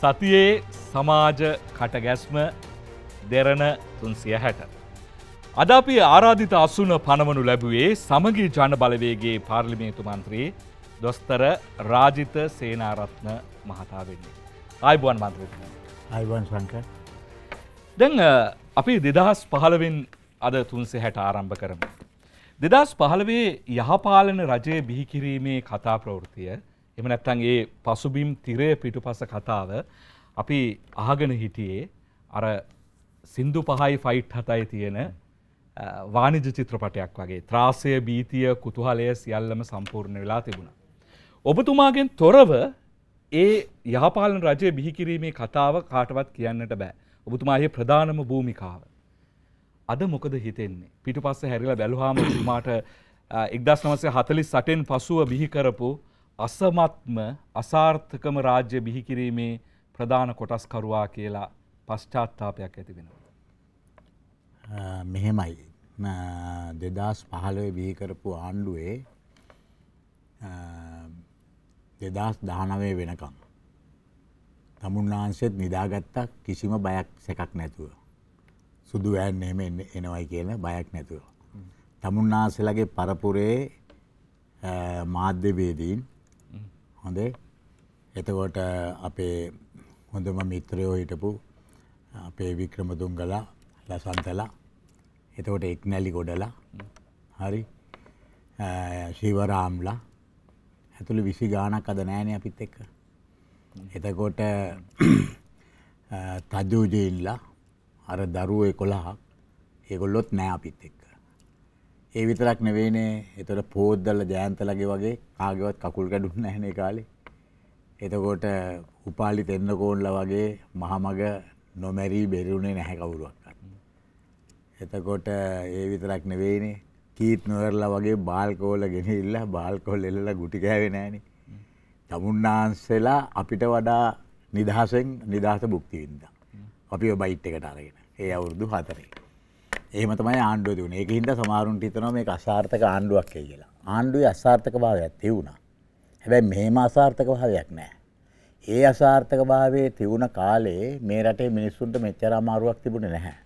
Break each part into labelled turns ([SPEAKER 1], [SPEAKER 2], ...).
[SPEAKER 1] සතියේ සමාජ කටගැස්ම දෙරණ තුන්සිය හැට. අද අපි ආරාධිත අසුන පනවනු ලැබුවේ සමගී ජන බලවේගේ පාර්ලිමේතු මන්ත්‍රී දොස්තර රාජිත සේනාරත්න මහතා වෙන්නේ. අයිබුවන් මන්ත්‍ර අයිබන් සංක දැන් අපි දෙදහස් පහළවෙන් අද තුන්සේ හැට ආරම්භ කරම. දෙදස් පහළවේ යහපාලන රජය බිහිකිරීමේ කතා ප්‍රවෘතිය එම නැත්තන් ඒ පසුබිම් තිරය පිටු පස කතාව අපි අහගෙන හිටියේ අර සින්දු පහයි ෆයිට් හතයි තියෙන වානිජ චිත්‍රපටයක් වගේ ත්‍රාසය බීතිය කුතුහලය සියල්ලම සම්පූර්ණ වෙලා තිබුණා. ඔබතුමාගෙන් තොරව ඒ යහපාලන රජය බිහිකිරීමේ කතාව කාටවත් කියන්නට බෑ. ඔබතුමාගේ ප්‍රධානම භූමිකාව. අද මොකද හිතෙන්නේ පිටු පස්ස හැරිලා බැලුහාම තුමාට එක්දස් නවසේ හතලිස් සටෙන් පසුව බිහිකරපු අසමත්ම අසාර්ථකම රාජ්‍ය බිහි කිරීමේ ප්‍රධාන කොටස්කරුවා කියලා පශ්චාත්තාපයක් ඇති වෙනවා.
[SPEAKER 2] මෙහෙමයි. දෙදස් පහළොය බිහිකරපු ආණ්ඩුවේ දෙදස් දහනවේ වෙනකම්. තමුන්නාන්සෙත් නිදාගත්තා කිසිම බයක් සැකක් නැතුව. සුදු ඇන් එහෙම එනවයි කියලා බයක් නැතුව. තමුන්නාසලගේ පරපුරේ මාධ්‍යවේදීන් හොඳේ එතකොට අපේ හොඳම මිත්‍රයෝ හිටපු අපේ වික්‍රම දුංගලා ලසන්තලා එතකොට එක්නැලි ගොඩලා හරි ශීවරාම්ලා ඇතුළු විසි ගානක් අද නෑනය අපිත් එක්ක. එතකොට තජූජයිල්ලා අර දරුව එකොළහක් ඒගොල්ලොත් නෑ අපිත් එක්. ඒ විතරක් නෙවෙයිනේ එතකොට පෝද්දල ජයන්තලගේ වගේ කාගේවත් කකුල් කැඩුන්නේ නැහැ නේ කාලේ. එතකොට උපාලි තෙන්නකෝන්ලා වගේ මහමග නොමැරී බෙරුනේ නැහැ කවුරුවක්වත්. එතකොට ඒ විතරක් නෙවෙයිනේ කීත් නොවර්ලා වගේ බාල්කෝල ගෙනිහිල්ලා බාල්කෝල් එල්ලලා ගුටි කෑවේ නැහනේ. තමුන්නාන්සලා අපිට වඩා නිදහසෙන් නිදහස භුක්ති විඳා. අපි ඔය බයිට් එකට අරගෙන. ඒ අවුරුදු 4. ඒමතමයි ආණ්ඩුව දුන එක හින්ද සමාරුන්ට හිතනවා මේ අසාර්ථක ආණ්ඩුවක් කියලා ආණ්ඩුවේ අසාර්ථක භාවයක් තිවුණා හැබැයි මෙහෙම අසාර්ථක භාවයක් නෑ ඒ අසාර්ථක භාවයේ තිවුණ කාලේ මේ රටේ මිනිස්සුන්ට මෙච්චර අමාරුවක් තිබුණේ නැහැ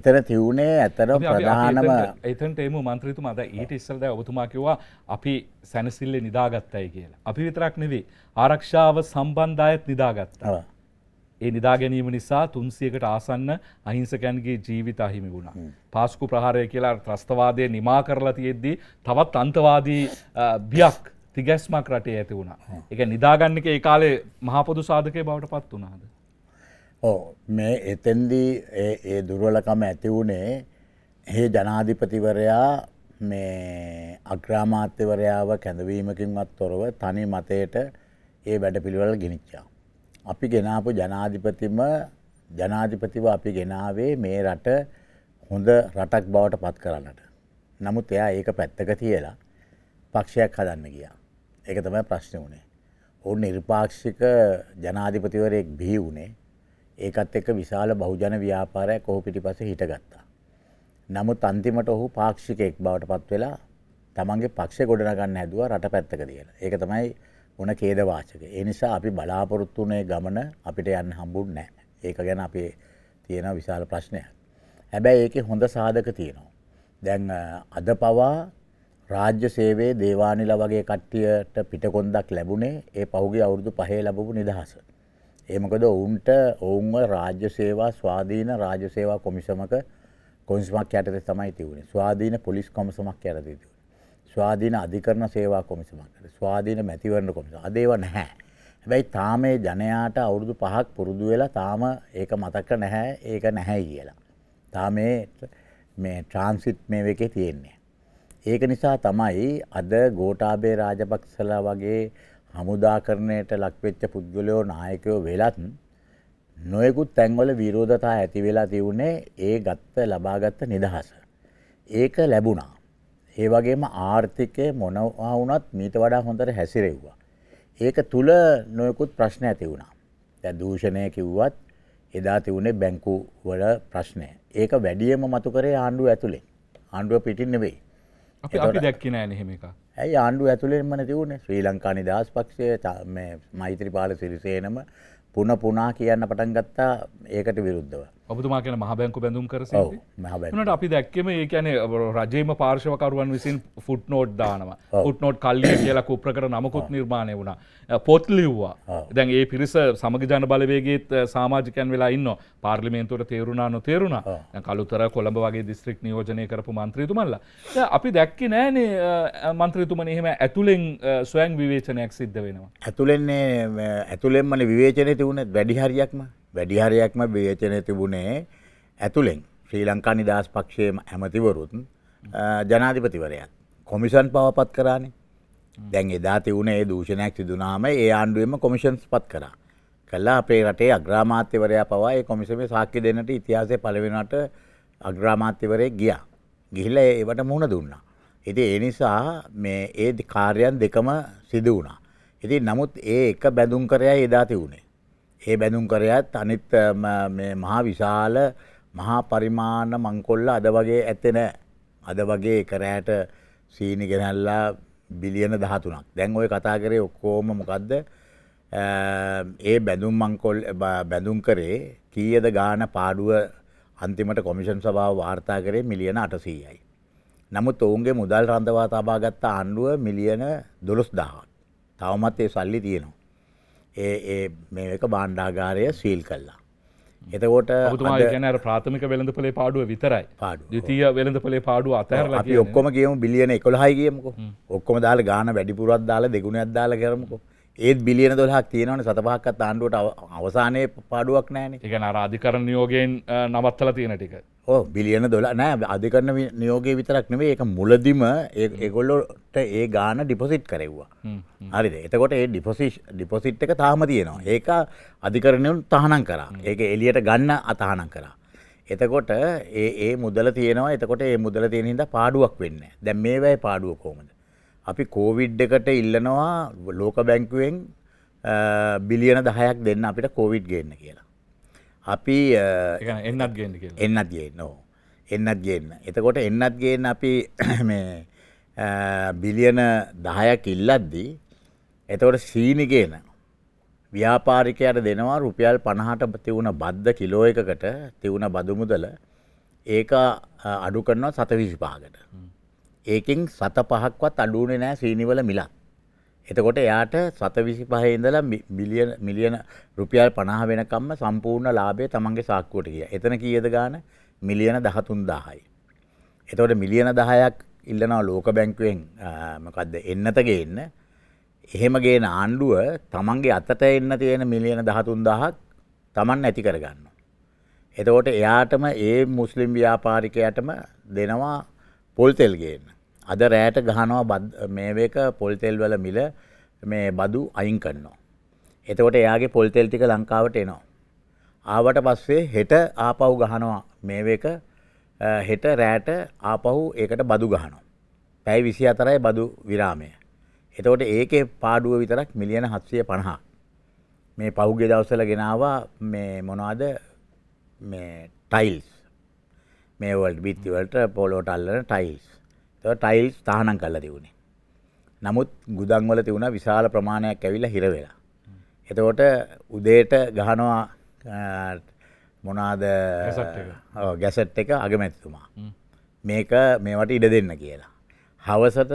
[SPEAKER 2] එතන තිවුණේ ඇතර ප්‍රධානම
[SPEAKER 1] එතන්ට එම මන්ත්‍රීතුමා අද ඊට ඉස්සර දැන් ඔබතුමා කිව්වා අපි සැනසille නිදාගත්තයි කියලා. අපි විතරක් නෙවෙයි ආරක්ෂාව සම්බන්ධ අයත් නිදාගත්තා. ඒ නිදා ගැනීම නිසා තුන්සියකට ආසන්න අහිංසකයන්ගේ ජීවිත අහිමි වුණා. පාස්කු ප්‍රහාරය කියලා ත්‍රස්තවාදය නිමා කරලා තියෙද්දී තවත් අන්තවාදී බියක් තිගැස්මක් රටේ ඇති වුණා. ඒක නිදාගන්න එක ඒ කාලේ මහපොදු සාධකයේ බවට පත් වුණාද?
[SPEAKER 2] ඔව් මේ එතෙන්දී ඒ ඒ දුර්වලකම ඇති වුණේ හේ ජනාධිපතිවරයා මේ අග්‍රාමාත්‍යවරයාව කැඳවීමකින්වත් තොරව තනි මතයට ඒ වැඩපිළිවෙල ගෙනිච්චා. අපි ගෙනාපු ජනාධිපතිම ජනාධිපතිව අපි ගෙනාවේ මේ රට හොඳ රටක් බවට පත් කරන්නට. නමුත් එයා ඒක පැත්තක තියලා පක්ෂයක් හදන්න ගියා. ඒක තමයි ප්‍රශ්න වුණේ. ඔවුන් නිර්පාක්ෂික ජනාධිපතිවරයෙක් බිහි වුණේ ඒකත් එක්ක විශාල බහුජන ව්‍යාපාරයක් ඔහු පිටිපස හිටගත්තා. නමුත් අන්තිමට ඔහු පාක්ෂිකයෙක් බවට පත් වෙලා තමන්ගේ පක්ෂ ගොඩනගන්න හැදුවා රට පැත්තක තියලා. ඒක තමයි ඕන කේදවාචක. ඒ නිසා අපි බලාපොරොත්තු වුණේ ගමන අපිට යන්න හම්බුන්නේ නැහැ. ඒක ගැන අපේ තියෙන විශාල ප්‍රශ්නයක්. හැබැයි ඒකේ හොඳ සාධක තියෙනවා. දැන් අද පවා රාජ්‍ය සේවයේ දේවානිල වගේ කට්ටියට පිටකොන්දක් ලැබුණේ ඒ පහුගිය අවුරුදු පහේ ලැබපු නිදහස. ඒ මොකද ඔවුන්ට ඔවුන්ව රාජ්‍ය සේවා ස්වාධීන රාජ්‍ය සේවා කොමිසමක කොමිසමක් යටතේ තමයි තිබුණේ. ස්වාධීන පොලිස් කොමිසමක් යටතේ තිබුණේ. ස්වාධීන අධිකරණ සේවා කොමිසමකට ස්වාධීන මැතිවරණ කොමිස අදේව නැහැ. හැබැයි තාමේ ජනයාට අවුරුදු පහක් පුරුදු වෙලා තාම ඒක මතක නැහැ ඒක නැහැ කියලා. තාමේ මේ ට්‍රාන්සිට් මේ එකේ තියෙන්නේ. ඒක නිසා තමයි අද ගෝටාබේ රාජපක්සලා වගේ හමුදාකරණයට ලක්වෙච්ච පුද්ගලයෝ නායකයෝ වෙලත් නොයෙකුත් තැන්වල විරෝධතා ඇති වෙලා තිවුණේ ඒ ගත්ත ලබාගත්ත නිදහස. ඒක ලැබුණා. ඒ වගේම ආර්ථිකය මොනවා වුණත් මීට වඩා හොඳට හැසිරෙව්වා. ඒක තුල නොයෙකුත් ප්‍රශ්න ඇති වුණා. දැන් දූෂණය කිව්වත් එදා තිබුණේ බැංකු වල ප්‍රශ්නය. ඒක වැඩියෙන්ම මතු කරේ ආණ්ඩුව ඇතුලේ. ආණ්ඩුව පිටින් නෙවෙයි.
[SPEAKER 1] අපි අපි දැක්කේ නෑ නේ මේක.
[SPEAKER 2] ඇයි ආණ්ඩුව ඇතුලේමනේ තිබුණේ? ශ්‍රී ලංකා නිදහස් පක්ෂය මේ මෛත්‍රීපාල සිරිසේනම පුන පුනා කියන්න පටන් ගත්තා ඒකට විරුද්ධව.
[SPEAKER 1] ඔබතුමා කියන මහ බැංකු බැඳුම් කරසි නට අපි දැක්කම ඒ කියන රජයම පාර්ශවකරුවන් විසින් ෆුට් නෝට් දානවා ෆුට් නෝට් කල්ලිය කියලා කුප්‍ර කර නමකුත් නිර්මාණය වුණා පොත් ලිව්වා දැන් ඒ පිරිස සමග ජන බලවේගේත් සාමාජිකයන් වෙලා ඉන්න පාර්ලිමේන්තුවට තේරුණා නොතේරුණා කළුතර කොළඹ වගේ දිස්ත්‍රික් නියෝජනය කරපු මන්ත්‍රීතුමල්ල අපි දැක්කේ නෑනේ මන්ත්‍රීතුමන එහෙම ඇතුළෙන් ස්වයන් විවේචනයක් සිද්ධ වෙනවා
[SPEAKER 2] ඇතුළෙන්නේ ඇතුළෙන්මන විවේචනය තිවුණත් වැඩිහරියක්ම වැඩි හරයක්ම විවේචනය තිබුණේ ඇතුළෙන් ශ්‍රී ලංකා නිදහස් පක්ෂයේ ඇමතිවරුත් ජනාධිපතිවරයත් කොමිෂන් පවපත් කරානේ. දැන් එදා තිබුණේ ඒ දූෂණයක් සිදුනාම ඒ ආණ්ඩුවෙම කොමිෂන්ස් පත් කරා. කළා අපේ රටේ අග්‍රාමාත්‍යවරයා පවා ඒ කොමිසමේ සාක්ෂි දෙන්නට ඉතිහාසයේ පළවෙනිවට අග්‍රාමාත්‍යවරේ ගියා. ගිහිල්ලා ඒවට මුහුණ දුන්නා. ඉතින් ඒ නිසා මේ ඒ කාර්යයන් දෙකම සිදු වුණා. ඉතින් නමුත් ඒ එක බැඳුම් කරයයි එදා තිබුණේ. ඒ බැඳුම්කරයත් අනිත් මහා විශාල මහා පරිමාණ මංකොල්ල අද වගේ ඇත්තෙන අද වගේ කරෑට සීනි ගෙනැල්ලා බිලියන දහතුනක් දැන් ඔය කතා කරේ ඔක්කෝම මොකක්ද ඒ බැඳුම් මංකොල් බැඳුම් කරේ කීයද ගාන පාඩුව අන්තිමට කොමිෂන් සභාව වාර්තා කරේ මිලියන අටසීයයි. නමුත් ඔවුන්ගේ මුදල් රඳවා තබාගත්ත ආණ්ඩුව මිලියන දොළොස් දාහක් තවමත් ඒ සල්ලි තියෙනවා. මේක බාණ්ඩාගාරය සීල් කල්ලා. එතකොට ගැනර
[SPEAKER 1] ප්‍රාථමික වෙළඳ පලේ පාඩුව විතරයි පාඩු දතිය වෙළඳ පලේ පාඩුව අතර ඔක්කොම
[SPEAKER 2] කියම බිලියන එකොළහයිගේමක ඔක්කොම දාල ගාන වැඩිපුරත් දාලා දෙගුණයක් දාලා කරමකෝ ඒත් බිලියන දොලහක් තියෙනවන සතපහක්කත් ආණ්ඩුවට අවසානය පාඩුවක්
[SPEAKER 1] නෑන එක අරාධිකර නියෝගයෙන් නවත්තල තියෙන ටික
[SPEAKER 2] ඕ බිලියන දොල නෑ අධිකරන නියෝගය විතරක් නෙවේ එක මුලදිම ඒගොල්ලොට ඒ ගාන ඩිපොසිට් කරෙව්වා හරිද එතකොට ඒ ඩිපොසිෂ් ඩිපොසිට් එක තාම තියෙනවා ඒක අධිකරණයුන් තහනම් කරා ඒක එලියට ගන්න අතහනම් කරා එතකොට ඒ මුදල තියෙනවා එතකොට ඒ මුදල තියෙනහිද පාඩුවක් වෙන්න දැම් මේ වැයි පාඩුව කෝමද අපි කෝවිඩ් එකට ඉල්ලනවා ලෝක බැංකුවෙන් බිලියන දහයක් දෙන්න අපිට කෝවිඩ් ගන්න කියලා. අපි එන්නත් ගන්න එන්නත් ගේ නෝ එන්නත් ගන්න එතකොට එන්නත් ගන්න අපි බිලියන දහයක් ඉල්ලද්දී එතවට සීනිගේන ව්‍යාපාරිකයට දෙනවා රුපියල් පණහට තිවුණ බද්ධ කිලෝ එකකට තිවුණ බදුමුදල ඒක අඩු කරනවා සතවිශිපාගට. ඒකෙන් සත පහක්වත් අඩුවනේ නෑ සීනිවල මිලක්. එතකොට එයාට සත විසි පහේ ඉඳලා මිලියන මිලියන රුපියල් 50 වෙනකම්ම සම්පූර්ණ ලාභය තමන්ගේ සාක්කුවට ගියා. එතන කීයද ගාන? මිලියන 13000යි. එතකොට මිලියන 10ක් ඉල්ලනවා ලෝක බැංකුවෙන් මොකද්ද එන්නත ගේන්න. එහෙම ගේන ආණ්ඩුව තමන්ගේ අතට එන්න තියෙන මිලියන 13000ක් තමන් නැති කරගන්නවා. එතකොට එයාටම ඒ මුස්ලිම් ව්‍යාපාරිකයටම දෙනවා පොල් තෙල් ගේන්න. අද රෑට ගහනවා මේවක පොල්තෙල් වල මිල මේ බදු අයින් කරනවා. එතකොට එයාගේ පොල්තෙල් ටික ලංකාවට එනවා. ආවට පස්සේ හෙට ආපහු ගහනවා මේවක හෙට රෑට ආපහු ඒකට බදු ගහනවා. පැයි විසි අතරයි බදු විරාමය. එතකොට ඒකේ පාඩුව විතරක් මිලියන හත්සය පණහා. මේ පහුගේ දවසල ගෙනවා මේ මොනවාද මේ ටයිල්ස් මේවල්ට බිත්තිවලට පොලෝටල්ලන ටයිල්ස් ටයිල්ස් තහනම් කල්ල තිවුණේ. නමුත් ගුදන්වල තිවුණ විශාල ප්‍රමාණයක් ඇවිල හිරවෙලා. එතකොට උදේට ගහනවා මොනාද ගැසට් එක අගමැත්තුමා. මේක මේවට ඉඩ දෙන්න කියලා. හවසට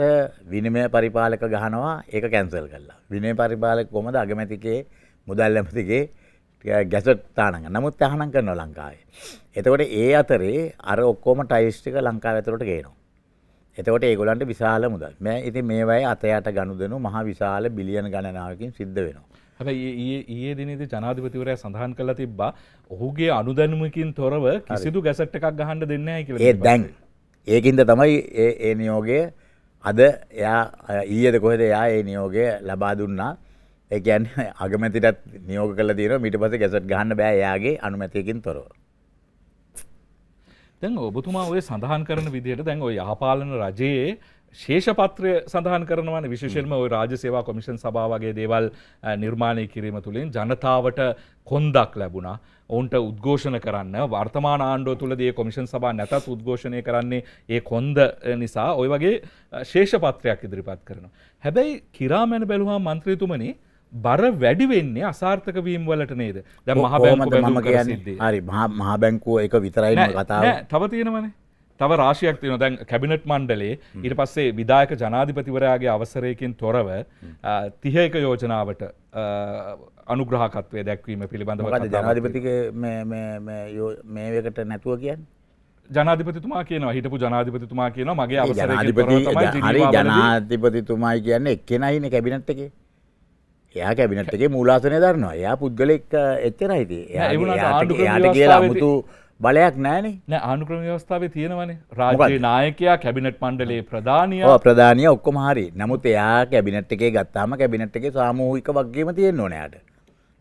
[SPEAKER 2] විනිමය පරිපාලක ගහනවා ඒක කැන්සල් කරලා. විනය පරිපාලක කොමද අගමැතිකේ මුදල් ඇමතිගේ ගැසට් තානග නමුත් තහනම් කරන ලංකාවේ. එතකොට ඒ අතරේ අර ඔක්කෝම ටයිස්ටික ලංකා ඇතරට ගේනවා. එතකොට ඒගොලන්ට විශාල මුදල් මේ ඉති මේවයි අතයට ගණුදනු මහ විශාල බිලියන ගණනාවකින් සිද්ධ වෙනවා.
[SPEAKER 1] හැබැයි ඒ දිනේදී ජනාධිපතිවරයා සඳහන් කළා තිබ්බා ඔහුගේ අනුදැනුමකින් තොරව කිසිදු ගැසට් එකක් ගහන්න දෙන්නේ නැහැ කියලා. ඒ දැන්
[SPEAKER 2] ඒකින්ද තමයි ඒ ඒ නියෝගය අද එයා ඊයේද කොහෙද එයා ඒ නියෝගය ලබා දුන්නා. ඒ කියන්නේ අගමැතිටත් නියෝග කළා තියෙනවා ඊට පස්සේ ගැසට් ගහන්න බෑ එයාගේ අනුමැතියකින් තොරව.
[SPEAKER 1] දැන් ඔබතුමා ඔය සඳහන් කරන විදිහට දැන් ඔය යහපාලන රජයේ ශේෂපත්‍රය සඳහන් කරනවන විශේෂෙන්ම ඔය රාජසේවා කොමිෂන් සභාවගේ දේවල් නිර්මාණය කිරීම තුළින් ජනතාවට කොන්දක් ලැබුණා ඔවුන්ට උද්ඝෝෂණ කරන්න වර්තමාන ආණ්ඩුව තුළ දේ කොමිෂන් සභා නැතත් උද්ඝෝෂණය කරන්නේ ඒ කොන්ද නිසා ඔය වගේ ශේෂපත්‍රයක් ඉදිරිපත් කරනවා. හැබැයි කිරාමැන බැලුවා මන්ත්‍රීතුමනි බර වැඩි වෙන්නේ අසාර්ථක වීම් වලට නේද දැන් මහ බැංකුව මම කියන්නේ
[SPEAKER 2] හරි මහ බැංකුව එක විතරයි කතාව
[SPEAKER 1] තව තියෙනවනේ තව රාශියක් තියෙනවා දැන් කැබිනට් මණ්ඩලයේ ඊට පස්සේ විධායක ජනාධිපතිවරයාගේ අවසරයකින් තොරව 31 යෝජනාවට අනුග්‍රහකත්වය දැක්වීම පිළිබඳව කතා ජනාධිපතිගේ
[SPEAKER 2] මේ මේ මේ
[SPEAKER 1] මේකට නැතුව කියන්නේ ජනාධිපතිතුමා කියනවා හිටපු ජනාධිපතිතුමා කියනවා මගේ අවසරය
[SPEAKER 2] ජනාධිපතිතුමයි කියන්නේ එක්කෙනයිනේ කැබිනට් එකේ එයා කැබිනට එකේ මූලාසනය දරනවා එයා පුද්ගලෙක් එච්චරයිති යාට කියලා මුතු බලයක් නෑන
[SPEAKER 1] ආනුක්‍රම ්‍යවස්ථාව තියෙනවන රාජ නායකයා කැබිනට් පණ්ඩලේ ප්‍රධානය
[SPEAKER 2] ප්‍රධානය ඔක්කොම හරි නමුත් එයා කැබිනට් එකේ ගත්තාම කැබිනට් එකේ සාමූහික වක්ගේම තියෙන් ඕනෑට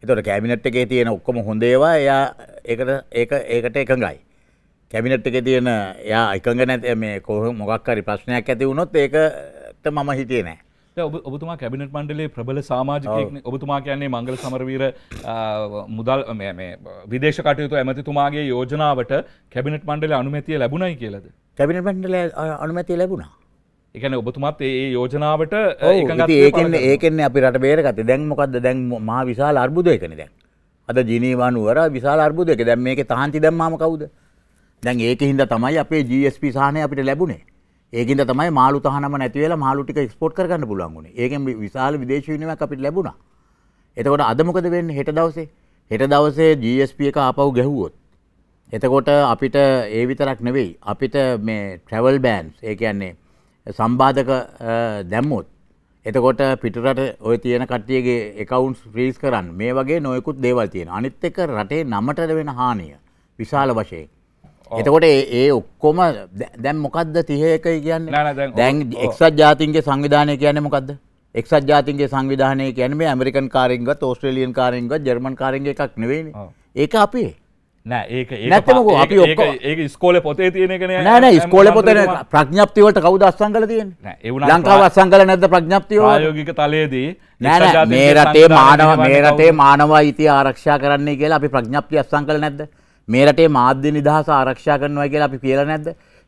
[SPEAKER 2] එතොට කැබිනට් එකේ තියෙන ඔක්කොම හොඳේවා එයා ඒකට එකඟයි කැබිනට් එක තියෙන එයා එකඟ නැත මේ කොහ මොගක් හරි ප්‍රශ්නයක් ඇති වුණොත් ඒකට මම හිටිය නෑ
[SPEAKER 1] ඔබතුමා කැබිනට මණ්ඩලේ ප්‍රබල සාමාජිකයෙක් ඔබතුමා කියන්නේ මංගල සමරවීර මුදල් විදේශ කටයුතු ඇමතිතුමාගේ යෝජනාවට කැබිනට මණ්ඩලේ අනුමැතිය ලැබුණයි කියලද
[SPEAKER 2] කැබිනට මණ්ඩල අනුමැතිය ලැබුණා
[SPEAKER 1] එකන ඔබතුමත් ඒ යෝජනාවට ඒකන්න
[SPEAKER 2] ඒකෙන්නේ අපි රට බේරකත දැන් මොකක්ද දැන් මහා විශාල අර්බුදයකන දැන් අද ජිනීවානුවර විශාල අර්බුදයක දැන් මේක තහන්ති දැම්මාම කවුද දැන් ඒක හින්දා තමයි අපේ GSP සාහනය අපිට ලැබුණේ ඒකින්ද තමයි මාළු තහනම නැති වෙලා මාළු ටික එක්ස්පෝට් කරගන්න පුළුවන් වුණේ. ඒකෙන් විශාල විදේශ විනිමයක් අපිට ලැබුණා. එතකොට අද මොකද වෙන්නේ හෙට දවසේ? හෙට දවසේ GSP එක ආපහු ගැහුවොත්. එතකොට අපිට ඒ විතරක් නෙවෙයි. අපිට මේ travel bans ඒ කියන්නේ සම්බාධක දැම්මොත් එතකොට පිටරට ඔය තියෙන කට්ටියගේ accounts freeze කරන්න මේ වගේ නොයෙකුත් දේවල් තියෙනවා. අනිත් එක රටේ නමට වෙන හානිය විශාල වශයෙන්. එතකොට ඒ ඔක්කොම දැම් මොකක්ද තිහයකයි කියන්න
[SPEAKER 1] දැන් එක්සත්
[SPEAKER 2] ජාතින්ගේ සංවිධානය කියන මොකක්ද එක්සත් ජාතින්ගේ සංවිධානය කියන මේ ඇමරිකන් කාරෙන්ග තෝස්ට්‍රලියන් කාරෙන්ග ජර්මන් කාරෙන්ග එකක් නෙවෙන ඒක අපේ නැතමක අපි ඔක්
[SPEAKER 1] ඒ ස්කෝල පොතේ තියනෙන නෑන ස්කෝල පොතන
[SPEAKER 2] ප්‍රඥප්තිවට කවු දස්සංගල තියෙන් ලංකාව අසංගල නැද ප්‍රඥප්තිව
[SPEAKER 1] යෝගික තලයේදී නෑන මේ රටේ මානව මේ රටේ
[SPEAKER 2] මානවා ඉති ආරක්ෂා කරන්නේ කියලා අපි ප්‍රඥප්ති අස්සංකල නැද්ද මේ රටේ මාධ්‍ය නිදහස ආරක්ෂා කරනවා කියලා අපි කියලා නැද්ද?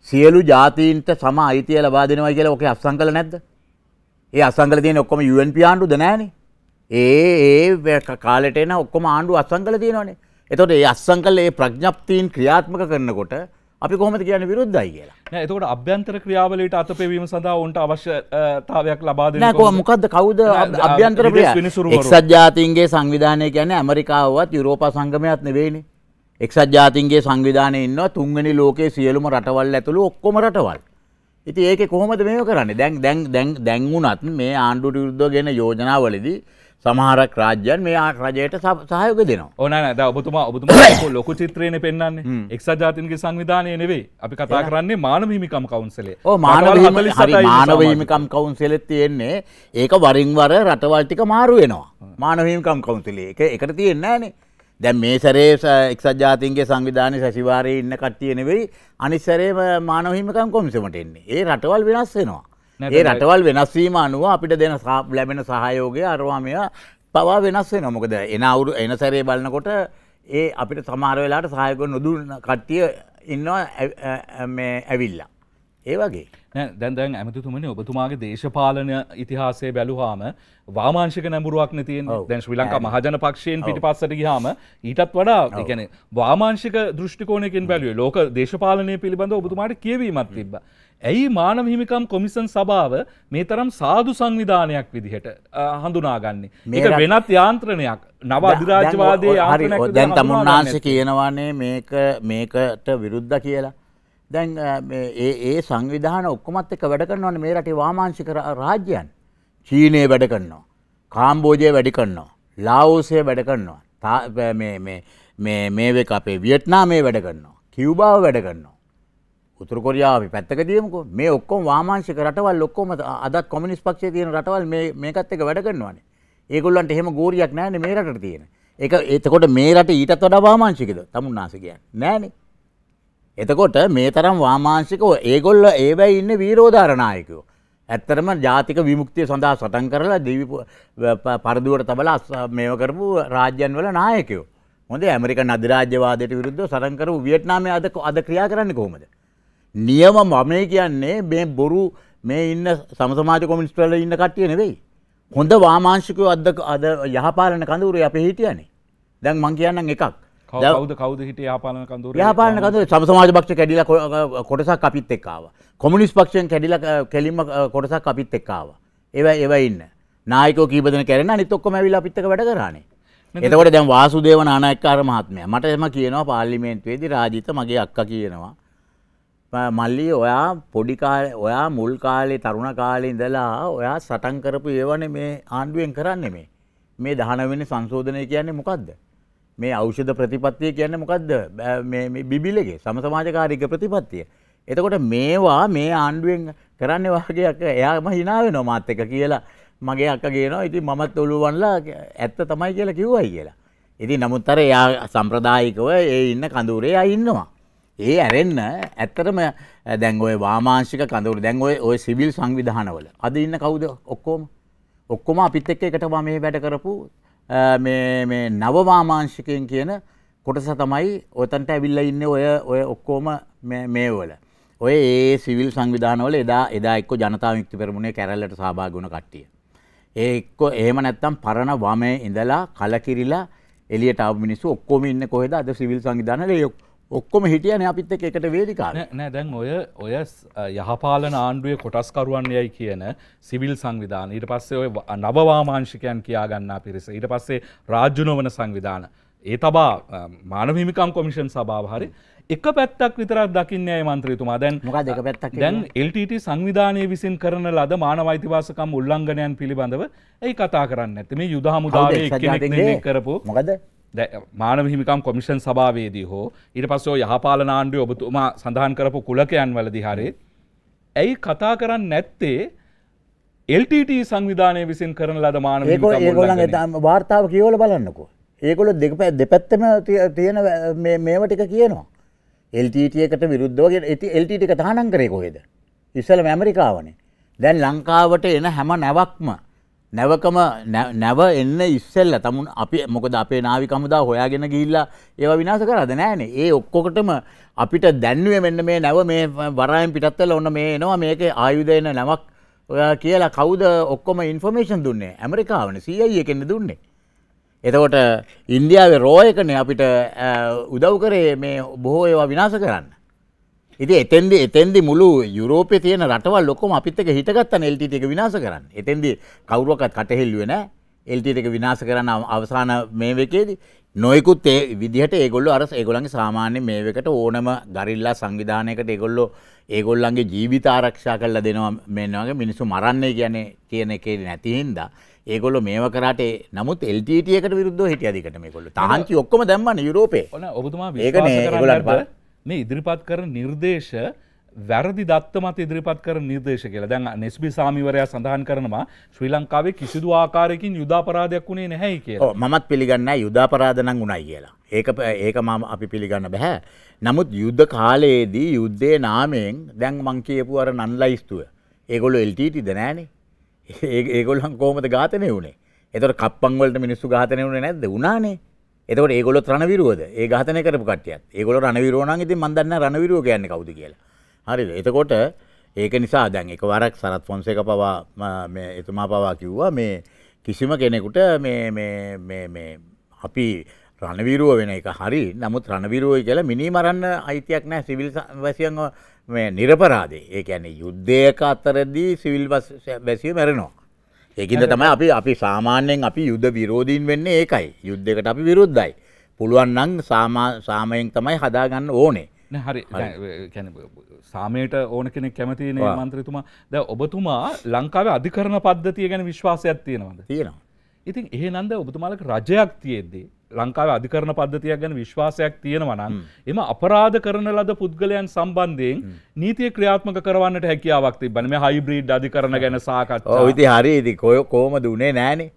[SPEAKER 2] සියලු ජාතීන්ට සම අයිතිය ලබා දෙනවා කියලා ඔකේ අත්සන් කළ නැද්ද? ඒ අත්සන් කළ තියෙන ඔක්කොම UN ආණ්ඩුද නැහනේ. ඒ ඒ කාලෙට එන ඔක්කොම ආණ්ඩු අත්සන් කළ තියෙනවනේ. එතකොට මේ අත්සන් කළ මේ ප්‍රඥප්තියන් ක්‍රියාත්මක කරනකොට අපි කොහොමද කියන්නේ විරුද්ධයි කියලා.
[SPEAKER 1] නෑ එතකොට අභ්‍යන්තර ක්‍රියාවලියට අතපෙවීම සඳහා උන්ට අවශ්‍යතාවයක් ලබා දෙන්න. නෑ කොහොම මොකද්ද කවුද අභ්‍යන්තර ක්‍රියාව? එක්සත්
[SPEAKER 2] ජාතීන්ගේ සංවිධානය කියන්නේ ඇමරිකාවවත් යුරෝපා සංගමයක් නෙවෙයිනේ. එක්සත් ජාතින්ගේ සංවිධානය ඉන්න තුන්වැනි ලෝකයේ සියලුම රටවල් ඇතුළු ඔක්කොම රටවල්. ඉති ඒක කොහොමද මේ කරන්නේ දැන් දැන් දැන් දැන්වුනත් මේ ආණ්ඩුට විරුද්ධව ගෙන යෝජනාවලදී සමහරක්
[SPEAKER 1] රාජ්‍යන් මේ රජයට සහයක දෙනවා ඕන ද ඔබතුමා ඔබතුමා ලොක චිත්‍රයන පෙන්න්නේ එක්ස ජාතින්ගේ සංවිධානය නෙවේ අපි කතා කරන්නේ මානවහිමිකම් කවුන්සලේ ඕ මානවහිමිකම්
[SPEAKER 2] කවුන්සෙලෙත් තියෙන්නේ ඒක වරින්වර රටවල්ටික මාරුවෙනවා මානවහිමිකම් කවුන්සලේ එක එකට තියෙන්න්නේ දැන් මේ සැරේ එක්සත් ජාතීන්ගේ සංවිධානය සැසිවාරයේ ඉන්න කට්ටිය නෙවෙයි අනිත් සැරේ මානව හිමිකම් කොමිසමට එන්නේ. ඒ රටවල් වෙනස් වෙනවා. ඒ රටවල් වෙනස් වීම අනුව අපිට දෙන ලැබෙන සහයෝගය අරවා මෙයා පවා වෙනස් වෙනවා. මොකද එන අවුරු එන සැරේ බලනකොට ඒ අපිට සමහර වෙලාවට සහායක නොදුන්න
[SPEAKER 1] කට්ටිය ඉන්නවා මේ ඇවිල්ලා. ඒ වගේ දැන්දැන් ඇමතුතුමන ඔබතුමාගේ දේශපාලන ඉතිහාසේ බැලුහාම වාමාංශක නැඹුරුවක් නතියෙන් දැන් ශ්‍රී ලංකා මහජන පක්ෂයෙන් පිටි පස්සට ගහාම ඊටත් වඩා ගැන වාමාංශික දෘෂ්ටිකෝනයකින් බැලුවේ ලෝක දේශපාලනය පිළිබඳ ඔබතුමාට කියවීමත් තිබ්බ. ඇයි මානව හිමිකම් කොමිසන් සභාව මේ තරම් සාදු සංවිධානයක් විදිහට හඳුනාගන්නේ. මේක වෙනත් යාන්ත්‍රණයක් නව අධිරාජ්‍යවාදය දැන් තමුන්නාංශ කියනවානේ
[SPEAKER 2] මේකට විරුද්ධ කියලා. දැන් ඒ ඒ සංවිධාන ඔක්කොමත් එක වැඩ කරනවන මේ රටේ වාමාංශික රාජ්‍යයන් චීනය වැඩ කරන්නවා. කාම්බෝජය වැඩි කරන්නවා. ලාවෝසය වැඩ කරන්නවා. මේවෙක් අපේ වියට්නාමේ වැඩ කරන්නවා. කිව්බාව වැඩ කරන්නවා. උතුරකොරයාාව පැත්තක දියමක මේ ඔක්කොම වාමාංශික රටවල් ඔක්කොම අදත් කොමිනිස් පක්ෂේ තියෙන රටවල් මේකත් එක වැඩ කරන්නවානේ ඒගොල්ලන්ට එහෙම ගෝරියක් නෑන මේ රට තියෙන එක එතකොට මේ රට ඊටත් වඩා වාමාංශිකද තමුන් නාසකයන් නෑනේ එතකොට මේ තරම් වාමාංශික ඒගොල්ල ඒවැයි ඉන්න වීරෝධාරණයකෝ. ඇත්තරම ජාතික විමුක්තිය සඳහා සටන් කරලා දීවි පරදුවට තබල මේව කරපු රාජ්‍යන් වල නායකයෝ. හොඳේ ඇමරික අධිරාජ්‍යවාදයට විරුද්ධ සටන් කරපු වියට්නාමයේ අද අද ක්‍රියා කරන්නේ කොහොමද? නියම මම කියන්නේ මේ බොරු මේ ඉන්න සමසමාජ කොමියුනිස්ට් වල ඉන්න කට්ටිය නෙවෙයි. හොඳ වාමාංශිකයෝ අද අද යහපාලන කඳවුරේ අපේ හිටියනේ. දැන් මං කියන්නම් එකක්.
[SPEAKER 1] කවද කවද හිට යාපාන කඳුර යාපාන
[SPEAKER 2] කඳුර සමසමාජ පක්ෂ කැඩිල කොටසක් අපිත් එක්කාව. කොමිනිස් පක්ෂයෙන් කැඩිල කෙලිම කොටසක් අපිත් එක්කාව. ඒව එවයින්න නායකෝ කීපදන කරන නිතොක්කොම ඇවිල අපිත්තක වැඩ කරන්නේ. එතකොට දැන් වාසුදේව නානායක්කාර මහත්මයා මට එම කියනවා පාර්ලිමේන්තුවේදී රාජිත මගේ අක්කා කියනවා මල්ලි ඔයා පොඩි කාලේ ඔයා මුල් කාලේ තරුණ කාලේ ඉඳලා ඔයා සටන් කරපු ඒවනේ මේ ආණ්ඩුවෙන් කරන්නේ මේ මේ 19 වෙනි සංශෝධනය කියන්නේ මොකද්ද මේ ඖෂධ ප්‍රතිපත්තිය කියන්නේ මොකද්ද? මේ බිබිලගේ සමසමාජකාරීක ප්‍රතිපත්තිය. එතකොට මේවා මේ ආණ්ඩුවෙන් කරන්නේ වාගේයක් එයාම hina වෙනවා මාත් එක කියලා මගේ අක්කා කියනවා ඉතින් මමත් ඔළුවන්ලා ඇත්ත තමයි කියලා කිව්වයි කියලා. ඉතින් නමුත් අර එයා සම්ප්‍රදායිකව ඒ ඉන්න කඳුරේ ආ ඉන්නවා. ඒ ඇරෙන්න ඇත්තටම දැන් ওই වාමාංශික කඳුරු දැන් ওই ওই සිවිල් සංවිධානවල අද ඉන්න කවුද ඔක්කොම ඔක්කොම අපිත් එක්ක එකට මේ වැඩ කරපු මේ නවවාමාංශිකයෙන් කියන කොටස තමයි ඔතන්ට ඇවිල්ල ඉන්න ඔය ඔය ඔක්කෝම මේවල. ඔය ඒ සිවිල් සංවිධානවල එදා එදා එක්ක ජනතාව යුක්ති පෙරමුණේ කැරල්ලට සභාගුණ කට්ටිය. ඒ එක්ක එහෙම නැත්තම් පරණ වමේ ඉඳලා කලකිරිලා එලියට ආව මිනිස්සු ඔක්කොම ඉන්නේ කොහෙද අද සිවිල් සංවිධානවල ඔක්කොම හිටියන අපිත් එකට වේලිකාන
[SPEAKER 1] නෑ දැන් ඔය ඔය යහපාලන ආණ්ඩුවේ කොටස්කරුවන් යයි කියන සිවිල් සංවිධාන ඊට පස්සේ ඔය නවවාමාංශිකයන් කියාගන්නා පිරිස ඊට පස්සේ රාජ්‍යනොවන සංවිධාන ඒ තබා මානවහිමිකම් කොමිෂන් සභාව හරි එක පැත්තක් විතරක් දකින්නේ මන්ත්‍රීතුමා දැන් මොකද එක පැත්තක් දැන් LTT සංවිධානය විසින් කරන ලද මානවයිතිවාසකම් උල්ලංඝනයන් පිළිබඳව ඒ කතා කරන්නේ නැත්තේ මේ යුද හමුදාවේ එක්කෙනෙක් කරපු මොකද මානව හිමිකම් කොමිෂන් සභාවේදී හෝ ඊට පස්සෝ යහපාලනාණ්ඩුව ඔබතුමා සඳහන් කරපු කුලකයන් වලදි හරේ ඇයි කතා කරන්න නැත්තේ එල්ටට සංවිධානය විසින් කරන ලද මානව ඒගොලන්
[SPEAKER 2] වාර්තාව කියවල බලන්නකෝ ඒකොල දෙකප දෙපැත්තම තියෙන මේම ටික කියනවා එල්ටටකට විරුද්ධෝගෙන ඇති එල්ටට තහනන් කරේ කොහෙද ඉස්සල මැමරිකාවනේ දැන් ලංකාවට එන හැම නැවක්ම නැවකම නැව එන්න ඉස්සල්ල තමුන් අපි මොකද අපේ නාවි කමුදා හොයාගෙන ගිල්ලා ඒව විනාස කරද නෑනේ ඒ ඔක්කොකටම අපිට දැන්ුවේ මෙන්න මේ නැව මේ වරායම් පිටත්වල ඔන්න මේ එනවා මේක ආයුදයන නැවක් ඔයා කියලා කවුද ඔක්කොම ඉන්ෆර්මේෂන් දුන්නේ ඇමරිකාවන සයි එකෙන්න්න දුන්නේ. එතකොට ඉන්දියාවේ රෝයකනේ අපිට උදව් කරේ මේ බොහෝ ඒවා විනාස කරන්න. ඉති එතන්දි එතන්දි මුළු යුරෝපය තියෙන රටවල් ලොකොම අපිත් එක හිටගත්තන එල්ටට එක විනාස කරන්න එතන්දි කවුරුවකත් කටහෙල්ලුවෙන එල්ටට එක විනාස කරන්න අවසාන මේවකේදී නොයකුත් ඒ විදිහට ඒගොල්ල අරස් ඒගොලන්ගේ සාමාන්‍ය මේවකට ඕනම ගරිල්ලා සංවිධානයකට ඒගොල්ලෝ ඒගොල්ලන්ගේ ජීවිත ආරක්ෂා කරලා දෙනවා මෙන්නවගේ මිනිසු මරන්නේ කියන්නේ කියන එකේ නැතිහින්ද ඒගොල්ල මේව කරට නමුත් එල්ටට එකට විරුද්ධ හිටිය අදිකට මේ කොල්ල තාංචි ඔක්කම දැම්මන්න යුරෝපේ ඔන
[SPEAKER 1] ඔබතුමා ඒකන ඒගොලට පල මේ ඉදිරිපත් කරන නිර්දේශ වැරදි දත්තමත ඉදිරිපත් කර නිර්දේශ කියලා දැන් නෙස්බි සාමිවරයා සඳහන් කරනවා ශ්‍රී ලංකාවේ කිසිදු ආකාරයකින් යුදාපරාධයක් වුණේ නැහැයි කියලා. මමත් පිළිගන්න
[SPEAKER 2] යුදාපරාධ නම්
[SPEAKER 1] වුණයි කියලා. ඒක ඒක මම අපි පිළිගන්න බෑ.
[SPEAKER 2] නමුත් යුද්ධ කාලයේදී යුද්ධයේ නාමයෙන් දැන් මං කියපු අර නන්ලයිස්තුව. ඒගොල්ලෝ එල්ටීටීද නැහනේ. ඒගොල්ලන් කොහොමද ඝාතනය වුණේ? ඒතර කප්පන් වලට මිනිස්සු ඝාතනය වුණේ නැද්ද? වුණානේ. එතකට ඒගොල ත්‍රණවිරුවද ඒ ගහතන කරපු කටයත් ඒගොල රණවිරුවනන් ඉති මන්දන්න රණවිරුව ගැන්න කවුද කියලා හරි එතකොට ඒක නිසා දැන් එක වරක් සරත් පොන්සේක පවා එතුමා පවා කිව්වා මේ කිසිම කෙනෙකුට අපි රණවිරුව වෙන එක හරි නමුත් රණවිරුවයි කියලා මිනි මරන්න අයිතියක් නෑ සිවිල් වැසියන් නිරපරාදේ ඒ ඇන යුද්ධයක අතරදී සිවිල් වැසිය මැරෙනවා ඒකින්ද තමයි අපි අපි සාමාන්‍යයෙන් අපි යුද්ධ විරෝධීන් වෙන්නේ ඒකයි යුද්ධකට අපි විරුද්ධයි පුළුවන් නම් සාමයෙන් තමයි හදාගන්න ඕනේ
[SPEAKER 1] හරි සාමයට ඕන කෙනෙක් කැමතිනේ මන්ත්‍රතුමා ද ඔබතුමා ලංකාවේ අධිකරණ පද්ධතිය ගැන විශ්වාසයක් තියෙනවද තියෙනවා ඉතින් එහෙනන්ද ඔබතුමාලක රජයක් තියෙද්දී ලංකාව අධිකරණ පද්ධතියක් ගැන විශ්වාසයක් තියෙනවනම් එම අපරාධ කරන ලද පුද්ගලයන් සම්බන්ධයෙන් නීතිය ක්‍රියාත්මක කරවන්නට හැකියාවක් තිබ්බන මේ හයිබ්‍රීඩ් අධිකරණ ගැන සාකච්ඡා. ඔව් ඉතින්
[SPEAKER 2] හරි ඉතින් කොය කොහමද උනේ නෑනේ.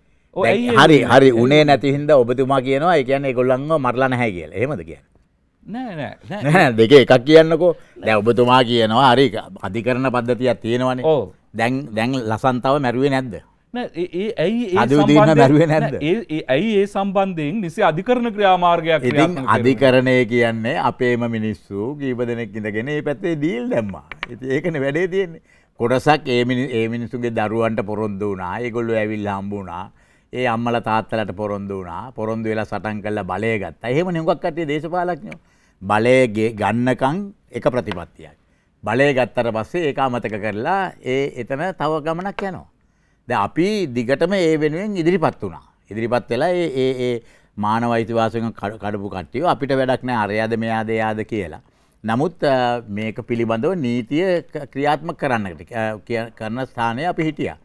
[SPEAKER 2] හරි හරි උනේ නැති හින්දා ඔබතුමා කියනවා ඒ කියන්නේ ඒගොල්ලන්ව මරලා නැහැ කියලා. එහෙමද කියන්නේ?
[SPEAKER 1] නෑ නෑ
[SPEAKER 2] දෙක එකක් කියන්නකෝ. දැන් ඔබතුමා කියනවා හරි අධිකරණ පද්ධතියක් තියෙනවනේ. ඔව්.
[SPEAKER 1] දැන් දැන් ලසන්තව මැරුවේ නැද්ද? ඒ ඇයි ඒ සම්බන්ධයෙන් නිසි අධිකරණ ක්‍රියාමාර්ගයක් ඉතින් අධිකරණය කියන්නේ අපේම
[SPEAKER 2] මිනිස්සු ගීප දෙනෙක් ඉඳගෙන ඒ පැත්තේ දීල් දැම්මා ඒකන වැඩේ තියෙන්නේ කොටසක් ඒ මිනිසුගේ දරුවන්ට පොරොන්දු වුණා ඒගොල්ලු ඇවිල් හම්බුණා ඒ අම්මල තාත්තලට පොරොන්දු වුණා පොරොන්දු වෙලා සටන් කරලා බලය ගත්තා එහෙම නෙමුකක් කට්ටිය දේශපාලඥයෝ බලය ගන්නකම් එක ප්‍රතිපත්තියක් බලය ගත්තට පස්සේ ඒක අමතක කරලා ඒ එතන තව ගමනක් යනවා දැන් අපි දිගටම ඒ වෙනුවෙන් ඉදිරිපත් වුණා. ඉදිරිපත් වෙලා ඒ ඒ ඒ මානව අයිතිවාසිකම් කඩපු කට්ටිය අපිට වැඩක් නෑ අරයාද මෙයාද එයාද කියලා. නමුත් මේක පිළිබඳව නීතිය ක්‍රියාත්මක කරන්නට කරන ස්ථානය අපි හිටියා.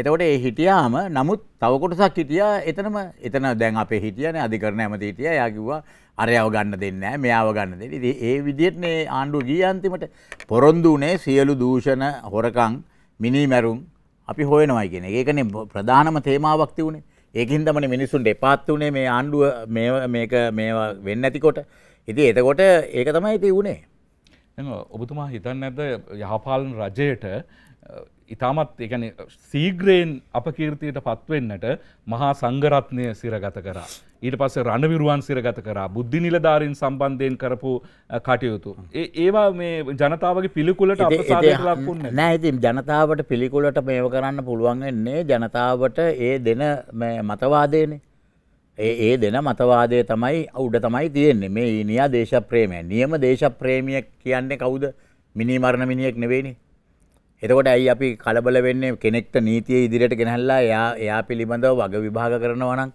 [SPEAKER 2] එතකොට ඒ හිටියාම නමුත් තව කොටසක් හිටියා එතනම එතන දැන් අපේ හිටියනේ අධිකරණ ඇමති හිටියා එයා කිව්වා අරයව ගන්න දෙන්නේ නැහැ මෙයාව ගන්න දෙන්නේ. ඉතින් ඒ විදිහට මේ ආණ්ඩුව ගියේ අන්තිමට පොරොන්දු උනේ සියලු දූෂණ හොරකම් මිනි මැරුම් අපි හොයනවා කියන එක. ඒකනේ ප්‍රධානම තේමාවක් තිබුණේ. ඒකින් තමයි මිනිස්සුන්ට එපාත් උනේ මේ ආණ්ඩුව මේ මේක මේවා වෙන්නේ නැතිකොට. ඉතින් එතකොට ඒක තමයි තිබුණේ.
[SPEAKER 1] දැන් ඔබතුමා හිතන්නේ නැද්ද යහපාලන රජයට ඉතාමත් ඒ සීග්‍රයෙන් අප කීර්තියට පත්වෙන්නට මහා සංගරත්නය සිරගත කරා. ඊට පස්සේ රණවිරුවන් සිරගත කරා බුද්ධි නිලධාරීන් සම්බන්ධයෙන් කරපු කටයුතු. ඒවා මේ ජනතාවගේ පිළිකුලට අපසාදයට ලක්ුන්නේ
[SPEAKER 2] නෑ. ඉතින් ජනතාවට පිළිකුලට මේව කරන්න පුළුවන් වෙන්නේ ජනතාවට ඒ දෙන මතවාදයනේ. ඒ ඒ දෙන මතවාදය තමයි උඩ තමයි තියෙන්නේ. මේ ඊනියා දේශප්‍රේමය. නියම දේශප්‍රේමිය කියන්නේ කවුද? මිනී මරණ මිනිහෙක් නෙවෙයිනේ. එතකොට ඇයි අපි කලබල වෙන්නේ කෙනෙක්ට නීතිය ඉදිරියට ගෙනහැල්ලා එයා එයා පිළිබඳව වග විභාග කරනවා නම්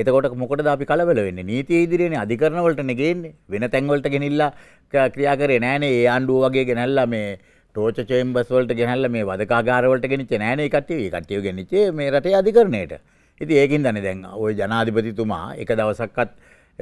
[SPEAKER 2] එතකොට මොකටද අපි කලබල වෙන්නේ? නීතිය ඉදිරියේනේ අධිකරණ වලටනේ ගේන්නේ. වෙන තැන් වලට ගෙනිලා ක්‍රියා කරේ නෑනේ. ඒ ආණ්ඩුව වගේ ගෙනල්ලා මේ ටෝචර් චේම්බර්ස් වලට ගෙනල්ලා මේ වදකාගාර වලට ගෙනිච්චේ නෑනේ කට්ටිය. ඒ කට්ටිය ගෙනිච්චේ මේ රටේ අධිකරණයට. ඉතින් ඒකින්දනේ දැන් ওই ජනාධිපතිතුමා එක දවසක්වත්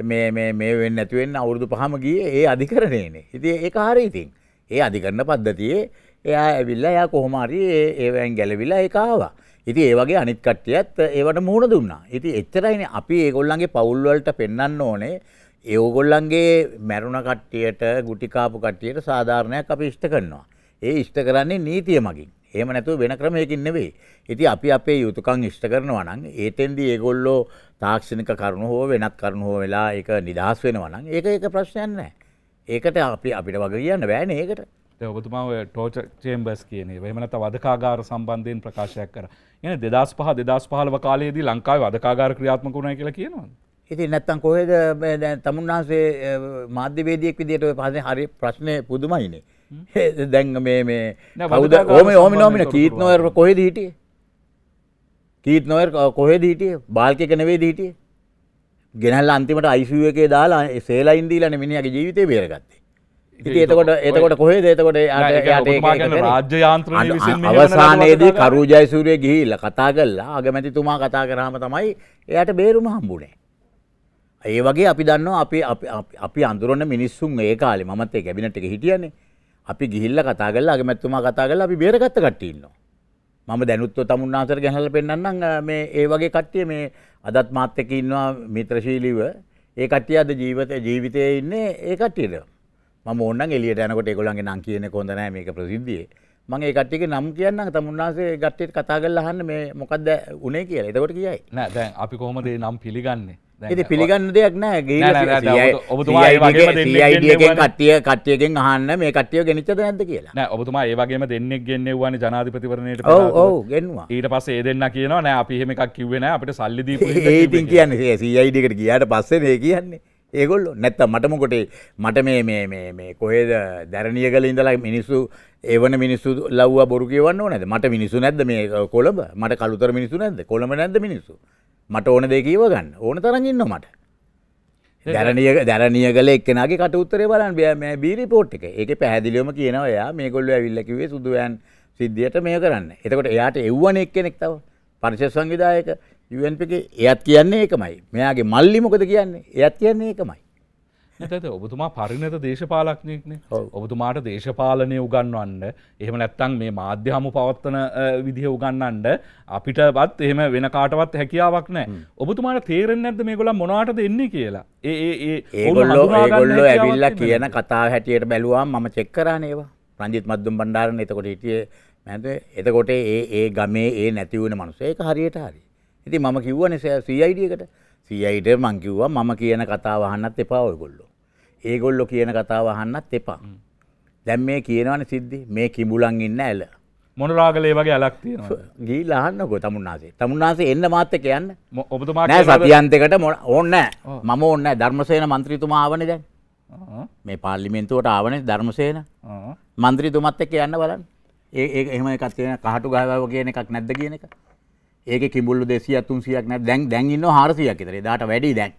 [SPEAKER 2] මේ මේ මේ වෙන්නේ නැති වෙන්න අවුරුදු පහම ගියේ ඒ අධිකරණයනේ. ඉතින් ඒක හරියි ඉතින්. ඒ අධිකරණ පද්ධතියේ එයා ඇවිල්ලා එයා කොහොම හරි ඒ ඒවෙන් ගැලවිලා ඒක ආවා. ඉති ඒවගේ අනිත්කට්ටියත් ඒවට මුහුණ දුන්නා. ඉති එච්චරයින අපි ඒගොල්ලන්ගේ පවුල්වලට පෙන්න්න ඕනේ ඒවගොල්ලන්ගේ මැරුණ කට්ටියට ගුටිකාපු කට්ටියට සාධාරණයක් අපි ඉෂ්ට කරනවා. ඒ ඉෂ්ට කරන්නේ නීතිය මගින්. එහෙම නැතුව වෙන ක්‍රමයකින් නෙවෙයි. ඉතින් අපි අපේ යුතුයකම් ඉෂ්ට කරනවා නම් ඒතෙන්දී ඒගොල්ලෝ තාක්ෂණික කරුණු හෝ වෙනත් කරුණු හෝ වෙලා ඒක නිදහස් වෙනවා නම් ඒක ඒක ප්‍රශ්නයක් නැහැ. ඒකට
[SPEAKER 1] අපි අපිට වග කියන්න බෑනේ ඒකට. ඔබතුමා ඔය ටෝචර් චේම්බර්ස් කියන ඒවා එහෙම නැත්නම් වදකාගාර සම්බන්ධයෙන් ප්‍රකාශයක් කරා. එන දෙදස් පහ දෙදස් පහලව කාලයේදී ලංකාව අදකාගාර ක්‍රියාත්මක වුණයි කියලා කියනවා.
[SPEAKER 2] ඉතින් නැත්තම් කොහෙද තමුන් වහන්සේ මාධ්‍යවේදියෙක් විදිහට ඔය පහදේ හරි ප්‍රශ්නේ පුදුමයිනේ. දැන් මේ මේ කවුද ඕම ඕම නෝමින කීත් නොයර් කොහෙද හිටියේ? කීත් නොයර් කොහෙද හිටියේ? බාල්කේක නෙවෙයිද හිටියේ? ගෙනල්ලා අන්තිමට ICU එකේ දාලා සේලයින් දීලානේ මිනිහාගේ ජීවිතේ බේරගත්තේ. ඒතකොට එතකොට කොහේ දේතකොට
[SPEAKER 1] රාජ්‍යයන්ත්‍ර අවසානයේදී කරු
[SPEAKER 2] ජයසූරය ගිහිල්ල කතා කල්ලා අගමැතිතුමා කතා කරාම තමයි එයට බේරුම හම්බුණේ. ඒ වගේ අපි දන්න අපි අපි අඳුරන්න මිනිස්සුන් ඒ කාලේ මත් ඒ කැබිනට එක හිටියන්නේ අපි ගිහිල්ල කතා කල්ලා අගමැත්තුමා කතා කල්ලා අපි බේරගත්ත කට්ටඉන්නවා. මම දැනුත්ව තමුන්නාසර ගැහල පෙන්න්න මේ ඒ වගේ කට්ටිය මේ අදත් මාත්‍යක ඉන්නවා මිත්‍රශීලිව ඒ කට්ටිය අද ජීවිතය ඉන්නේ ඒ කට්ටියට. ම ඔන්න එලියට යනකොට ගොලන්ගේ නම් කියන කොඳනෑ මේක ප්‍රසිද්ධිය මගේ කට්ටික නම් කියන්න තමුන්නාසේ ගට්ටෙට කතා කල්ල හන්න මේ මොකක්ද උනේ කියලා එතකොට කියයි
[SPEAKER 1] නෑ අපි කොහොමදේ නම් පිළිගන්නේ ඇති පිළිගන්න දෙයක් නෑ කට්ටිය කට්ටියගෙන් අහන්න මේ කට්ටිය ගෙනනිච්ච ඇද කියලා නෑ ඔබතුමා ඒවගේම දෙන්නෙක් ගෙන්නෙවන ජනාධිපතිවරණයට ඕ ගෙන්වා ඊට පස්ස ඒ දෙන්න කියනවා නෑ අපිහෙමක් කිවෙන අපට සල්ලිදී ඒතින් කියන්නේ
[SPEAKER 2] සයිඩිකට කියට පස්සනේ කියන්නේ ඒගොල්ලො නැත්ත මටමකොටේ මට මේ කොහෙද දැරණිය කල ඉඳලා මිනිස්සු ඒවන මිනිස්සු ලව්ව බොරු කියවන්න නැද මට මිනිසු නැද මේ කොළඹ මට කළුතර මිනිසු නැද කොළඹ නැද මිනිසු මට ඕන දෙකීව ගන්න ඕන තරගන්න මට දැරනිය දැරනිය කල එක්නගේ කට උත්තරේ බලන් බෑ බීරි පෝට් එක ඒක පැහැදිලියම කියනවා එයා මේ කොල්ල ඇවිල්ලකිවේ සුදුවයන් සිද්ධියට මේ කරන්න එතකොට එයාට එව්වන එක්කෙනෙක් තව පරිශ සංවිධායක යුවන්පගේ එයත් කියන්නේ ඒකමයි මෙයාගේ මල්ලි මොකද කියන්නේ
[SPEAKER 1] එයත් කියන්නේ ඒකමයි. ඇත ඔබතුමා පරිණත දේශපාලක්නයෙක්න ඔබතුමාට දේශපාලනය උගන්වන්න එහෙම නැත්තං මේ මාධ්‍ය හමු පවත්වන විදිහ උගන්නන්ට අපිට බත් එහෙම වෙන කාටවත් හැකියාවක් නෑ ඔබතුමාට තේරෙන් ඇද මේ ගොල මොනාට දෙන්නේ කියලා ඒ ඒගොල්ලෝ ඒගොල්ලෝ ඇවිල්ල කියන කතා
[SPEAKER 2] හැටියට බැලුවා මම චෙක්කරනේවා ප්‍රජිත් මද්දුම් බණ්ඩාරන එතකොට හිටිය මැද එතකොට ඒ ඒ ගමේ ඒ නැතිවුණ මනුස ඒක හරියට හරි ඉති ම කිව්වන සයිඩියකට සයිට මං කිව්වා මම කියන කතාවහන්නත් එපා ඔයගොල්ලෝ. ඒගොල්ලො කියන කතාවහන්නත් එපා. දැම් මේ කියනවන සිද්ධි මේ කිඹුලන් ඉන්න ඇල.
[SPEAKER 1] මොනරාගලේ වගේ ඇලක්තිය
[SPEAKER 2] ගී ලාහන්නකො තමුන්නාසේ තමුන්නාසේ එන්න මාත්තක යන්න ඔබතුමා සතියන්තකට මො ඕන්න මම ඔන්න ධර්මසයන මන්ත්‍රීතුමාවන දැන් මේ පාල්ලිමින්තුවට ආවනේ ධර්මසේන මන්ත්‍රීතුමත් එක්ක යන්න බලන්න ඒ එහෙම එකත් තියෙන කහටු ගහවව කියන එකක් නැද්ද කියන එක ඒක කිඹුල්ලු දෙසිය තුන්සියක් නැ දැන් දැන් ඉන්න හාරසියක් ඉතරේ
[SPEAKER 1] දාට වැඩි දැන්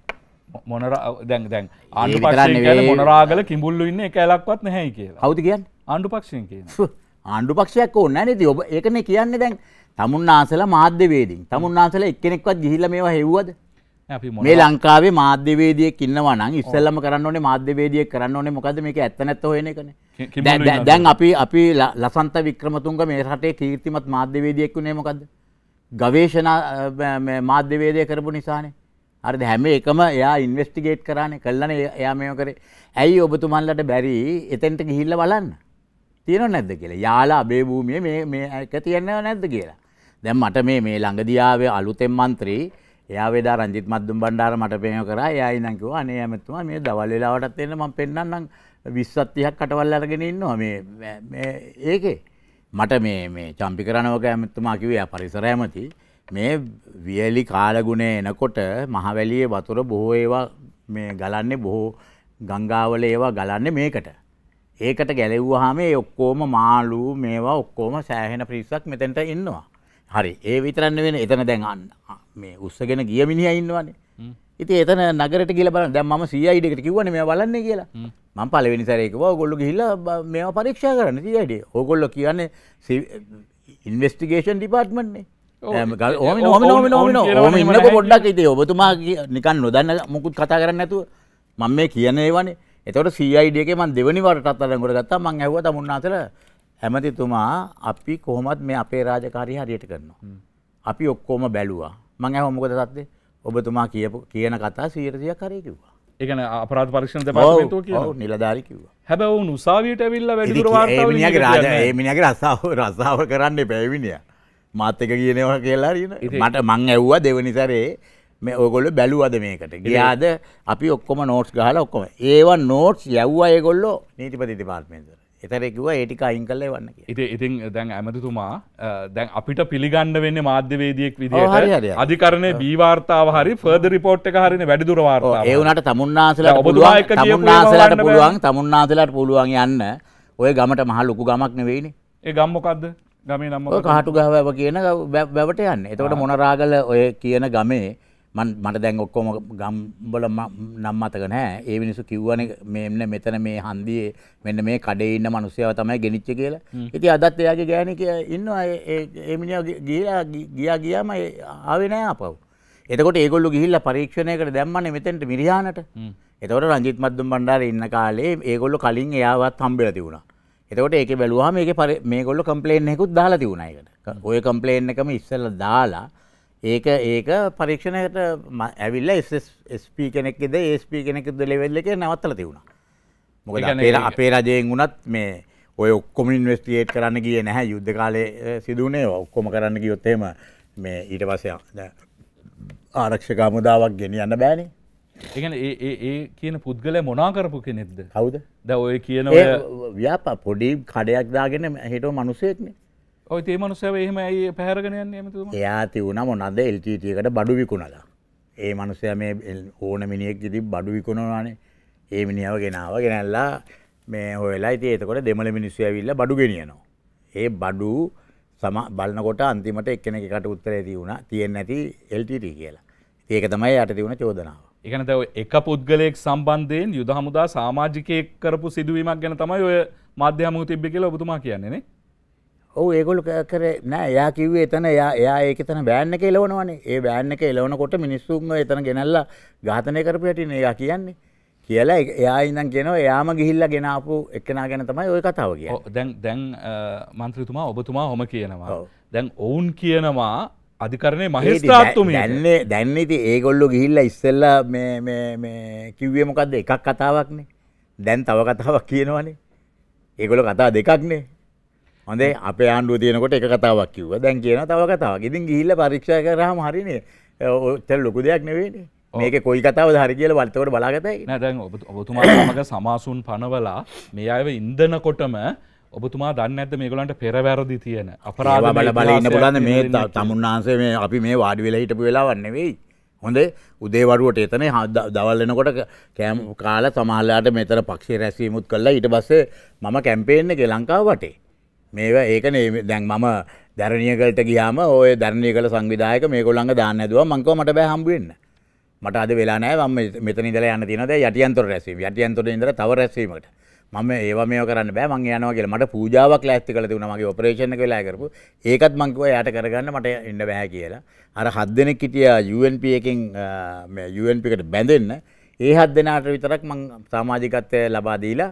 [SPEAKER 1] මොනර දැන් දැන් ආණ්ඩු පක්ෂ මොනරාගල කිඹුල්ලු ඉන්න එක ඇලක්වත් නැහැ කියලා හවුද කියන්න ආණ්ඩු පක්ෂයෙන් කියන ආණ්ඩු පක්ෂයක් ඕන්න නේද ඔබ ඒකනේ
[SPEAKER 2] කියන්නේ දැන් තමුන් ආසලා මාධ්‍යවේදීන් තමුන් ආසලා එක්කෙනෙක්වත් ගිහිල්ලා මේවා හෙව්වද
[SPEAKER 1] මේ ලංකාවේ
[SPEAKER 2] මාධ්‍යවේදියෙක් ඉන්නවා නම් ඉස්සෙල්ලම කරන්න ඕනේ මාධ්‍යවේදියෙක් කරන්න ඕනේ මොකද මේක ඇත්ත නැත්ත හොයන
[SPEAKER 1] එකනේ දැන්
[SPEAKER 2] අපි අපි ලසන්ත වික්‍රමතුංග මේ රටේ කීර්තිමත් මාධ්‍යවේදියෙක් උනේ මොකද්ද ගවේශනා මාධ්‍යවේදය කරපු නිසානේ අරද හැම එකම එයා ඉන්වස්ටිගේට් කරන්නේ කල්ලන එයා මෙම කරේ ඇයි ඔබතුමන්ලට බැරි එතැන්ට ගිහිල්ල බලන්න තියෙන නැද්ද කියලා යාලා අබේ භූමිය මේ එක තියන්නව නැද්ද කියලා දැම් මට මේ මේ ළඟදියාවේ අලුතෙන් මන්ත්‍රී එයා වෙදා රංජිත් මද්දුම් බණ්ඩාර මට පේම කරා යයි නංකිව අනේ ඇමතුමා මේ දවල් වෙලාවටත් එන්න මම පෙන්න්නම් විස්සත් තිහක් කටවල් අරගෙන ඉන්නවා මේ ඒකේ මට මේ චම්පිකරණවක ඇමතුමා කිවයා පරිසර ඇමති මේ වියලි කාලගුණේ එනකොට මහවැලියේ වතුර බොහෝ ඒවා මේ ගලන්නේ බොහෝ ගංගාවල ඒවා ගලන්නේ මේකට. ඒකට ගැලෙව්වහම ඒ ඔක්කොම මාළු මේවා ඔක්කොම සෑහෙන පිරිසක් මෙතෙන්ට ඉන්නවා. හරි ඒ විතරන්න වෙන එතන දැන් අන්න මේ උස්සගෙන ගිය මිනිහා ඉන්නවනේ. ඉති එතන නගරට කියල බල දැම් ම සයිඩකට කිවන මේ බලන්නේ කියලා මං පලවෙනි සරයකව ගොල්ලු හිල්ල මෙම පරීක්ෂා කරන්න සියිඩ ඕකොල්ල කියන්නේ ඉන්වස්ටිගේෂන් ඩිපාර්ට්මන්න්නේ ඕම ඉන්න පොඩ්ඩක් ඉතේ ඔබතුමා නිකන් නොදන්න මුකුත් කතා කරන්න ඇතුව මං මේ කියන්නේ වනේ එතවට සයිඩක මන් දෙවනි වට අත්තර ගොට ගත්තා මං ඇවත මුන්නාතර ඇමතිතුමා අපි කොහොමත් මේ අපේ රාජකාරි හරියට කරනවා. අපි ඔක්කෝම බැලුවා මං ඇහ මොකද සත්තේ ඔබතුමා කියපු කියන කතා සීරසියක් හරය කිව්වා.
[SPEAKER 1] ඒකන අපරාධ පරීක්ෂණ දෙපාර්තමේන්තුව කියනවා. ඔව්
[SPEAKER 2] නිලධාරි කිව්වා. හැබැයි උන් උසාවියට ඇවිල්ලා වැඩිදුර වාර්තාවලින් ඒ මිනිහාගේ රාජ ඒ මිනිහාගේ රසාව රසාව කරන්න එපා ඒ මිනිහා. මාත් එක කියනවා කියලා හරින. මට මං ඇව්වා දෙවනි සැරේ මේ ඔයගොල්ලෝ බැලුවද මේකට. ගියාද අපි ඔක්කොම නෝට්ස් ගහලා ඔක්කොම. ඒවා නෝට්ස් යව්වා ඒගොල්ලෝ
[SPEAKER 1] නීතිපති දෙපාර්තමේන්තුවට. එතරෙක්ව ඒටික අයින් කල්ල වන්න ඉති ඉතින් දැන් ඇමතිතුමා දැන් අපිට පිළිගන්න වෙන්න මාධ්‍යවේදියෙක් විදිහට අධිකරණය බීවාර්තාව හරි ෆර්ද රිපෝට් එක හරින වැඩිදුරවාර්තා ඒවනට තමුන්නාසලට තමුන්නාසලට පුළුවන් තමුන්නාසලට
[SPEAKER 2] පුළුවන් යන්න ඔය ගමට මහ ලොකු ගමක් නෙවෙයිනි
[SPEAKER 1] ඒ ගම්මොකක්ද ගමේ නම්ම කහටු
[SPEAKER 2] ගහවැව කියන බැවට යන්න එතකට මොනරාගල ඔය කියන ගමේ මන් මට දැන් ඔක්කොම ගම්බල නම් අතක නෑ ඒ මිනිසු කිව්වන මෙන්න මෙතන මේ හන්දියේ මෙන්න මේ කඩේ ඉන්න මනුස්සයව තමයි ගෙනනිච්ච කියලා ඉති අදත් එයාගේ ගෑනක ඉන්න ඒමිනිිය ගියා ගියා ගියාම ආවෙනෑ අපව් එතකොට ඒගොල්ලු ගිහිල්ල පරීක්ෂණයකට දැම්මන මෙතැට මිරියානට එතවට රජිත් මත්දුම් බන්ඩාර ඉන්න කාලේ ඒගොල්ලු කලින් එයාවත් හම්බෙල තිවුණ එතකොට ඒක බැලවාම ඒ මේ ගොල්ල කම්පලේන්නෙකුත් දාලා තිවුණයකට ඔය කම්පලේන් එකම ඉස්සල දාලා ඒක ඒක පරීක්ෂණයට ඇවිල්ල ස්ප කෙනෙක්ද ඒස්ප කෙනෙක්ද ලෙවෙල්ල එක නවත්තල තිවුණ මොක අපේ රජයෙන් වුණත් මේ ඔය ඔක්කොමින් වෙස්ටියේට් කරන්න කිය නැහැ යුද්ධ කාලය සිදුවනේ ඔක්කොම කරන්න ගියොත්තේම මේ ඊට පසයක් ආරක්ෂක අමුදාවක් ගෙනියන්න බෑනේ
[SPEAKER 1] ඒන ඒ කියන පුද්ගල මොනාකරපු කෙනෙක්ද කවුද ද ඔය
[SPEAKER 2] කියන ව්‍යාපා පොඩි කඩයක් දාගෙන හිටෝ මනුසයෙක්නේ
[SPEAKER 1] ඔය තේ මනුස්සයව එහෙම ඇයි පැහැරගෙන යන්නේ එමතුමා?
[SPEAKER 2] එයා තියුණා මොනවද LTT එකට බඩු විකුණලා. ඒ මනුස්සයා මේ ඕන මිනිහෙක් ඉතින් බඩු විකුණනවානේ. ඒ මිනිහව ගෙනාව ගෙනල්ලා මේ හොයලා ඉතින් එතකොට දෙමළ මිනිස්සු ඇවිල්ලා බඩු ගෙනියනවා. ඒ බඩු සම බලනකොට අන්තිමට එක්කෙනෙකුට උත්තරේ තියුණා තියෙන්නේ නැති LTT කියලා. ඉතින් ඒක තමයි යට තියුණ
[SPEAKER 1] චෝදනාව. ඒ කියන්නේ දැන් එක පුද්ගලයෙක් සම්බන්ධයෙන් යුද හමුදා සමාජිකයෙක් කරපු සිදුවීමක් ගැන තමයි ඔය මාධ්‍ය හමුව තිබ්බේ කියලා ඔබතුමා කියන්නේ නේ?
[SPEAKER 2] ඔව් ඒගොල්ල කර නෑ එයා කිව්වේ එතන එයා එයා ඒක එතන බෑන් එක එලවනවනේ. ඒ බෑන් එක එලවනකොට මිනිස්සුන්ව එතන ගෙනල්ලා ඝාතනය කරපු හැටි නේ එයා කියන්නේ. කියලා එයා ඉඳන් කියනවා එයාම ගිහිල්ලා ගෙන ආපු
[SPEAKER 1] එක්කෙනා ගැන තමයි ওই කතාව කියන්නේ. දැන් දැන් മന്ത്രിතුමා ඔබතුමා ඔහම කියනවා. දැන් ඔවුන් කියනවා අධිකරණය මහස්ත්‍රාත්තුමේ දැන්නේ
[SPEAKER 2] දැන් ඉතින් ඒගොල්ලෝ ගිහිල්ලා ඉස්සෙල්ලා මේ මේ මේ කිව්වේ මොකද්ද එකක් කතාවක්නේ. දැන් තව කතාවක් කියනවනේ. ඒගොල්ලෝ කතා දෙකක්නේ. හොඳේ අපේ ආණ්ඩුව තියෙනකොට එක කතාවක් කිව්ව දැන් කියන තව කතාවක් ඉතින් ගිහිල්ලා පරීක්ෂා කරාම හරිනේ ඔච්චර ලොකු දෙයක් නෙවෙයිනේ මේක
[SPEAKER 1] කොයි කතාව හරි කියල වල්තවට බලාගතයි නැදැන් ඔබතුමා මග සමාසුන් පනවලා මේ අයව ඉන්දනකොටම ඔබතුමා දන්න ඇත මේගලන්ට පෙරවැරදි තියෙන අපරාධ බල බලන්න පුලන්න මේ
[SPEAKER 2] තමුන්නාන්සේ මේ අපි මේ වාඩි වෙලා හිටපු වෙලාවන්න වෙයි හොඳේ උදේවරුවට එතන දවල්ලෙනකොට කෑම් කාල සමහල්ලාට මෙතර පක්ෂේ රැසීමුත් කල්ලා ඉට බස්සේ මම කැම්පේන්න ගේ ලංකාව වටේ මේව ඒක නේ දැන් මම දැරණියකලට ගියාම ඔය දැරණිය කළ සංවිධායක මේ ගොල්ලන්ග දාන්න ඇදුවා මංකව මට බෑ හම්බුවෙන්න මට අද වෙලා නෑ මම මෙතන ඉඳලා යන්න තියෙනවා දැන් යටියන්තර රැස්වීම යටියන්තර ඉඳලා තව රැස්වීමකට මම ඒවා මේව කරන්න බෑ මං යනවා කියලා මට පූජාවක් ලෑස්ති කරලා තිබුණා මගේ ඔපරේෂන් එක වෙලා කරපු ඒකත් මං කිව්වා එයාට කරගන්න මට ඉන්න බෑ කියලා අර හත් දෙනෙක් හිටියා UNP එකෙන් මේ UNP එකට බැඳෙන්න ඒ හත් දෙනාට විතරක් මං සමාජිකත්වය ලබා දීලා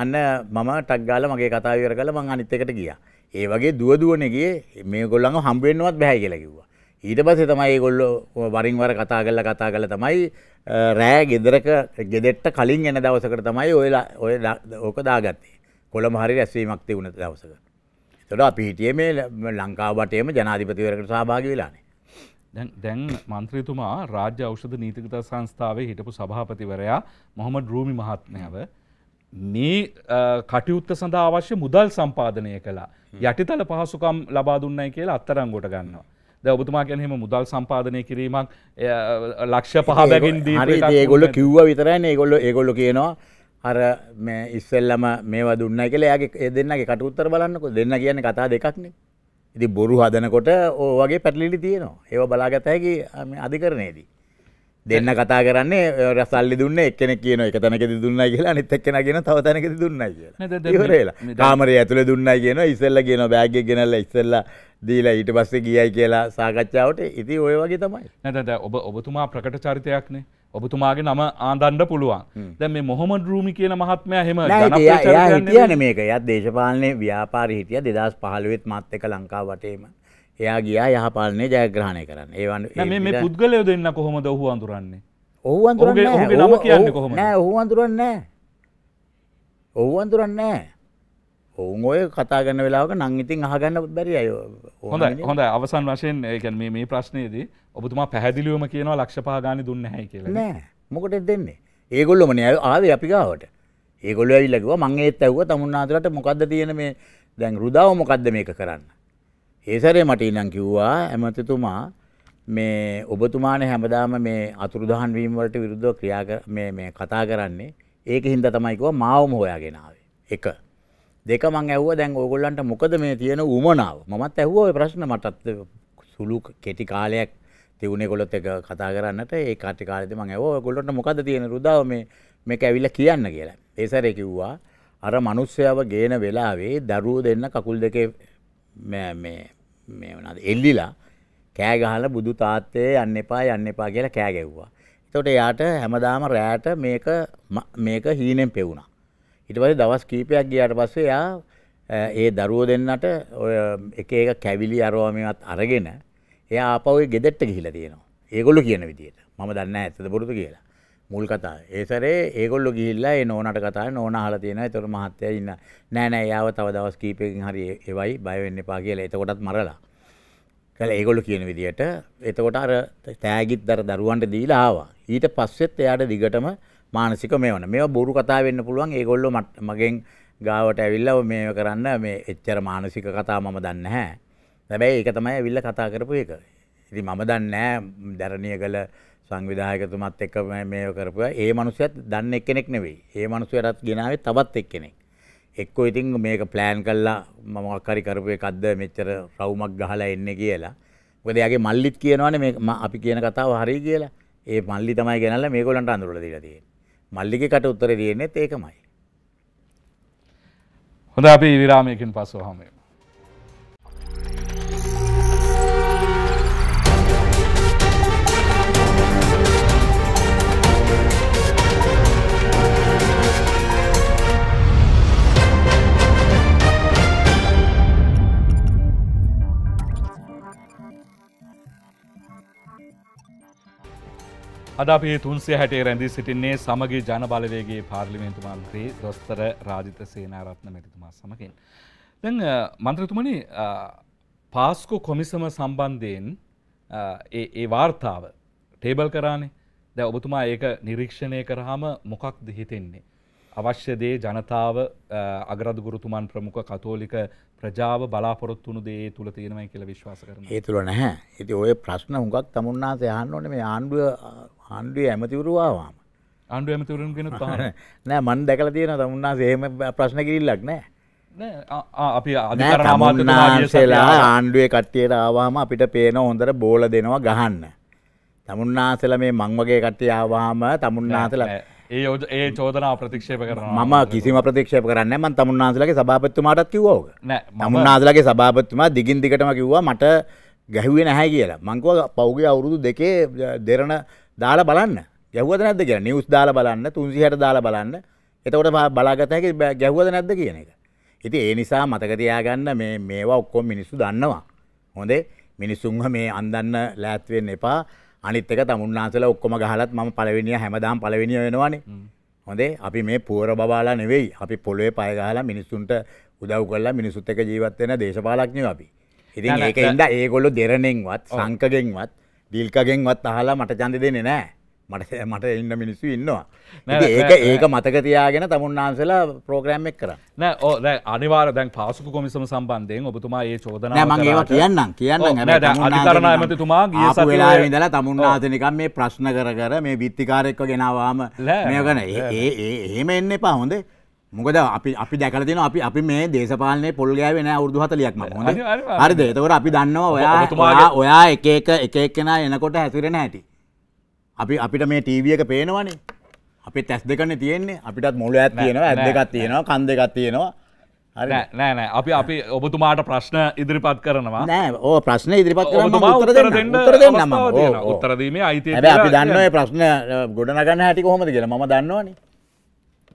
[SPEAKER 2] අන්න මම ටක් ගාලා මගේ කතාව ඉවර කරලා මං අනිත් එකට ගියා. ඒ වගේ දුව දුවනේ ගියේ මේගොල්ලන්ව හම්බ වෙන්නවත් බෑ කියලා කිව්වා. ඊට පස්සේ තමයි ඒගොල්ලෝ වරින් වර කතා කරලා කතා කරලා තමයි රෑ ගෙදරක ගෙදෙට්ට කලින් එන දවසකට තමයි ඔය ඔය ඕක දාගත්තේ. කොළඹ හරි රැස්වීමක් තිබුණ දවසක. එතකොට අපි හිටියේ මේ ලංකාව වටේම ජනාධිපතිවරකට සහභාගී වෙලානේ.
[SPEAKER 1] දැන් මන්ත්‍රීතුමා රාජ්‍ය ඖෂධ නීතිගත සංස්ථාවේ හිටපු සභාපතිවරයා මොහොමඩ් රූමි මහත්මයව මේ කටයුත්ත සඳහා අවශ්‍ය මුදල් සම්පාධනය කලා යටිතල පහසුකම් ලබා දුන්නයි කියලා අත්තරං ගොට ගන්නවා. ද ඔබතුමා ගැනහෙම මුදල් සම්පාධනය කිරීමක් ලක්ෂ පහබැගින් දී ගොල්ල
[SPEAKER 2] කිව්ව විතරයි ඒගොල්ල ඒගොල්ල කියනවා අර මේ ඉස්සල්ලම මේවා දුන්න කියලා යාගේ ඒ දෙන්නගේ කටුත්තර බලන්නකො දෙන්න කියන කතා දෙකක්නේ ඉති බොරු හදනකොට ඕ වගේ පැටලිලි තියෙනවා ඒව බලාගත හැකි අධිකරණයේදී දෙන්න කතා කරන්නේ ර සල්ලි දුන්න එකන කියන එක තැනක දුන්න කියලා නිත්තක්කෙන කියෙන තව තැනක දුන්න
[SPEAKER 1] කියලා තාමර ඇතුළ
[SPEAKER 2] දුන්න කියන ඉසල්ල කියන බෑග ගෙනල්ල ඉස්සල්ල දීලා ඊට
[SPEAKER 1] පස්සේ ගියයි කියලා සාකච්ඡාවට ඉති ඔය වගේ තමයි නැතද ඔබ ඔබතුමා ප්‍රකට චරිතයක්නේ ඔබතුමාගේ නම ආදන්ඩ පුළුවන් දැ මේ මොහොමද රූමි කියන මහත්මය හෙම හිටියන
[SPEAKER 2] මේක යත් දේශපාලනය ව්‍යාපාර හිටිය දෙදස් පහළුවෙත් මත් එක ලංකා වටේම එයා ගියා යහපාලනය ජයග්‍රහණය කරන්න ඒවන් මේ
[SPEAKER 1] පුද්ගලය දෙන්න කොහොම දහු අඳුරන්නේ ඔහු අඳුර කියන්න කොහොම
[SPEAKER 2] ඔහු අඳුරන්න ඔහු අඳුරන්නේ ඔවුන් ඔය කතාගන්න වෙලාවක නං ඉතින් අහගන්න බැරි අය හොඳ හොඳ
[SPEAKER 1] අවසන් වශයෙන් ඒකන් මේ ප්‍රශ්නයේදී ඔබතුමා පැහැදිලිවම කියනවා ලක්ෂපාගානි දුන්න හැයි කියලා
[SPEAKER 2] නෑ මොකට දෙන්නේ ඒගොල්ලොමන අය ආවේ අපි ගාවට ඒගොල්ල ඇවිල්ලකිව මං ඒත් ඇව්ව තමුන්නාතරට මොකක්ද තියෙන මේ දැන් රුදාව මොකක්ද මේක කරන්න ඒ සැරේ මට ඊනම් කිව්වා ඇමතිතුමා මේ ඔබතුමානේ හැමදාම මේ අතුරුදහන් වීම වලට විරුද්ධව ක්‍රියා මේ මේ කතා කරන්නේ ඒක හින්දා තමයි කිව්වා මාවම හොයාගෙන ආවේ එක දෙක මං ඇහුවා දැන් ඕගොල්ලන්ට මොකද මේ තියෙන උමනාව මමත් ඇහුවා ওই ප්‍රශ්න මටත් සුළු කෙටි කාලයක් තිබුණේ ඒගොල්ලොත් එක කතා කරන්නට ඒ කාටි කාලෙදි මං ඇහුවා ඔයගොල්ලන්ට මොකද තියෙන රුදාව මේ මේක ඇවිල්ලා කියන්න කියලා. ඒ සැරේ කිව්වා අර මිනිස්සයව ගේන වෙලාවේ දරුවෝ දෙන්න කකුල් දෙකේ මේ මේ මොනවාද එල්ලිලා කෑ ගහලා බුදු තාත්තේ යන්න එපා යන්න එපා කියලා කෑ ගැව්වා. එතකොට එයාට හැමදාම රැයට මේක මේක හීනෙන් පෙවුණා. ඊට පස්සේ දවස් කීපයක් ගියාට පස්සේ එයා ඒ දරුවෝ දෙන්නට ඔය එක එක කැවිලි අරවා මේවත් අරගෙන එයා ආපහු ඒ ගෙදෙට්ට ගිහිල්ලා තියෙනවා. ඒගොල්ලෝ කියන විදිහට. මම දන්නේ නැහැ ඇත්තද බොරුද කියලා. මුල් කතා. ඒ සැරේ ඒගොල්ලෝ ගිහිල්ලා ඒ නෝනට කතා නෝන අහලා තියෙනවා. ඒතකොට මහත්තයා ඉන්න. නෑ නෑ යාව තව දවස් කීපයකින් හරි එවයි බය වෙන්න එපා කියලා. එතකොටත් මරලා. කළා ඒගොල්ලෝ කියන විදියට. එතකොට අර තෑගිත් දර දරුවන්ට දීලා ආවා. ඊට පස්සෙත් එයාට දිගටම මානසික මේවන. මේවා බොරු කතා වෙන්න පුළුවන්. ඒගොල්ලෝ මගෙන් ගාවට ඇවිල්ලා මේව කරන්න මේ එච්චර මානසික කතා මම දන්නේ නැහැ. හැබැයි ඒක තමයි ඇවිල්ලා කතා කරපු එක. ඉති මම දන්නෑ දැරණිය කළ සංවිධායකතුමත් එක්ක මේ කරපුය ඒ මනුසයත් දන්න එක්කෙනෙක් නෙවෙයි ඒ මනුසුවරත් ගෙනාවේ තවත් එක්කෙනෙක් එක්කෝ ඉතින් මේක ප්ලෑන් කල්ලා මමක්කරි කරපුය කද්ද මෙච්චර රවුමක් ගහලා එන්න කියලා මොකද එයාගේ මල්ලිත් කියනවනේ මේ අපි කියන කතාව හරි කියලා ඒ මල්ලි තමයි ගෙනල්ලා මේගොල්ලන්ට අඳුරලා දීලා තියෙන්නේ මල්ලිගේ කට උත්තරේ තියෙන්නේත් ඒකමයි
[SPEAKER 1] හොඳ අපි විරාමයකින් පස්සෙ හමු අද අපි තුන්සේ හැටේ රැඳී සිටින්නේ සමගී ජනබලවේගේ පාර්ලිමේන්තු මන්ත්‍රී දොස්තර රාජිත සේනාරත්න මැතිතුමා සමගින්. දැන් මන්ත්‍රතුමනි පාස්කු කොමිසම සම්බන්ධයෙන් ඒ වාර්තාව ටේබල් කරානේ දැ ඔබතුමා ඒක නිරීක්ෂණය කරහම මොකක් දිහිතෙන්නේ. අවශ්‍ය දේ ජනතාව අගරදගුරුතුමන් ප්‍රමුඛ කතෝලික ප්‍රජාව බලාපොරොත්තු වුණු දේ තුළ තියෙනවයි කියලා විශ්වාස කරන. ඒ තුළ නැහැ.
[SPEAKER 2] ඉතින් ඔය ප්‍රශ්න හුඟක් තමුන්නාසේ අහන්න ඕනේ මේ ආණ්ඩුව ආණ්ඩුවේ ඇමතිවරු ආවාම.
[SPEAKER 1] ආණ්ඩු ඇමතිවරුන් කෙනෙක් ආවා.
[SPEAKER 2] නෑ මම දැකලා තියෙනවා තමුන්නාසේ එහෙම ප්‍රශ්න කිරිල්ලක් නෑ.
[SPEAKER 1] නෑ අපි අධිකාර අමාත්‍යතුමාගේසලා
[SPEAKER 2] ආණ්ඩුවේ කට්ටියට ආවාම අපිට පේන හොඳට බෝල දෙනවා ගහන්න. තමුන්නාසලා මේ මං වගේ කට්ටිය ආවාම තමුන්නාසලා
[SPEAKER 1] ඒ ඒ චෝදනා ප්‍රතික්ෂේප කරනවා මම
[SPEAKER 2] කිසිම ප්‍රතික්ෂේප කරන්නේ මම තමුන්නාසලගේ සභාපතිතුමාටත් කිව්වා ඕක. නෑ තමුන්නාසලගේ සභාපතිතුමා දිගින් දිගටම කිව්වා මට ගැහුවේ නැහැ කියලා. මං කිව්වා පෞගේ අවුරුදු දෙකේ දෙරණ දාලා බලන්න ගැහුවද නැද්ද කියලා නිවුස් දාලා බලන්න 360ට දාලා බලන්න එතකොට බලාගත හැකි ගැහුවද නැද්ද කියන එක. ඉතින් ඒ නිසා මතක තියාගන්න මේ මේවා ඔක්කොම මිනිස්සු දන්නවා. හොඳේ මිනිස්සුන්ව මේ අන්දන්න ලෑත් වෙන්න එපා. අනිත් එක තමුන්නාසලා ඔක්කොම ගහලත් මම පළවෙනියා හැමදාම පළවෙනිය වෙනවනේ. හොඳේ අපි මේ පුවර බබාලා නෙවෙයි. අපි පොළවේ පය ගහලා මිනිස්සුන්ට උදව් කරලා මිනිසුත් එක්ක ජීවත් වෙන දේශපාලඥයෝ අපි. ඉතින් ඒක ඉඳ ඒගොල්ලෝ දෙරණෙන්වත් සංකගෙන්වත් ඩිල්කගෙන්වත් අහලා මට චන්ද දෙන්නේ නෑ මට මට ඉන්න මිනිස්සු ඉන්නවා ඒක ඒක
[SPEAKER 1] මතකතියාගෙන තමුන්නාන්සලා ප්‍රෝග්‍රෑම් එක් කර නෑ අනිවාර දැන් පාසු කොමිසම සම්බන්ධයෙන් ඔබතුමා ඒ චෝදන මගේ කියන්න කියන්න අධිතරණ ඇමතිතුමා ගිය වෙලා ඉඳලා තමුන්නාසනිකම් මේ ප්‍රශ්න කර කර මේ
[SPEAKER 2] බිත්තිකාරෙක්ව ගෙනවාම මේගන ඒ එහෙම එන්න එපා හොඳේ මොකද අපි අපි දැකල තින අපි අපි මේ දේශපාලනය පොල්ගෑ වෙන අවුදු හතලයක්ම හොඳ හරි දේතකට අපි දන්නවා ඔයා ඔයා එක එක එකක් කෙන එනකොට හැසිරෙන හැටි. අපි අපිට මේ ටීවියක පේනවනේ අපි තැස් දෙකන තියෙන්නේ අපිටත් මොල ඇත් තියෙනවා ඇත් දෙකත් තියෙනවා කන් දෙකත්
[SPEAKER 1] තියෙනවා නෑනෑ අපි අපි ඔබතුමාට ප්‍රශ්න ඉදිරිපත් කරනවා නෑ
[SPEAKER 2] ඕ ප්‍රශ්න ඉදිරිපත් කරනවා උත්තර දෙන්න උත්තර
[SPEAKER 1] දීමේ අයිති අපි දන්නවා
[SPEAKER 2] ප්‍රශ්න ගොඩනගන්න හැටි කොහොමද කියලා මම දන්නවනේ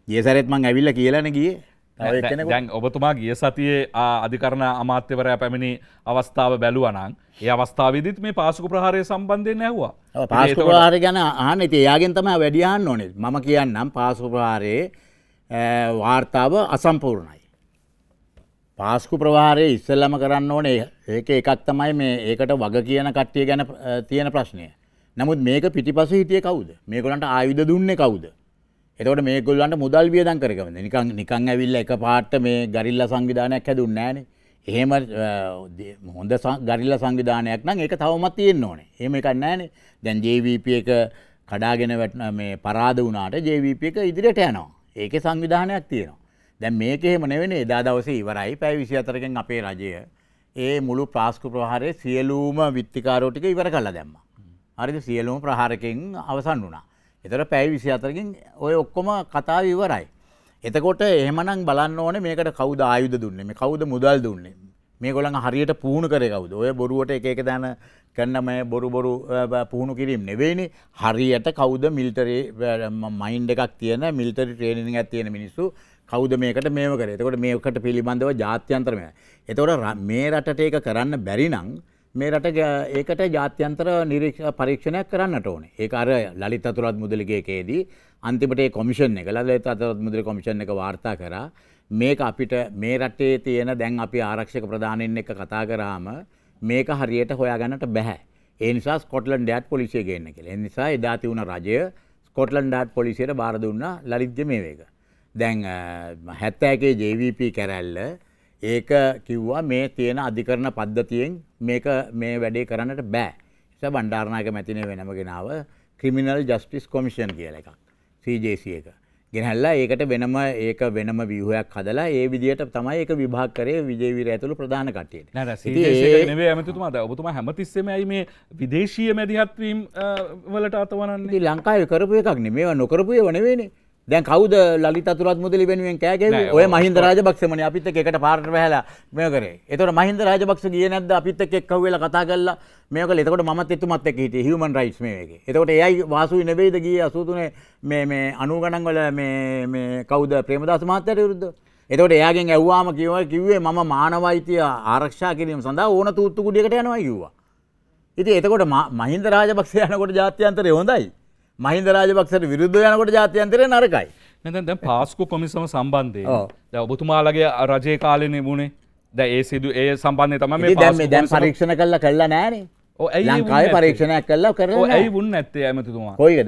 [SPEAKER 2] ඒ සැරෙත් මං ඇවිල්ල කියලන ගියේ දැන්
[SPEAKER 1] ඔබතුමා ගිය සතියේ අධිකරණ අමාත්‍යවරයා පැමිණි අවස්ථාව බැලුවනං ඒ අවස්ථාවවිදිත් මේ පාසුක ප්‍රහාරය සම්බන්ධයෙන් ඇහවා පාසු ප්‍රහාර
[SPEAKER 2] ගැන ආන ඉති යාගෙන් තම වැඩියහන්න ඕනෙත් මම කියන්නම් පාසු ප්‍රහාරයේ වාර්තාව අසම්පූර්ණයි. පාස්කු ප්‍රවාරය ඉස්සල්ලම කරන්න ඕනේ ඒක එකක් තමයි මේ ඒකට වග කියන කට්ටිය ගැන තියෙන ප්‍රශ්නය. නමුත් මේක පිටිපස හිටිය කවුද මේකොලන්ට ආයුධ දුන්නේ කවුද. එතකොට මේ ගොල්ලන්ට මුදල් වියදම් කරගමද නිකන් නිකන් ඇවිල්ලා එක පාට මේ ගරිල්ලා සංවිධානයක් හැදුන්නේ නැහනේ. එහෙම හොඳ ගරිල්ලා සංවිධානයක් නම් ඒක තවමත් තියෙන්න ඕනේ. එහෙම එකක් නැහනේ. දැන් JVP එක කඩාගෙන මේ පරාද වුණාට JVP එක ඉදිරියට යනවා. ඒකේ සංවිධානයක් තියෙනවා. දැන් මේක එහෙම නෙවෙනේ. එදා දවසේ ඉවරයි. පැය 24කින් අපේ රජය ඒ මුළු ප්‍රාස්කු ප්‍රහාරයේ සියලුම විත්තිකාරෝ ටික ඉවර කළා දැම්මා. හරිද? සියලුම ප්‍රහාරකෙන් අවසන් වුණා. එතර පැයි විසි අතරකින් ඔය ඔක්කොම කතාව ඉවරයි. එතකොට එහමනම් බලන්න ඕන මේකට කවුද ආයුධ දුන්නේ මේ කවුද මුදල් දුන්නේ මේ ගොළන් හරියට පුහුණු කරය කවුද ඔය බොරුවට එක එක දැන කන්නම බොරු බොරු පුහුණු කිරීම නෙවෙයිනි හරියට කවුද මිල්ටරි මයින්් එකක් තියෙන මිල්ටරි ට්‍රේනිින් ඇත් තියෙන මිනිස්සු කවුද මේකට මේකර එතකොට මේකට පිළිබඳව ජාත්‍යන්තරමය. එතකොට මේ රටට ඒක කරන්න බැරිනං මේ රට ඒකට ජාත්‍යන්තර නිරීක්ෂ පරීක්ෂණයක් කරන්නට ඕන ඒක අර ලලිත අතුරත් මුදලිගේකේදී අන්තිමට කොමිෂන් එක ලලිත අතුරත් මුදලි කොමිෂන් එක වාර්තා කරා මේක අපිට මේ රටේ තියෙන දැන් අපි ආරක්ෂක ප්‍රධානීන් එක්ක කතා කරාම මේක හරියට හොයාගන්නට බෑ ඒ නිසා ස්කොට්ලන්ඩ් යාඩ් පොලිසිය ගේන්න කියලා. ඒ නිසා එදා තිබුණ රජය ස්කොට්ලන්ඩ් යාඩ් පොලිසියට බාර දුන්නා ලලිත් ජමේවේක. දැන් 71 ජේවිපී කැරැල්ල ඒක කිව්වා මේ තියෙන අධිකරණ පද්ධතියෙන් මේක මේ වැඩේ කරන්නට බෑ. නිසා බණ්ඩාරනායක මැතිනේ වෙනම ගෙනාව ක්‍රිමිනල් ජස්ටිස් කොමිෂන් කියලා එකක් CJC එක. ගෙනහැල්ලා ඒකට වෙනම ඒක වෙනම ව්‍යුහයක් හදලා ඒ විදිහට තමයි ඒක විභාග කරේ විජේ වීර ඇතුළු ප්‍රධාන
[SPEAKER 1] කට්ටියට. නෑ CJC නෙවෙයි ඇමතිතුමා දැන් ඔබතුමා හැමතිස්සෙම ඇයි මේ විදේශීය මැදිහත්වීම් වලට අතවනන්නේ? ඉතින් ලංකාවේ කරපු
[SPEAKER 2] එකක් නෙමෙයි මේවා නොකරපු ඒවා නෙවෙයිනේ. දැන් කවුද ලලිත අතුරත් මුදලි වෙනුවෙන් කෑ ගැහුවේ? ඔය මහින්ද රාජපක්ෂමනේ අපිත් එක්ක එකට පාරට වැහැලා මේ කරේ. ඒතකොට මහින්ද රාජපක්ෂ ගියේ නැද්ද අපිත් එක්ක එක්ක වෙලා කතා කරලා මේ කළේ. ඒතකොට මමත් එතුමත් එක්ක හිටියේ human rights මේ එකේ. ඒතකොට එයයි වාසුයි නෙවෙයිද ගියේ 83 මේ මේ 90 ගණන් වල මේ මේ කවුද ප්‍රේමදාස මහත්තයාට විරුද්ධව? එතකොට එයාගෙන් ඇහුවාම කිව්වා කිව්වේ මම මානවයිතිය ආරක්ෂා කිරීම සඳහා ඕන තූත්තු කුඩියකට යනවා කිව්වා. ඉතින් එතකොට මහින්ද රාජපක්ෂ යනකොට ජාත්‍යන්තරේ හොඳයි. මහින්ද රාජපක්ෂට විරුද්ධ යනකොට ජාත්‍යන්තරය නරකයි.
[SPEAKER 1] නැතන් දැන් පාස්කු කොමිසම සම්බන්ධය ද ඔබතුමාලගේ රජය කාලන වුණේ ද ඒ සිදු ඒ සම්බන්ධය තම දැම දැන් පරීක්ෂණ
[SPEAKER 2] කල්ල කල්ලා නෑනේ.
[SPEAKER 1] ලංකාය පරීක්ෂණයක්
[SPEAKER 2] කල්ලා කර ඇයි
[SPEAKER 1] වුන් ඇත්තේ ඇමතුතුමා කොයිද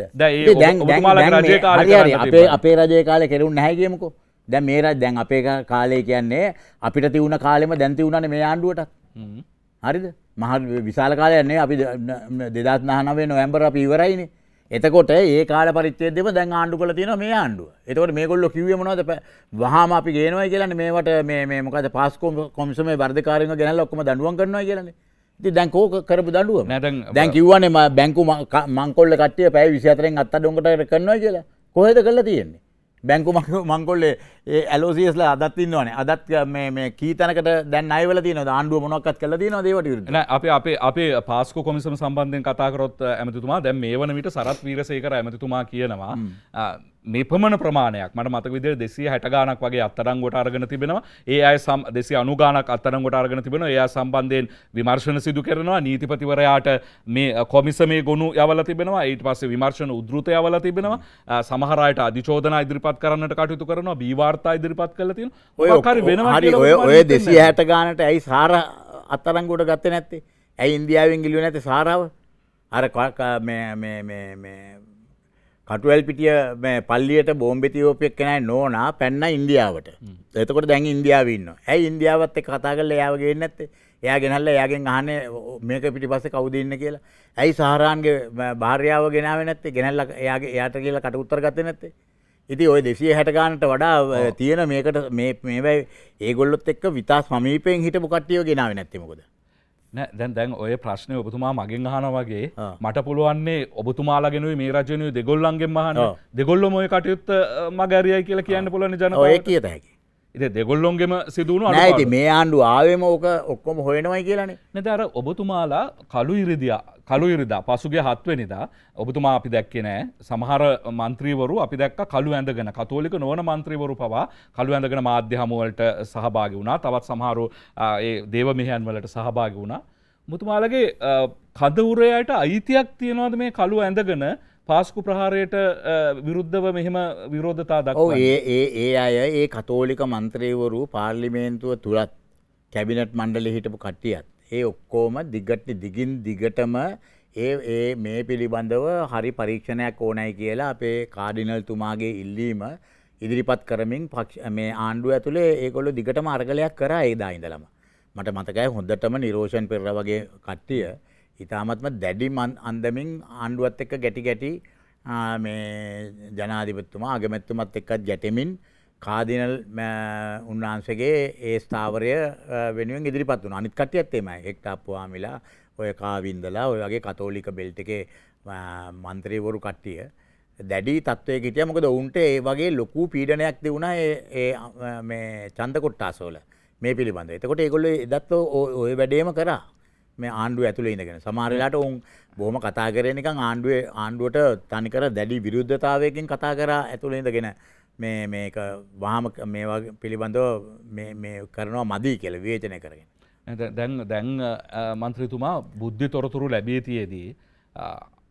[SPEAKER 1] අපේ අපේ
[SPEAKER 2] රජය කාලය කෙරුන් නැහැගේමකෝ දැන් මේර දැන් අපේ කාලය කියන්නේ අපිට තිවුණ කාලෙම දැන්ති වුණන මේ ආණ්ඩුවට හරිද මහ විශාල කාලයන්නේ අපි දෙදත් නහනවේ නොවැම්බර අපි ඉවරයිනේ එතකොට ඒ කාල පරිච්චේදම දැන් ආණ්ඩු කළ තියෙන මේ ආණ්ඩුව. එතකොට මේගොල්ලෝ කිව්වේ මොනවද? වහාම අපි ගේනවා කියලානේ මේවට මේ මේ මොකද පාස්කෝම් කොමිසමේ වර්ධකාරීන්ව ගෙනල්ලා ඔක්කොම දඬුවම් කරනවා කියලානේ. ඉතින් දැන් කෝක කරපු දඬුවම. දැන් කිව්වනේ මම බැංකු මංකොල්ල කට්ටිය පැය 24න් අත්අඩංගුවට කරනවා කියලා. කොහෙද කරලා තියෙන්නේ? බැංකු මංකොල්ලේ ඒ ඇලෝසිස්ල අදත්
[SPEAKER 1] ඉන්නවන අදත් කීතනකට දැන් අයවල තින ආණ්ඩුව මොනක්ත් කල දන දේවට අප අපේ අපේ පාස්කෝ කොමිසම සම්බන්ධයෙන් කතාකරොත් ඇමතිතුමා දැන් මේ වන විට සරත් වීරසේකර ඇමතිතුමා කියනවා මෙපමණ ප්‍රමාණයක් මට මතක විදිර දෙසිය හැට ගානක් වගේ අත්තරංගොට අර්ගෙන තිබෙනවා ඒ අය සම් දෙසි අනුගානක් අත්තරංගොට අර්ගෙන තිබෙන එයා සම්බන්ධයෙන් විමර්ශන සිදු කරනවා නීතිපතිවරයාට මේ කොමිසමේ ගොුණු යවල තිබෙනවා ඊට පස්සේ විමර්ශන උදෘතය යවල තිබෙනවා සමහරයට අධිචෝදන ඉදිරිපත් කරන්නට කටයුතු කරනවා බීවාර් වාර්තා ඉදිරිපත් කල තියෙන ඔයකරි වෙන හරි ඔය ඔය දෙසි හැට
[SPEAKER 2] ගානට ඇයි සාර අත්තරංගුවට ගත්ත නැත්තේ ඇයි ඉන්දියාවෙන් ගිලිය නැති සාරාව අර කටුවල් පිටිය පල්ලියට බෝම්බිතිෝපයක් කෙනයි නෝනා පැන්න ඉන්දියාවට එතකොට දැන් ඉන්දියාවන්න ඇයි ඉන්දියාවත් කතා කල යාවගේ නැත්තේ එයා ගෙනල්ල යාගෙන් අහන මේක පිටි පස්ස කවුදන්න කියලා ඇයි සාරාන්ගේ භාරයාව ගෙනාව නැත්තේ ගෙනල්ල එයාගේ යාට කියලා කට උත්තර ගත නැත්තේ ඉති ඔය දෙසිය හැටගානට වඩා තියෙන මේකට මේවයි ඒගොල්ලොත් එක් විතා සමීපයෙන් හිටපු කට්ටියෝ ගෙනාව නැත්තමකොද
[SPEAKER 1] දැන් දැන් ඔය ප්‍රශ්නය ඔබතුමා මගෙන් අහන වගේ මට පුළුවන්නේ ඔබතුමාලාගෙන මේ රජනය දෙගොල්ලන්ගේ මහන දෙගොල්ලො මොය කටයුත්ත මගැරියයි කියලා කියන්න පුලන ජන ඔය කියත හැකි ඉ දෙගොල්ලොන්ගේම සිදුවුණු ඇති මේ ආණ්ඩු ආවේම ඕක ඔක්කොම හොයනවයි කියලනේ නදර ඔබතුමාලා කළු ඉරිදියා කළුයිරිදා පසුගේ හත්වනිදා ඔබතුමා අපි දැක්කේ නෑ සමහර මන්ත්‍රීවරු අපි දැක් කළු ඇඳගෙන කතෝලික නොවන මන්ත්‍රීවරු පවා කළු ඇඳගෙන මාධ්‍ය හමුවලට සහභාගි වුණා තවත් සමහරු දේව මෙහයන් වලට සහභාගි වුණා මුතුමාලගේ කදවුරයට අයිතියක් තියෙනවාද මේ කළු ඇඳගෙන පාස්කු ප්‍රහාරයට විරුද්ධව මෙහෙම විරෝධතා දක්ව ඒ
[SPEAKER 2] ඒ අය ඒ කතෝලික මන්ත්‍රයවරු පාර්ලිමේන්තුව තුළත් කැබිනට් මණ්ඩලි හිටපු කට්ටියත් ඒ ඔක්කෝම දිගට දිගින් දිගටම ඒ ඒ මේ පිළිබඳව හරි පරීක්ෂණයක් ඕනයි කියලා අපේ කාඩිනල් තුමාගේ ඉල්ලීම ඉදිරිපත් කරමින් මේ ආණ්ඩුව ඇතුළේ ඒගොල්ලෝ දිගටම අරගලයක් කරා ඒදා ඉඳලම. මට මතකයි හොඳටම නිරෝෂන් පෙරර වගේ කට්ටිය ඉතාමත්ම දැඩි අන්දමින් ආණ්ඩුවත් එක්ක ගැටි ගැටි මේ ජනාධිපතිතුමා අගමැතිතුමත් එක්කත් ගැටෙමින් කාදිනල් උන්වහන්සේගේ ඒ ස්ථාවරය වෙනුවෙන් ඉදිරිපත් වුණා. අනිත් කට්ටියත් එහෙමයි. එක්ටාප්පුවාමිලා ඔය කාවින්දලා ඔය වගේ කතෝලික බෙල්ට් එකේ මන්ත්‍රීවරු කට්ටිය දැඩි තත්ත්වයක හිටියා. මොකද ඔවුන්ට ඒ වගේ ලොකු පීඩනයක් දෙුණා ඒ මේ චන්ද කොට්ටාසෝල මේ පිළිබඳව. එතකොට ඒගොල්ලෝ එදත් ඔය වැඩේම කරා. මේ ආණ්ඩුව ඇතුළේ ඉඳගෙන. සමහර වෙලාවට ඔවුන් බොහොම කතා කරේ නිකන් ආණ්ඩුවේ ආණ්ඩුවට තනිකර දැඩි විරුද්ධතාවයකින් කතා කරා ඇතුළේ ඉඳගෙන මේ මේක වාම මේවා පිළිබඳව කරනවා මදී කියල වේචනය කරගෙන.
[SPEAKER 1] දැන් දැන් මන්ත්‍රීතුමා බුද්ධි තොරතුරු ලැබී තියේදී.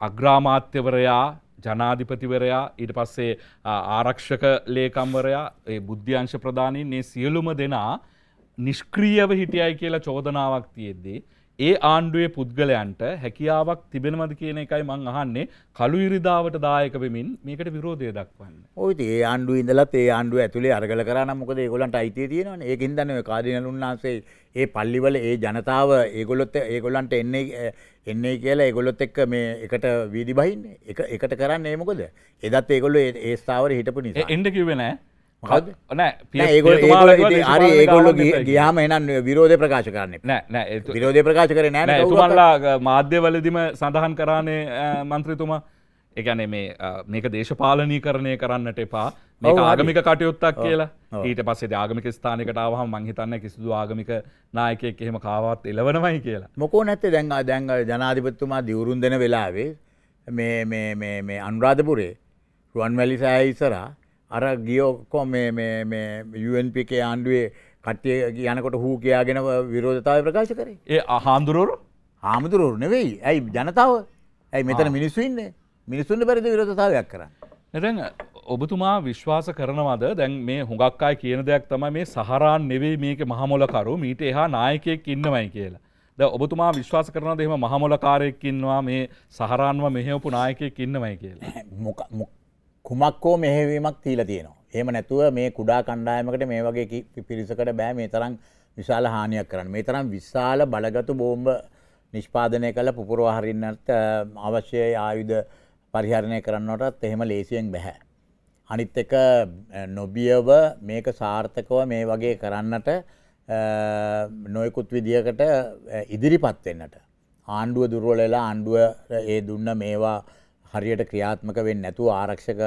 [SPEAKER 1] අග්‍රාමාත්‍යවරයා ජනාධිපතිවරයා ඊට පස්සේ ආරක්ෂක ලේකම්වරයා බුද්ධ්‍යංශ ප්‍රධානීන් මේ සියලුම දෙනා නිෂ්ක්‍රියව හිටියයි කියලා චෝදනාවක් තියෙද්දී. ඒ ආණ්ඩුවේ පුද්ගලයන්ට හැකියාවක් තිබෙනමද කියන එකයි මං අහන්නේ කළු ඉරිදාවට දායක වෙමින් මේකට විරෝධය දක්වන්න.
[SPEAKER 2] ඔය ඒ ආණ්ඩුව ඉඳලා ඒ ආණ්ඩුව ඇතුලේ අරගල කරා නම් මොකද ඒගොල්ලන්ට අයිතිය තියෙනවනේ. ඒකෙන් දන්නේ ඔය කාඩිනල් උන්නාන්සේ ඒ පල්ලිවල ඒ ජනතාව ඒගොල්ලොත් ඒගොල්ලන්ට එන්නේ එන්නේ කියලා ඒගොල්ලොත් එක්ක මේ එකට වීදි බහින්නේ. එක එකට කරන්නේ මොකද? එදත් ඒගොල්ලෝ ඒ ස්ථාවරේ හිටපු නිසා.
[SPEAKER 1] එන්න කිව්වේ නෑ. හරි ඒගොල්ල ගියාම එනන් විරෝධ ප්‍රකාශ කරන්න නෑ විරෝධ ප්‍රකාශ කර නෑ තුමන්ලා මාධ්‍යවලදිම සඳහන් කරානේ මන්ත්‍රතුමා එකැන මේ මේක දේශපාලනී කරණය කරන්නට එපා මේක ආගමික කටයුත්තක් කියලා ඊට පස්සේ ආගමික ස්ථානකටාවහ මංහිතන්න කිසිදු ආගමික නායකෙක් එහෙම කාවත් එලවනමයි කියලා මොකෝ නැත්තේ දැන්වා
[SPEAKER 2] දැන්ග ජනාධිපත්තුමා දියවරුන් දෙන වෙලාවේ මේ අනුරාධපුරේ රුවන් වැලිසෑ ඉසරා අර ගියෝකෝ UNPK ආණ්ඩුවේ කට්ටිය යනකොට හූ කියයාගෙන විරෝධතාව ප්‍රකාශ කරේ
[SPEAKER 1] ඒ හාමුදුරුවරු
[SPEAKER 2] හාමුදුරුවරු නෙවෙයි ඇයි ජනතාව ඇයි මෙතන මිනිස්සුන්න මිනිස්සුන්න පැරිද විරෝධතාවයක්
[SPEAKER 1] කරන්න. ඔබතුමා විශ්වාස කරනවද දැන් මේ හුඟක් අය කියන දෙයක් තමයි මේ සහරාන් නෙවෙයි මේක මහමොලකරු මීට එහා නායකයෙක් ඉන්නවයි කියලා. ද ඔබතුමා විශ්වාස කරන දෙම මහමොලකාරයෙක් ඉන්නවා මේ සහරාන්ව මෙහෙවපු නායකයෙක් ඉන්නවයි කියලා.
[SPEAKER 2] කුමක්කෝ මෙහෙවීමක් තීල තියෙනවා. එහම නැතුව මේ කුඩා කණ්ඩායමකට මේ වගේ පිරිසකට බෑ මේ තරම් විශාල හානියක් කරන්න මේ තරම් විශාල බලගතු බෝම්බ නිෂ්පාදනය කළ පුපුරවාහරින්නට අවශ්‍ය ආයුධ පරිහරණය කරන්නටත් එහෙම ලේසියෙන් බැහැ. අනිත් එක නොබියව මේක සාර්ථකව මේ වගේ කරන්නට නොයකුත් විදිහකට ඉදිරිපත් වෙන්නට ආණ්ඩුව දුර්වලලා ආණ්ඩුව ඒ දුන්න මේවා හරියට ක්‍රියාත්මක වෙන් නැතුව ආරක්ෂක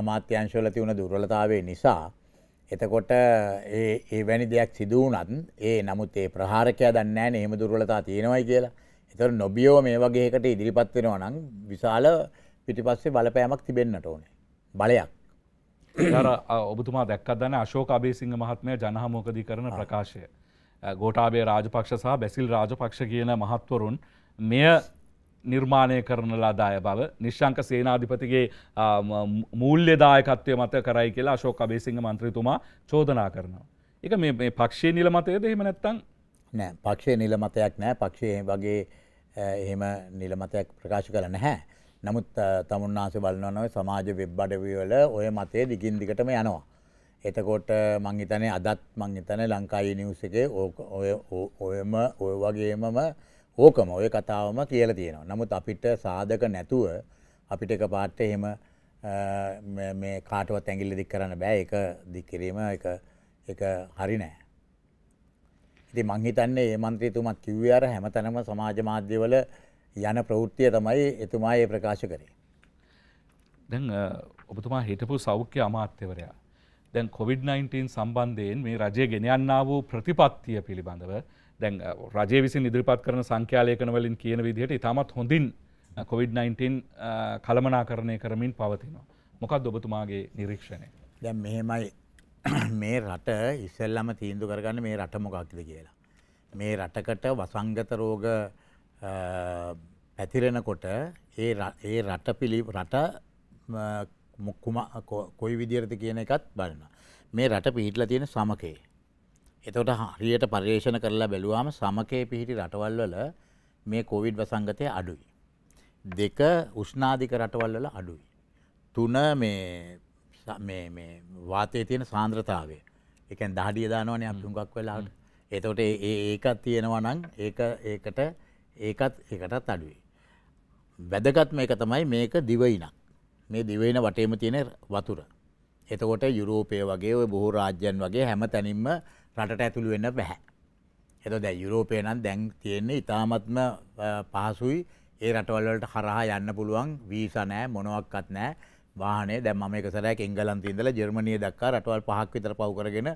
[SPEAKER 2] අමාත්‍යංශවල තිවුණ දුර්වලතාවේ නිසා. එතකොට ඒ වැනි දෙයක් සිදුවනත් ඒ නමුත් ඒ ප්‍රහාරකය දන්නෑ එහෙම දුර්වලතා තියෙනවයි කියලා එතර නොබියෝ මේ වගේකට ඉදිරිපත් වෙනවා නම් විශාල පිටිපස්සේ බලපෑමක් තිබෙන්න්නට ඕනේ බලයක්.
[SPEAKER 1] ර ඔබතුමා දැක්කදන්න අශෝක අබේසිංහ මහත්මය ජනහමෝකදී කරන ප්‍රකාශය. ගෝටාබේ රාජපක්ෂ සහ බැසිල් රාජපක්ෂ කියන මහත්වරුන් මෙය නිර්මාණය කරන ලදාය බව නිශ්ංක සේනාධිපතිගේ මූල්්‍යදායකත්වය මත කරයි කියලා ශෝක අබේසිංහ මන්ත්‍රතුමා චෝදනා කරනවා. එක මේ පක්ෂය නිලමතයද එහෙම නැත්තං නෑ පක්ෂය නිලමතයක් නෑ පක්ෂය
[SPEAKER 2] වගේ එහෙම නිලමතයක් ප්‍රකාශ කර නැහැ. නමුත් තමුන්නාස බලන්නනොව සමාජ වෙබ්බඩවවල ඔය මතේ දිගින් දිගටම යනවා. එතකොට මංහිතනේ අදත් මංහිතන ලංකායි නිවසගේ ඕක ඔය ඔයම ඔය වගේමම ඕකම ඔය කතාවම කියල තියෙනවා. නමුත් අපිට සාධක නැතුව අපිට එක පාට්ට එහෙම මේ කාටවත් ඇගිල්ල දික් කරන්න බෑ එක දික්කිරීම එක හරි නෑ. ඉති මංහිතන්නේ ඒ මන්ත්‍රීතුමත් කිව්වර හැම තැනම සමාජ මාධ්‍යවල යන ප්‍රවෘත්තිය තමයි එතුමා ඒ ප්‍රකාශ කරේ.
[SPEAKER 1] දැන් ඔබතුමා හිටපු සෞඛ්‍ය අමාත්‍යවරයා. දැන් කොවිD-19 සම්බන්ධයෙන් මේ රජය ගෙනයන්නා වූ ප්‍රතිපත්තිය පිළිබඳව දැන් රජය විසින් ඉදිරිපත් කරන සංඛ්‍යාලයකනවලින් කියන විදිහට ඉතාමත් හොඳින් කොවිD-19 කළමනාකරණය කරමින් පවතිනවා. මොකක්ද ඔබතුමාගේ නිරීක්ෂණය? දැන් මෙහෙමයි මේ රට
[SPEAKER 2] ඉස්සෙල්ලම තීන්දුව කරගන්න මේ රට මොකක්ද කියලා. මේ රටකට වසංගත රෝග පැතිරෙනකොට ඒ ඒ රට පිළි රට කොයි විදිහටද කියන එකත් බලනවා. මේ රට පිහිටලා තියෙන සමකේ එතකොට හරියට පර්යේෂණ කරලා බැලුවාම සමකය පිහිටි රටවල්වල මේ කොවිඩ් වසංගතය අඩුයි. දෙක උෂ්නාධික රටවල්වල අඩුයි. තුන මේ වාතය තියෙන සාන්ද්‍රතාවය එකන් දහඩිය දානවනය හුඟක් වෙලාට එතකොට ඒකත් තියෙනවනං ඒකට ඒකත් එකටත් අඩුයි. වැදගත් මේක තමයි මේක දිවයිනක් මේ දිවයින වටේම තියෙන වතුර. එතකොට යුරෝපය වගේ බොහෝ රාජ්‍යන් වගේ හැම තැනින්ම රටට ඇතුළු වෙන්න බැහැ. එතො දැ යුරෝපය නම් දැන් තියෙන්නේ ඉතාමත්ම පහසුයි ඒ රටවල්ලට හරහා යන්න පුළුවන් වීස නෑ මොනවක්කත් නෑ වානේ දැම් ම එකසරයක් එංගලන්ති ඉඳල ජර්මණය දක්කා රටවල් පහක් විතර පවකරගෙන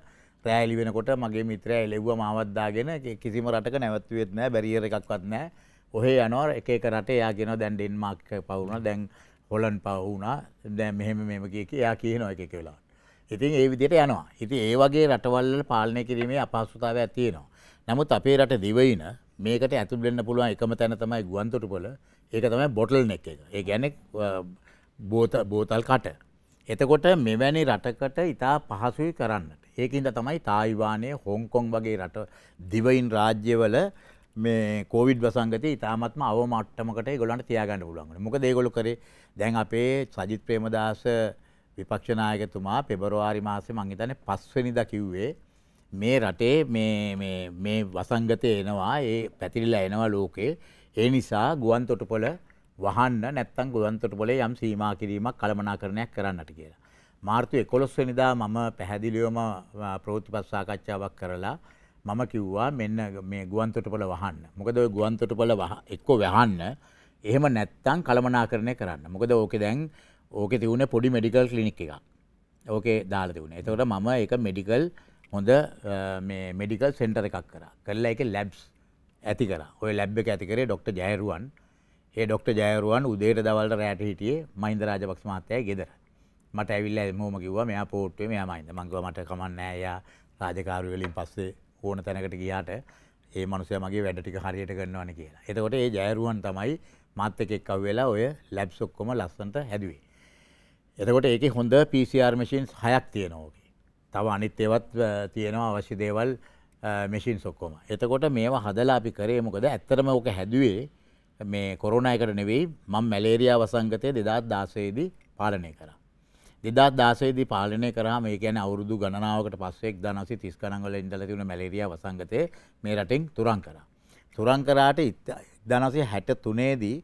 [SPEAKER 2] රෑලි වෙනකොට මගේ මිත්‍රය එලෙව්ව මවත්දාගෙන කිසිම රටක නැවත්වෙත් නෑ බැරිියර එකක්වත් නෑ ඔහේ යනොර එක රට යාගෙන දැන් ඩෙන්මාක් පවුණ දැන් හොලන් පවුුණා දැ මෙහෙම මෙම කිය එයා කියන එක වෙලා ඉතින් ඒ විදිහට යනවා. ඉතින් ඒ වගේ රටවල් වල පාලනය කිරීමේ අපහසුතාවයක් තියෙනවා. නමුත් අපේ රට දිවයින මේකට ඇතුල් වෙන්න පුළුවන් එකම තැන තමයි ගුවන්තොටුපොළ. ඒක තමයි බොටල් නෙක් එක. ඒ කියන්නේ බෝතල් බෝතල් කට. එතකොට මෙවැනි රටකට ඉතා පහසුයි කරන්නට. ඒකින්ද තමයි තායිවානය, හොංකොං වගේ රට දිවයින රාජ්‍යවල මේ කෝවිඩ් වසංගතය ඉතාමත්ම අවමට්ටමකට ඒගොල්ලන්ට තියාගන්න පුළුවන්. මොකද ඒගොල්ලෝ කරේ දැන් අපේ සජිත් ප්‍රේමදාස විපක්ෂ නායකතුමා පෙබරවාරි මාසේ මං හිතන්නේ පස්වෙනිදා කිව්වේ මේ රටේ මේ මේ මේ වසංගතය එනවා ඒ පැතිරිලා එනවා ලෝකේ ඒ නිසා ගුවන් තොටුපොළ වහන්න නැත්තම් ගුවන් තොටුපොළේ යම් සීමා කිරීමක් කළමනාකරණයක් කරන්නට කියලා. මාර්තු 11 වෙනිදා මම පැහැදිලිවම ප්‍රවෘත්තිපත් සාකච්ඡාවක් කරලා මම කිව්වා මෙන්න මේ ගුවන් තොටුපොළ වහන්න. මොකද ඔය ගුවන් තොටුපොළ එක්ක වහන්න එහෙම නැත්තම් කළමනාකරණය කරන්න. මොකද ඕකේ දැන් ඕක තිවුණ පොඩි මඩිකල් කලිනික් එක ඕකේ දාල තිවුණ එතකට මම එක මෙඩිකල් හොඳ මෙඩිකල් සෙන්ටර එකක් කර කරලා එක ලැබ්ස් ඇති කර ඔය ලැබ් එක ඇතිකරේ ඩොක්ට ජයරුවන් ඒ ඩොක්ට ජයරුවන් උදේට දවල්ට රෑට හිටියේ මහින්ද රාජපක්ෂ මහත්තය ගෙදර මට ඇවිල්ල මෝම කිව්වා මෙයා පෝට්ටුවේ මෙයා මයින්ද මංගව මට කමන්නෑයා රාජකාරු වලින් පස්සේ ඕන තැනකට ගියාට ඒ මනුසය මගේ වැඩ ටික හරියට කරන්නවන කියලා එතකොට ඒ ජයරුවන් තමයි මත්තකෙක් කව් වෙලා ඔය ලැබ්සොක්කොම ලස්සන්ට හැදුවේ එතකොට ඒක හොඳ PCR මසින්ස් හයක් තියෙනෝකි. තව අනිත් ඒවත් තියෙනවා අවශ්‍ය දේවල් මෙසින් සොක්කොම. එතකොට මේවා හදලා අපි කරේ මොකද ඇත්තරම ඕක හැදුවේ මේ කොරුණ එකට නෙවෙයි මං මැලේරයා වසංගතය දෙදාත් දාසයේදී පාලනය කර. දෙදාත් දාසේදී පාලනය කරහම ඒ කියන අවුරුදු ගණනාවකට පස්සෙක් දනසි තිස් කනංගල ඉඳල තිබුණ මැලේරයා වසංගතය මේ රටෙන් තුරන් කරා. තුරන් කරාට ඉදනසේ හැට තුනේදී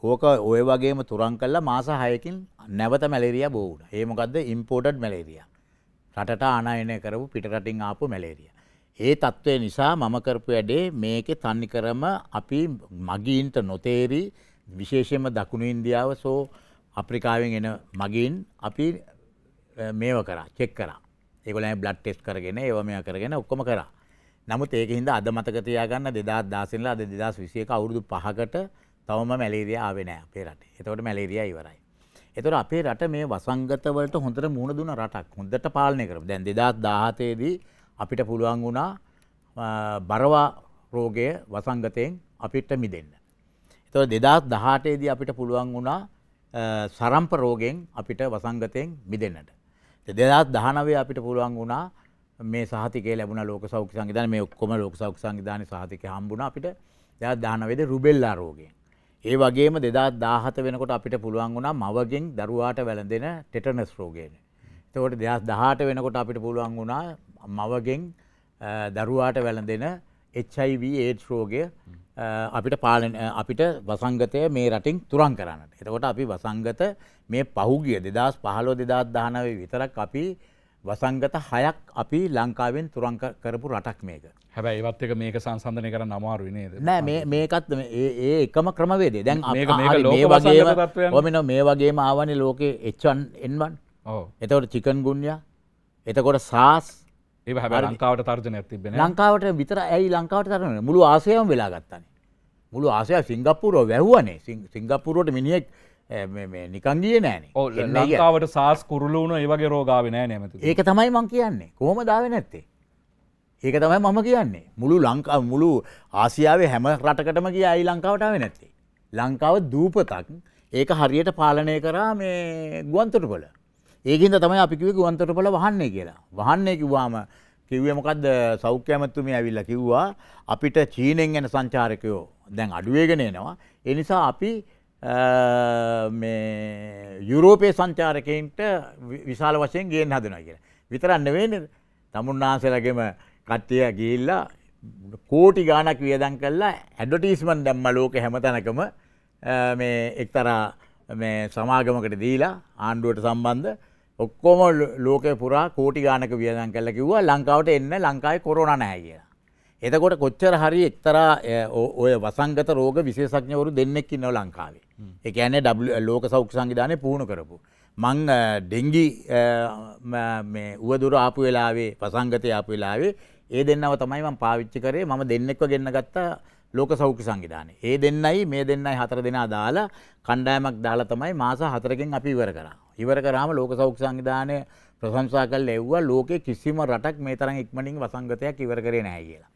[SPEAKER 2] ඕක ඔය වගේම තුරන් කල්ලා මාස හයකින් නැවත මැලේරිය බෝඩ ඒමකක්ද ඉම්පෝර්ටඩ් මැලේරිය රටට ආනායනය කරපු පිටරටින් ආපු මැලේරිය. ඒ තත්ත්වය නිසා මම කරපු වැඩේ මේකෙ තන්නි කරම අපි මගීන්ට නොතේරී විශේෂයම දකුණු ඉන්දියාව සෝ අප්‍රිකාවෙන් එන මගින් අපි මේව කරා චෙක් කරා ඒකොලයි බ්ලඩ් ටෙස් කරගෙන ඒව මෙයා කරගෙන ඔක්කොම කරා. නමුත් ඒක හින්දා අද මතක තියාගන්න 2016 ලා අද 2021 අවුරුදු 5කට තවම මැලේරියා ආවේ නැහැ අපේ රටේ. එතකොට මැලේරියා ඉවරයි. එතකොට අපේ රට මේ වසංගත වලට හොඳට මුහුණ දුන රටක්. හොඳට පාලනය කරපු. දැන් 2017 දී අපිට පුළුවන් වුණා බරවා රෝගය වසංගතයෙන් අපිට මිදෙන්න. එතකොට 2018 දී අපිට පුළුවන් වුණා සරම්ප රෝගෙන් අපිට වසංගතයෙන් මිදෙන්නට. දෙදත් දහනවේ අපිට පුළුවන් වුණා මේ සාතිකේ ලැබුණ ලෝක සෞඛ්‍ය සංවිධානය මේ ඔක්කොම ලෝක සෞඛ්‍ය සංවිධානයේ සාතිකේ හම්බුණා අපිට දෙදත් දහනවේදී රුබෙල්ලා රෝගයෙන්. ඒ වගේම දෙදත් දාහත වෙනකොට අපිට පුළුවන් වුණා මවගෙන් දරුවාට වැළඳෙන ටෙටනස් රෝගයෙන්. එතකොට දෙදස් දහට වෙනකොට අපිට පුළුවන් වුණා මවගෙන් දරුවාට වැළඳෙන HIV AIDS රෝගය අපිට පාලන අපිට වසංගතය මේ රටින් තුරන් කරන්නට. එතකොට අපි වසංගත මේ පහුගිය දෙදස් පහලෝ දෙදස් දානවේ විතරක් අපි වසංගත හයක් අපි ලංකාවෙන්
[SPEAKER 1] තුරංක කරපු රටක් මේක හැබැයි ඒවත් එක මේක සංසන්ධනය කර නමාරු නේද නෑ
[SPEAKER 2] මේකත් ඒ එකම ක්‍රමවේදේ දැන් මේ වගේ ඔමින මේ වගේම ආවනි ලෝකෙ එච්චන් එන්වන් එතවට චිකන් ගුණ්යා එතකොට සාස් ඒ
[SPEAKER 1] ලංකාවට තර්ජන ඇතිබෙන
[SPEAKER 2] ලංකාවට විතර ඇයි ලංකාවට තරන මුළු ආසයම් වෙලා ගත්තන්නේ මුළු ආසය සිංගප්පුරෝ වැැහුවනේ සිංගප්පුරුවට මිනිියෙක් නිකන් ගිය නෑනේ ලංකාවට
[SPEAKER 1] සාස් කුරුලුුණ ඒවගේ රෝගාව නෑ
[SPEAKER 2] නැමති ඒක තමයි මං කියන්නේ කොහොම දාව නැත්තේ ඒක තමයි මම කියන්නේ මුළු ලංකා මුළු ආසියාවේ හැම රටකටම කිය අයි ලංකාවටාව නැත්තේ ලංකාව දූපතක් ඒක හරියට පාලනය කරා මේ ගුවන්තොට කොල ඒකින්ද තමයි අපිකිව ගුවන්තොට කොල වහන්නේ කියලා වහන්නේ කිව්වාම කිව්වමකක්ද සෞඛ්‍යමත්තුම ඇවිල්ල කිව්වා අපිට චීනෙන් ගැන සංචාරකයෝ දැන් අඩුවේගෙන එනවා එනිසා අපි යුරෝපය සංචාරකයින්ට විශාල වශයෙන් ගේෙන් හදනා කියෙන. විතරන්න වෙන තමුන්නාසලගම කට්ටිය ගිල්ලා කෝටි ගානක් වියදන් කල්ලා ඇඩටීස්මන් දැම්ම ලෝක හැමතැනකම එක්තරා සමාගමකට දීලා ආණ්ඩුවට සම්බන්ධ ඔක්කොම ලෝක පුරා කෝටි ගානක වියදන් කල්ල කිව්වා ලංකාවට එන්න ලංකායි කොරන නෑ කියලා. එතකොට කොච්චර හරි එක්තරා ඔය වසංගත රෝග විශේෂඥවරු දෙන්නෙක් ඉන්නව ලංකාවේ. ඒ කියන්නේ ලෝක සෞඛ්‍ය සංවිධානය පුහුණු කරපු. මං ඩෙංගි මේ උවදුර ආපු වෙලාවේ වසංගතය ආපු වෙලාවේ ඒ දෙන්නව තමයි මම පාවිච්චි කරේ මම දෙන්නෙක්ව ගෙන්න ගත්තා ලෝක සෞඛ්‍ය සංවිධානය. ඒ දෙන්නයි මේ දෙන්නයි හතර දෙනා දාලා කණ්ඩායමක් දාලා තමයි මාස හතරකින් අපි ඉවර කරා. ඉවර කරාම ලෝක සෞඛ්‍ය සංවිධානය ප්‍රශංසා කළා එව්වා ලෝකේ කිසිම රටක් මේ තරම් ඉක්මනින් වසංගතයක් ඉවර කරේ නැහැ කියලා.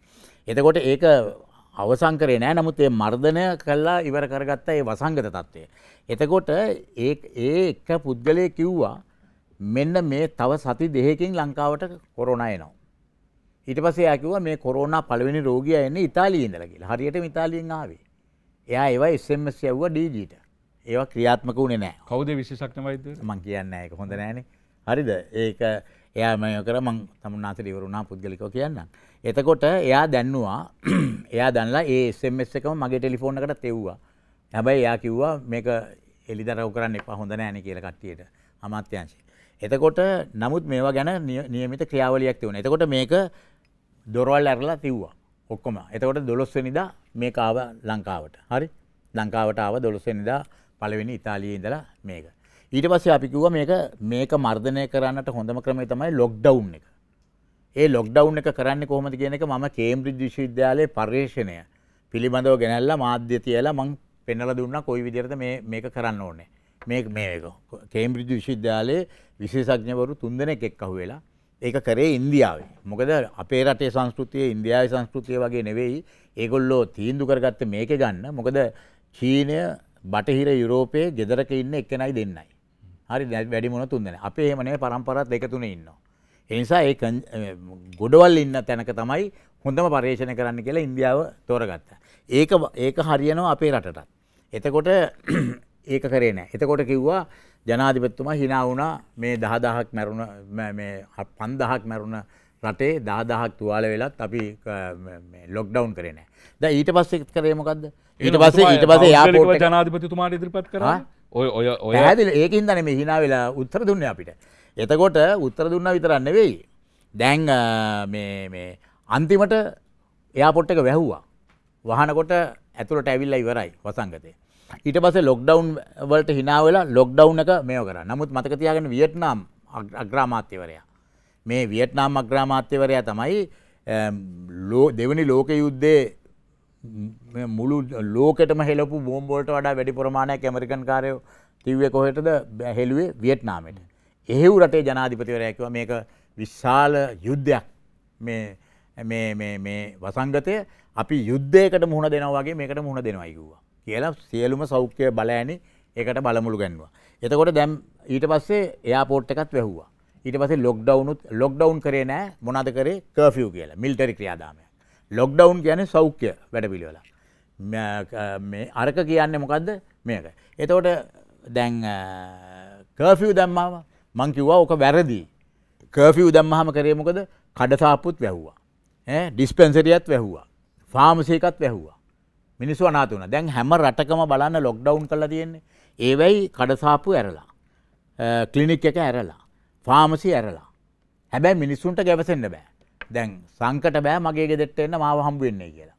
[SPEAKER 2] එතකොට ඒක අවසංකරේ නෑ නමුත් ඒ මර්ධනය කල්ලා ඉවර කරගත්ත ඒ වසංගත තත්ත්වය. එතකොට ඒ එක පුද්ගලය කිව්වා මෙන්න මේ තව සති දෙහකින් ලංකාවට කොරෝණ එනවා. ඊට පස්සේ එයා කිව්වා මේ කොරෝනා පළවෙනි රෝගියා එන්නේ ඉතාලියේ ඉඳලා කියලා. හරියටම ඉතාලියෙන් ආවේ. එයා ඒවා SMS යවුවා DG-ට. ඒවා ක්‍රියාත්මක වුණේ නැහැ. කවුද විශේෂඥ වෛද්‍යවරු? මම කියන්නේ නැහැ ඒක හොඳ නැහැනේ. හරිද? ඒක එයා මම කර මම තමුන්නාසට ඉවරුණා පුද්ගලිකව කියන්නම්. එතකොට එයා දැන්නවා එයා දැන්ලා ඒ SMS එකම මගේ ටෙලිෆෝන් එකට තෙව්වා. හැබැයි එයා කිව්වා මේක එලිදරව් කරන්න එපා හොඳ නෑ නේ කියලා කට්ටියට අමාත්‍යාංශය. එතකොට නමුත් මේවා ගැන නියමිත ක්‍රියාවලියක් තිබුණා. එතකොට මේක දොරවල් ඇරලා තිව්වා. ඔක්කොම. එතකොට 12 වෙනිදා මේක ආව ලංකාවට. හරි? ලංකාවට ආව 12 වෙනිදා පළවෙනි ඉතාලියේ ඉඳලා මේක. ඊට පස්සේ අපි කිව්වා මේක මේක මර්ධනය කරන්නට හොඳම ක්‍රමය තමයි ලොක්ඩවුන් එක. ඒ ලොක්ඩවුන් එක කරන්න කොහොමද කියන එක මම කේම්බ්‍රිජ් විශ්වවිද්‍යාලයේ පර්යේෂණය පිළිබඳව ගෙනල්ලා මාධ්‍ය තියලා මං පෙන්වලා දුන්නා කොයි විදිහටද මේ මේක කරන්න ඕනේ. මේ මේක කේම්බ්‍රිජ් විශ්වවිද්‍යාලයේ විශේෂඥවරු තුන්දෙනෙක් එක්කහු වෙලා ඒක කරේ ඉන්දියාවේ. මොකද අපේ රටේ සංස්කෘතිය ඉන්දියාවේ සංස්කෘතිය වගේ නෙවෙයි. ඒගොල්ලෝ තීන්දුව කරගත්තේ මේක ගන්න. මොකද චීනය බටහිර යුරෝපයේ ගෙදරක ඉන්න එක්කෙනයි දෙන්නයි. හරි වැඩි මොන තුන්දෙනා. අපේ එහෙම නෙවෙයි පරම්පරාත් දෙක තුනේ ඉන්නවා. එනිසා ඒ ගොඩවල් ඉන්න තැනක තමයි හොඳම පර්යේෂණ කරන්න කියලා ඉන්දියාව තෝරගත්තා. ඒක ඒක හරියනවා අපේ රටටත්. එතකොට ඒක කරේ නෑ. එතකොට කිව්වා ජනාධිපතිතුමා hina වුණා මේ 10000ක් මැරුණ මේ 5000ක් මැරුණ රටේ 10000ක් තුවාල වෙලත් අපි මේ ලොක්ඩවුන් කරේ නෑ. දැන් ඊට පස්සේ කරේ මොකද්ද? ඊට පස්සේ ඊට පස්සේ එයාපෝට් එක ජනාධිපතිතුමාට ඉදිරිපත් කරා. ඔය ඔය ඔය පැහැදිලි ඒකින් තමයි මේ hina වෙලා උත්තර දුන්නේ අපිට. එතකොට උත්තර දුන්න විතරන්න වෙයි. දැන් අන්තිමට එයාපොට් එක වැැහ්වා. වහනකොට ඇතුළට ඇවිල්ල ඉවරයි වසංගතේ. ඊට පස ලොක්ඩවන් වලට හිනාවලා ලොක්ඩව් එක මේ කර නමුත් මතකතියාගෙන වියට්නාම් අග්‍රාමාත්‍යවරයා. මේ වියට්නාම් අග්‍රාමාත්‍යවරයා තමයි ලෝ දෙවනි ලෝක යුද්ධේ මුළු ලෝකෙටම හෙලපු බෝම්බෝලට වඩා වැඩි ප්‍රමාණයක් ඇමරිකන් කාරයෝ තිව්වේ කොහෙටද හෙළුවේ වියට්නාමයට එහෙව් රටේ ජනාධිපතිවරයා කිව්වා මේක විශාල යුද්ධයක් මේ මේ වසංගතය අපි යුද්ධයකට මුහුණ දෙනවා වගේ මේකට මුහුණ දෙනවා කිව්වා. කියලා සියලුම සෞඛ්‍ය බලෑනි ඒකට බලමුළු ගැන්වා. එතකොට දැම් ඊට පස්සේ එයාපෝට් එකත් වැැහ්වා. ඊට පසේ ලොක්ඩවනුත් ලොක්ඩවන් කරේ නෑ මොනද කරේ කර්ෆිය් කියලා මිල්ටරි ක්‍රියාදාමය. ලොක්ඩවන් කියන සෞඛ්‍ය වැඩපිළිවෙල. අරක කියන්න මොකක්ද මේක. එතකොට දැන් කර්ෆිය් දැම්මාව මං කිව්වා ඕක වැරදි. කර්ෆිව් දැම්මහම කරේ මොකද? කඩසාප්පුත් වැහුවා. ඈ ඩිස්පෙන්සරියත් වැහුවා. ෆාමසි එකත් වැහුවා. මිනිස්සු අනාථ වුණා. දැන් හැම රටකම බලන්න ලොක්ඩවුන් කරලා තියෙන්නේ. ඒ වෙයි කඩසාප්පු ඇරලා. ක්ලිනික් එක ඇරලා. ෆාමසි ඇරලා. හැබැයි මිනිස්සුන්ට ගැවසෙන්න බෑ. දැන් සංකට බෑ මගේ ගෙදෙට්ට එන්න මාව හම්බ වෙන්නේ කියලා.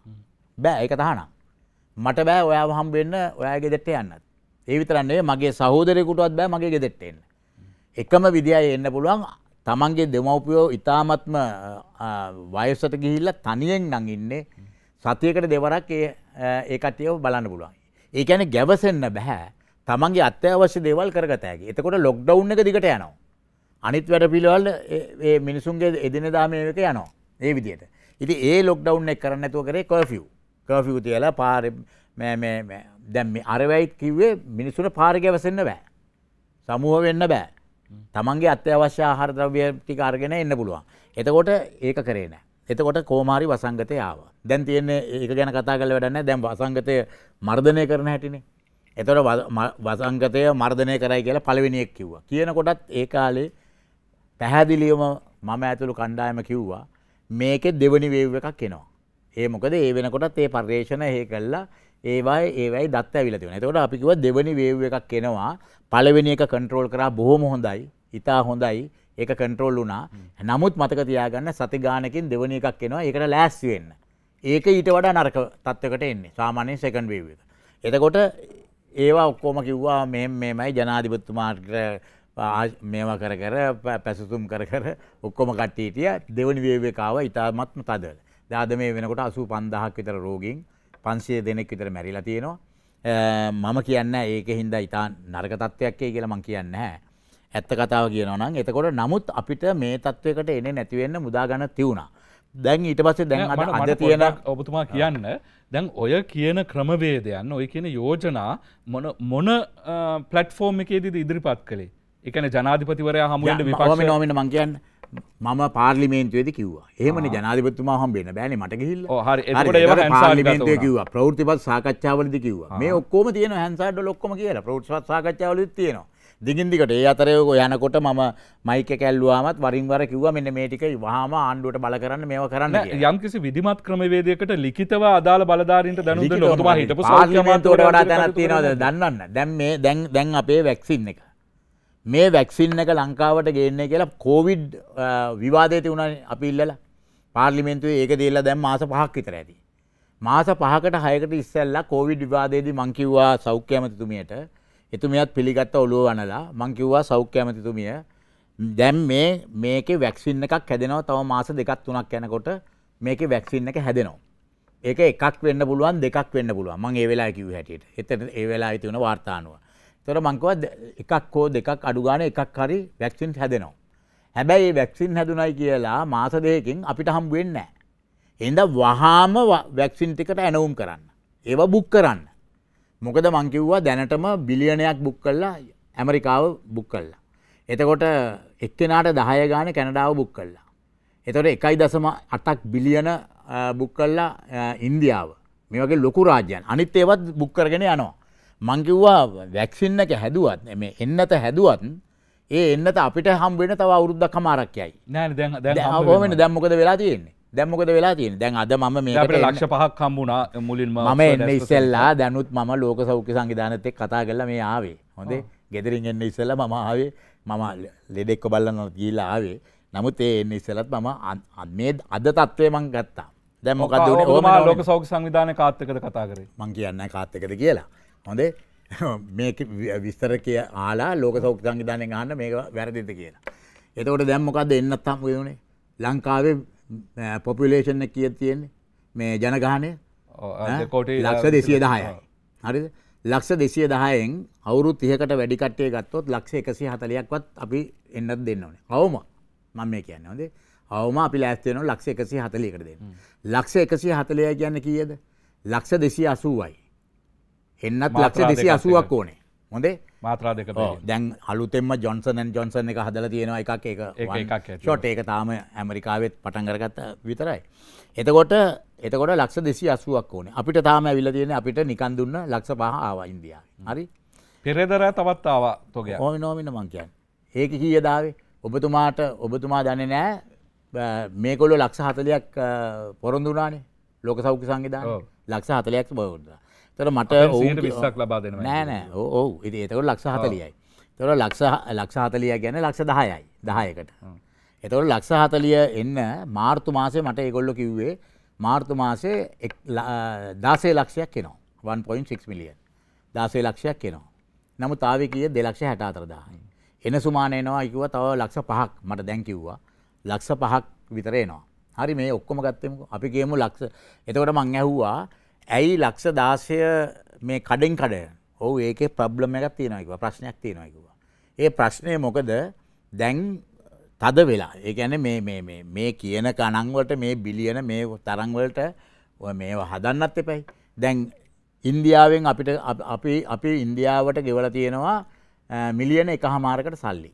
[SPEAKER 2] බෑ ඒක තහනම්. මට බෑ ඔයාව හම්බ වෙන්න ඔයාගේ ගෙදෙට්ට යන්නත්. ඒ විතරක් නෙවෙයි මගේ සහෝදරයෙකුටවත් බෑ මගේ ගෙදෙට්ට එන්න. එකම විදිහයි එන්න පුළුවන් තමන්ගේ දෙමව්පියෝ ඉතාමත්ම වයසට ගිහිල්ලා තනියෙන් නම් ඉන්නේ සතියකට දෙවරක් ඒ ඒ කට්ටියව බලන්න පුළුවන්. ඒ කියන්නේ ගැවසෙන්න බෑ. තමන්ගේ අත්‍යවශ්‍ය දේවල් කරගත හැකි. එතකොට ලොක්ඩවුන් එක දිගට යනවා. අනිත් වැඩ පිළිවෙල ඒ මිනිසුන්ගේ එදිනෙදා මේක යනවා. ඒ විදිහට. ඉතින් ඒ ලොක්ඩවුන් එක කරන්න නැතුව කරේ කර්ෆියු. කර්ෆියු තියලා පාර මේ මේ දැන් මේ අරවැයි කිව්වේ මිනිසුන්ට පාර ගැවසෙන්න බෑ. සමූහ වෙන්න බෑ. තමන්ගේ අත්‍යවශ්‍ය ආහාරද්‍රව්‍ය ටික අරගෙන එන්න පුළුවන්. එතකොට ඒක කරේ නෑ. එතකොට කෝමාරි වසංගතය ආව. දැන් තියෙන්නේ ඒක ගැන කතා කරලා වැඩක් නෑ. දැන් වසංගතය මර්ධනය කරන හැටිනේ. එතකොට වසංගතය මර්ධනය කරයි කියලා පළවෙනියෙක් කිව්වා. කියනකොටත් ඒ කාලේ පැහැදිලිවම මම ඇතුළු කණ්ඩායම කිව්වා මේකේ දෙවනි වේව් එකක් එනවා. ඒ මොකද ඒ වෙනකොටත් ඒ පර්යේෂණ ඒ කළා ඒවයි ඒවයි දත් ඇවිල තියෙන. එතකොට අපි කිව්වා දෙවෙනි වේව් එකක් එනවා. පළවෙනි එක කන්ට්‍රෝල් කරා බොහොම හොඳයි. ඊටා හොඳයි. ඒක කන්ට්‍රෝල් වුණා. නමුත් මතක තියාගන්න සති ගානකින් දෙවෙනි එකක් එනවා. ඒකට ලෑස්ති වෙන්න. ඒක ඊට වඩා නරක තත්වයකට එන්නේ. සාමාන්‍යයෙන් සෙකන්ඩ් වේව් එක. එතකොට ඒවා ඔක්කොම කිව්වා මෙහෙම මෙහෙමයි ජනාධිපතිතුමාට මේවා කර කර පැසතුම් කර කර ඔක්කොම කට්ටිය දෙවෙනි වේව් එක ආවා. ඊටාත්ම තදවල. දාද මේ වෙනකොට 85000ක් විතර රෝගීන් පන්සිය දෙනෙක් විතර මැරිලා තියෙනවා. මම කියන්න ඒක හින්දා ඉතා නර්ග තත්ත්වයක්කේ කියලා මං කියන්න හැ. ඇත්ත කතාව කියනවනම් එතකොට නමුත් අපිට මේ තත්ත්වකට එන නැතිවෙන්න මුදාගන්න තිවුණා.
[SPEAKER 1] දැන් ඊට පස්සේ දැන් අද තියෙන ඔබතුමා කියන්න දැන් ඔය කියන ක්‍රමවේදයන් ඔය කියන යෝජනා මොන මොන පලට්ෆෝර්ම් එකේදීද ඉදිරිපත් කළේ එකන ජනාධිපතිවරයා හමුවට විපාම නොමෙන මං කියන්න
[SPEAKER 2] මම පාර්ලිමේන්තුවේද කිව්වා ඒමනි ජනාධිපතුමා හම්බේන බෑන මට කිහිල්ල පාර්ලිමේන්තුව කිව ප්‍රෘතිපත් සාකච්ඡාවලද කිවවා මේ ඔක්කෝම තියෙන හැන්සාට ලොක්කම කියල ප්‍රෘතිපත් සාකච්ඡාවලත් තියෙනවා දිගින්දිකට ඒ අතරයක යනකොට මම මයික කැල්ලුවමත් වරින්වර කිව්ව මෙන්න මේටික වහම ආණ්ඩුවට බල කරන්න
[SPEAKER 1] මේව කරන්න යම්කිසි විදිමත් ක්‍රමවේදයකට ලිකිතව අදාළ බලධාරීන්ට දැනුද නොතුමා හිට පාර්ලිමේන්තුවට වඩා තැනත් තියෙනවද දන්නන්න දැන් මේ දැන් දැන් අපේ වැක්සින් එක මේ
[SPEAKER 2] වැක්සින් එක ලංකාවට ගේන්නේ කියලා කෝවිඩ් විවාදය තිබුණා අපි ඉල්ලලා පාර්ලිමේන්තුවේ ඒක දීලා දැන් මාස 5ක් විතර ඇති. මාස 5කට 6කට ඉස්සෙල්ලා කෝවිඩ් විවාදයේදී මං කිව්වා සෞඛ්‍ය ඇමතිතුමියට එතුමියත් පිළිගත්ත ඔළුව වනලා මං කිව්වා සෞඛ්‍ය ඇමතිතුමිය දැන් මේ මේකේ වැක්සින් එකක් හැදෙනවා තව මාස දෙකක් තුනක් යනකොට මේකේ වැක්සින් එක හැදෙනවා. ඒක එකක් වෙන්න පුළුවන් දෙකක් වෙන්න පුළුවන්. මම ඒ වෙලාවේ කිව්ව හැටියට. එතන ඒ වෙලාවේ තිබුණ වාර්තානුව. තොර මංකව එකක් හෝ දෙකක් අඩුගාන එකක් හරි වැක්සින් හැදෙනවා. හැබැයි වැක්සින් හැදුනයි කියලා මාස දෙයකින් අපිට හම්බුවෙන්න නෑ. එඳ වහාම වැක්සින් ටිකට ඇනවුම් කරන්න. ඒව බුක් කරන්න. මොකද මංකිව්වා දැනටම බිලියනයක් බුක් කල්ලා ඇමරිකාව බුක් කල්ලා. එතකොට එක්කෙනට දහය ගාන කැනඩාව බුක් කල්ලා. එතොට එකයි දසම අටක් බිලියන බුක් කල්ලා ඉන්දියාව මේ වගේ ලොකු රාජ්‍යයන් අනිත් ඒවත් බුක් කරගෙන යනවා. මංකිව්වා වැැක්සින්නක හැදුවත් එම එන්නත හැදුවත් ඒ එන්නත අපිට හම් වෙන තව අවුරුද්ධ කමාරක්යයි නෑන දැම්මකද වෙලා තියෙන්නේ දැම්මකද වෙලා තියෙන දැන් අද ම මේ ලක්ෂ
[SPEAKER 1] පහක් කම්බුණා මුලින් ම එන්න ඉස්සෙල්ලා
[SPEAKER 2] දැනුත් ම ලෝක සෞඛ්‍ය සංවිධානතෙක් කතා කරල මේ ආවේ හොඳේ ගෙදරින් එන්න ඉස්සල ම ආවේ මම ලෙඩෙක්ක බල්ලන්න ගීලා ආවේ නමුත් ඒ එන්න ඉස්සලත් මම අත්මේ අද තත්ත්වය මං ගත්තා දැමොකද ලෝක
[SPEAKER 1] සෞඛ සංවිධාන කාත්තකද කතා කරේ
[SPEAKER 2] මං කියන්න කාත්තකද කියලා හොඳේ මේක විස්තර කිය ආලා ලෝක සෞඛ්‍ය සංවිධානය ගන්න මේක වැරදිද කියලා. එතකොට දැන් මොකද්ද එන්නත් හම්බ වෙන්නේ? ලංකාවේ පොපියුලේෂන් එක කීයද තියෙන්නේ? මේ ජනගහනය කෝටි ලක්ෂ 210යි. හරිද? ලක්ෂ 210න් අවුරුදු 30කට වැඩි කට්ටිය ගත්තොත් ලක්ෂ 140ක්වත් අපි එන්නත් දෙන්න ඕනේ. කවම මම මේ කියන්නේ හොඳේ. අවම අපි ලෑස්ති වෙනවා ලක්ෂ 140කට දෙන්න. ලක්ෂ 140 කියන්නේ කීයද? ලක්ෂ 280යි. එන්නත් ලක්ෂ දෙසි අසුවක් ඕනේ
[SPEAKER 1] හොඳේ මාත්‍රා දෙක
[SPEAKER 2] දැන් අලුතෙම ජොන්සන් ජොන්සන් එක හදල තියෙනවා එකක් එක ෂොට් ඒක තාම ඇමරිකාවෙත් පටන්ගරගත්ත විතරයි. එතකොට එතකොට ලක්ෂ දෙසි අසුවක් ඕනේ අපිට තාම ඇවිල්ල තියෙන අපිට නිකන් දුන්න ලක්ෂ පහ ආවා ඉන්දියා හරි පෙරෙදර තවත්තාව තොක ඕම නෝමින මංකයන් ඒක කිය දාවේ ඔබතුමාට ඔබතුමා දන්න නෑ මේකොල්ලො ලක්ෂ හතලයක් පොරොන්දුනානේ ලෝක සෞඛ්‍ය සංගධාන ලක්ෂ හතලයක් බවුද තර මට ඔවුට විස්සක් ලබා දෙෙන නෑනෑ ඕ ඉති එතකොට ලක්ෂ හතලියයි තොර ලක්ෂ ලක්ෂ හතලිය ගැන ලක්ෂ දහයයි දහයකට එතවට ලක්ෂ හතලිය එන්න මාර්තු මාසය මට ඒගොල්ලො කිව්වේ මාර්තු මාසේ දාසේ ලක්ෂයක් කෙනවා 1.6 මිලියන් දාසේ ලක්ෂයක් කෙනවා නමු තාව කිය දෙලක්ෂ හැට අතරදාහයි එන සුමානයනවා ඉකුව තව ලක්ෂ පහක් මට දැන්කිව්වා ලක්ෂ පහක් විතරේනවා හරි මේ ඔක්කොම ගත්තෙමු අපි කියමු ලක්ෂ එතකොට මං ඇහුවා ඇයි ලක්ෂ දාසය මේ කඩෙන් කඩ ඔහු ඒකේ ප්‍රබ්ලම එකක් තියෙනවා කිව්වා ප්‍රශ්නයක් තියෙනවා කිව්වා. ඒ ප්‍රශ්නේ මොකද දැන් තද වෙලා. ඒ කියන්නේ මේ මේ මේ මේ කියන ගණන් වලට මේ බිලියන මේ තරම් වලට මේව හදන්නත් එපයි. දැන් ඉන්දියාවෙන් අපිට අපි අපි ඉන්දියාවට ගෙවලා තියෙනවා මිලියන 1.5කට සල්ලි.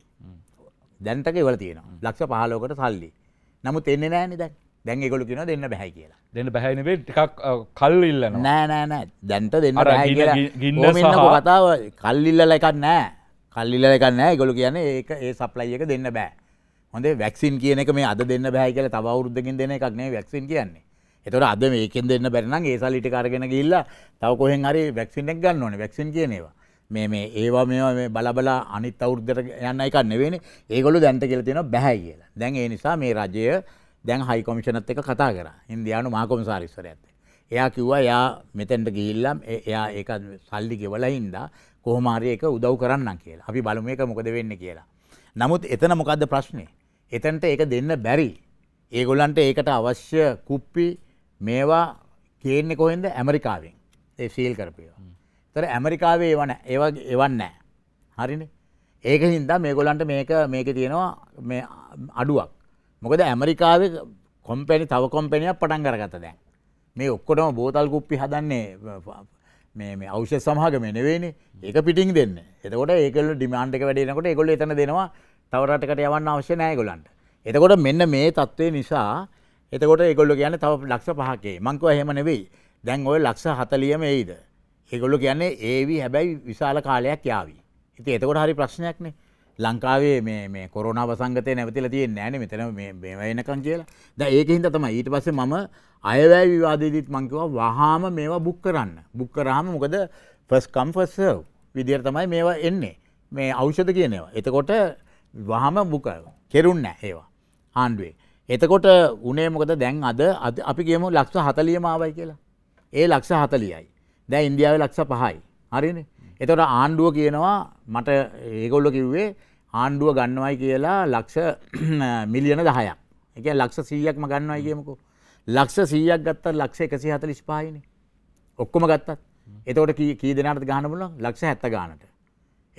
[SPEAKER 2] දැන්ට ගෙවලා තියෙනවා. ලක්ෂ 15කට සල්ලි. නමුත් එන්නේ නැහැ නේ දැන්. දැන් ගොල කියෙන දෙන්න බැහැ කියලා දෙන්න බැහැනේ ටිකක් කල්ඉල්ලන නෑනෑන දැන්ට දෙන්න ගින්න කතාව කල්ඉල්ලල එකක් නෑ කල්ලිල්ල එකක් නෑ ගොලු කියන ඒ ඒ සප්ලයි එක දෙන්න බෑ හොඳේ වැක්සින් කියන එක මේ අද දෙන්න බැහැ කියල තවරුද්දකින් දෙන එකක් නේ වැක්සින් කියන්නේ එතොට අද මේකෙන් දෙන්න බැරනම් ඒ සල්ලිට කරගෙන ගිල්ල තව කොහෙන් හරි වැක්සින්ක් ගන්න ඕන වැක්සින් කියනවා මේ මේ ඒවා මේ බලබලා අනිත් අවුද්දට යන්න එකක් නෙවෙන ඒගොලු දැන්ත කියල තියෙන බැහැ කියලා දැන් ඒ නිසා මේ රජය දැන් හයි කොමිෂනත් එක කතා කර ඉන්දයානු මාකොමසාරිස්සර ඇත. එයා කිව්වා යා මෙතැන්ට ගිල්ලම් එයා ඒක සල්ලි ගෙවලයින්දා කොහමාරය එක උදව් කරන්න කියලා අපි බලුම එක මොකද වෙන්න කියලා. නමුත් එතන මොකක්ද ප්‍රශ්නය. එතන්ට ඒක දෙන්න බැරි. ඒගොල්ලන්ට ඒකට අවශ්‍ය කුප්පි මේවා කියන්නේ කොහෙන්ද ඇමරිකාවෙන් ඒ සීල් කරපයවා. තර ඇමරිකාවේ වන එවන්නෑ. හරින ඒක හින්දා මේගොලන්ට මේක මේක තියෙනවා අඩුවක්. මොකද ඇමරිකාව කොම්පැනි තව කොම්පැනියක් පටන් කරගත දැන් මේ ඔක්කොටම බෝතල් කුප්පි හදන්නේ මේ අවෂ්‍ය සමහගම නෙවෙයින ඒක පිටිින් දෙන්න එතකොට ඒකල ඩිමාන්ටක වැඩෙනකොට එකොල එතන දෙනවා තවරටකට යවන්න අවශ්‍ය නෑගොලන්ට එතකොට මෙන්න මේ තත්ත්වය නිසා එතකොට එකොල්ල කියන්න තව ලක්ෂ පහකේ මංකව හෙම නෙවෙයි දැන් ඔය ලක්ෂ හතලියම ඒයිද ඒගොල්ලු කියන්නේ ඒවී හැබැයි විශාල කාලයක් යාවී ඉති එතකොට හරි ප්‍රශ්නයක්නේ ලංකාවේ මේ කොරනාව සංගතය නැවතිල තිය නෑන මෙතන මේවයනකං කියලා ද ඒක හින්ද තම ඊට පස්සේ මම අයවැෑ විවාදීදිත් මංකිව වහාම මේවා බුක් කරන්න බුක් කරහම මොකද ෆස්කම්ෆස් විදිර තමයි මේවා එන්නේ මේ අවෂධ කියනවා එතකොට වහම බුක කෙරුන්න ඒවා ආණ්ඩුවේ එතකොට උනේ මොකද දැන් අද අපි කියමු ලක්ෂ හතලියමාවයි කියලා ඒ ලක්ෂ හතලියයි දැ ඉන්දියාව ලක්ෂ පහයි හරිනේ එතොට ආණ්ඩුව කියනවා මට ඒගොල්ල කිව්වේ ආණ්ඩුව ගන්නවයි කියලා ලක්ෂ මිලියන දහයක් එක ලක්ෂ සීයක්ම ගන්නවයි කියමකු ලක්ෂ සීයක් ගත්තත් ලක්ෂ එකසි හතල ස්පාහින ඔක්කොම ගත්තත් එතවට කී දෙනට ගානමුල ලක්ෂ හැත්ත ගානට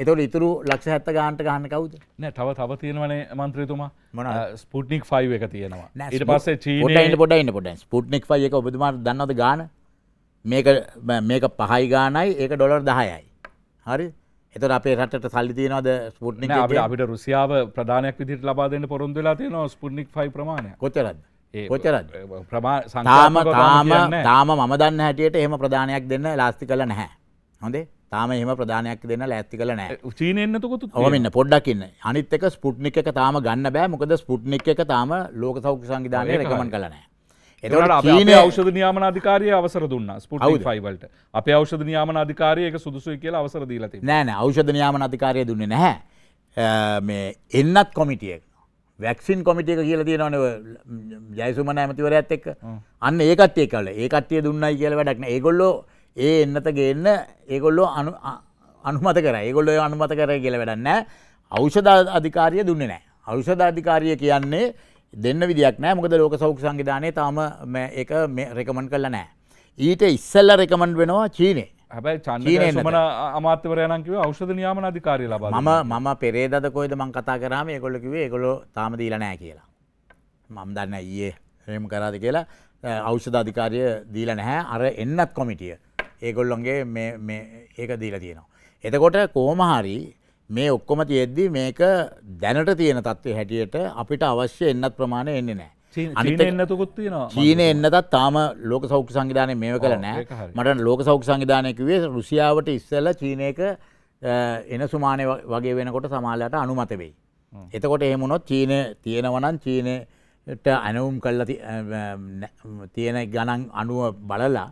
[SPEAKER 2] එතොට ඉතුරු ලක්ෂ හැත්ත ගාන්ට ගන්න කවුද
[SPEAKER 1] නෑ තව තව තියෙනවන මන්ත්‍රයතුමා මන ස්පුට්නික් ෆයි එක තියෙනවා ඊට පස්සේ චීට
[SPEAKER 2] පොඩයින්න පොට ස්පුට්නික් ෆයි එක ඔබතුමා දන්නද ගාන මේක මේක පහයි ගානයි ඒක ඩොලර් දහයයි හරි එතර අපේ රට සල්ලි තියනද ස්පුට්නික අපිට
[SPEAKER 1] රුසියාව ප්‍රධානයක් විදිට ලබාදන්න පොරොන්දු වෙලා තියෙන ස්පුට්නික් ෆයි ප්‍රමාණය කොචරද කොචරද තාම තාම තාම මම දන්න හැටියට එහෙම ප්‍රධානයක් දෙන්න ලාස්ති කළ නැහැ
[SPEAKER 2] හොඳේ තාම එහම ප්‍රධානයක් දෙන්න ඇත්ති කල නෑ චීනයන්නතුකුතු හමන්න පොඩ්ඩක්න්න අනිත්තක ස්පුට්නික තාම ගන්න බෑ මොකද ස්පුට්නික තාම ලෝක සෞඛ සංවිධානය රකමන් කලනෑ එතට අවෂධ
[SPEAKER 1] නියාමන අධිකාරය අවසර දුන්න ස්පුට ෆයිවල්ට අප අවෂධ නියාමන අධිකාරයක සුදුසුයි කියලා අවසර දීලති නෑන අවෂධ නියාමන අධිකාරය දුන්න නැහැ මේ
[SPEAKER 2] එන්නත් කොමිටියක් වැක්සින් කොමිටියක කියල තියෙනවන ජයසුමන ඇමතිවර ඇත් එක් අන්න ඒකත්තේ කල ඒකත්තිය දුන්නයි කියල වැඩක්න ඒගොල්ලෝ ඒ එන්නත ගන්න ඒගොල්ලෝ අනු අනුමත කර ඒගොල්ලෝ අනුමත කර කියල වැඩන්න අවෂධ අධිකාරය දුන්නේ නෑ අවෂධ අධිකාරය කියන්නේ දෙන්න විදික් නෑ මොකද ලෝක සෞඛ සංවිධානය තාම එක රෙකමන්ඩ් කල නෑ. ඊට ඉස්සල්ල රෙකමන්ඩ් වෙනවා චීනේ
[SPEAKER 1] හැබැයි චන්දන අමාත්‍යවරයනකිව ෞෂධ නියාමන අධිකාරය ලබ ම
[SPEAKER 2] මම පෙරේදද කොයිද මං කතා කරම එකොල්ලකිව එකොලො තාම දීලනෑ කියලා. මම් දන්න ඊයේ හෙම කරාද කියලා ෞෂධ අධිකාරය දීල නැහැ අර එන්නත් කොමිටිය ඒගොල්ලොන්ගේ ඒක දීල තියෙනවා. එතකොට කෝමහරි මේ ඔක්කොම තියෙද්දි මේක දැනට තියෙන තත්ත්වය හැටියට අපිට අවශ්‍ය එන්නත් ප්‍රමාණය එන්නේ නෑ අනිත
[SPEAKER 1] එන්නතුකුත් තියෙනවා චීන එන්නතත්
[SPEAKER 2] තාම ලෝක සෞඛ්‍ය සංවිධානය මේව කළ නෑ මට ලෝක සෞඛ්‍ය සංවිධානයකිවේ රුසියාවට ඉස්සල්ල චීනයක එන සුමානය වගේ වෙනකොට සමාලයට අනුමත වෙයි. එතකොට එහෙමුණොත් චීනය තියෙනවනන් චීනයට ඇනවුම් කල්ල තියෙන ගණන් අනුව බලලා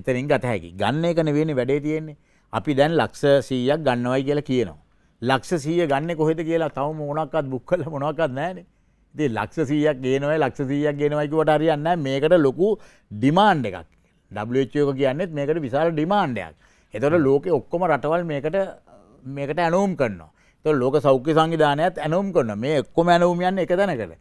[SPEAKER 2] එතනින් ගත හැකි ගන්න එකන වෙන වැඩේ තියෙන්නේ අපි දැන් ලක්ෂ සීයක් ගන්නවයි කියලා කියනවා. ලක්ෂ සීය ගන්න කොහෙද කියලා තවම මොනක්වත් බුක් කළා මොනවක්වත් නැහැනේ. ඉතින් ලක්ෂ 100ක් ගේනවයි ලක්ෂ 100ක් ගේනවයි කිව්වට හරියන්නේ නැහැ. මේකට ලොකු ඩිමාන්ඩ් එකක්. WHO එක කියන්නේත් මේකට විශාල ඩිමාන්ඩ් එකක්. ඒතකොට ලෝකේ ඔක්කොම රටවල් මේකට මේකට ඇනවුම් කරනවා. ඒතකොට ලෝක සෞඛ්‍ය සංවිධානයත් ඇනවුම් කරනවා. මේ ඔක්කොම ඇනවුම් යන්නේ එක තැනකට.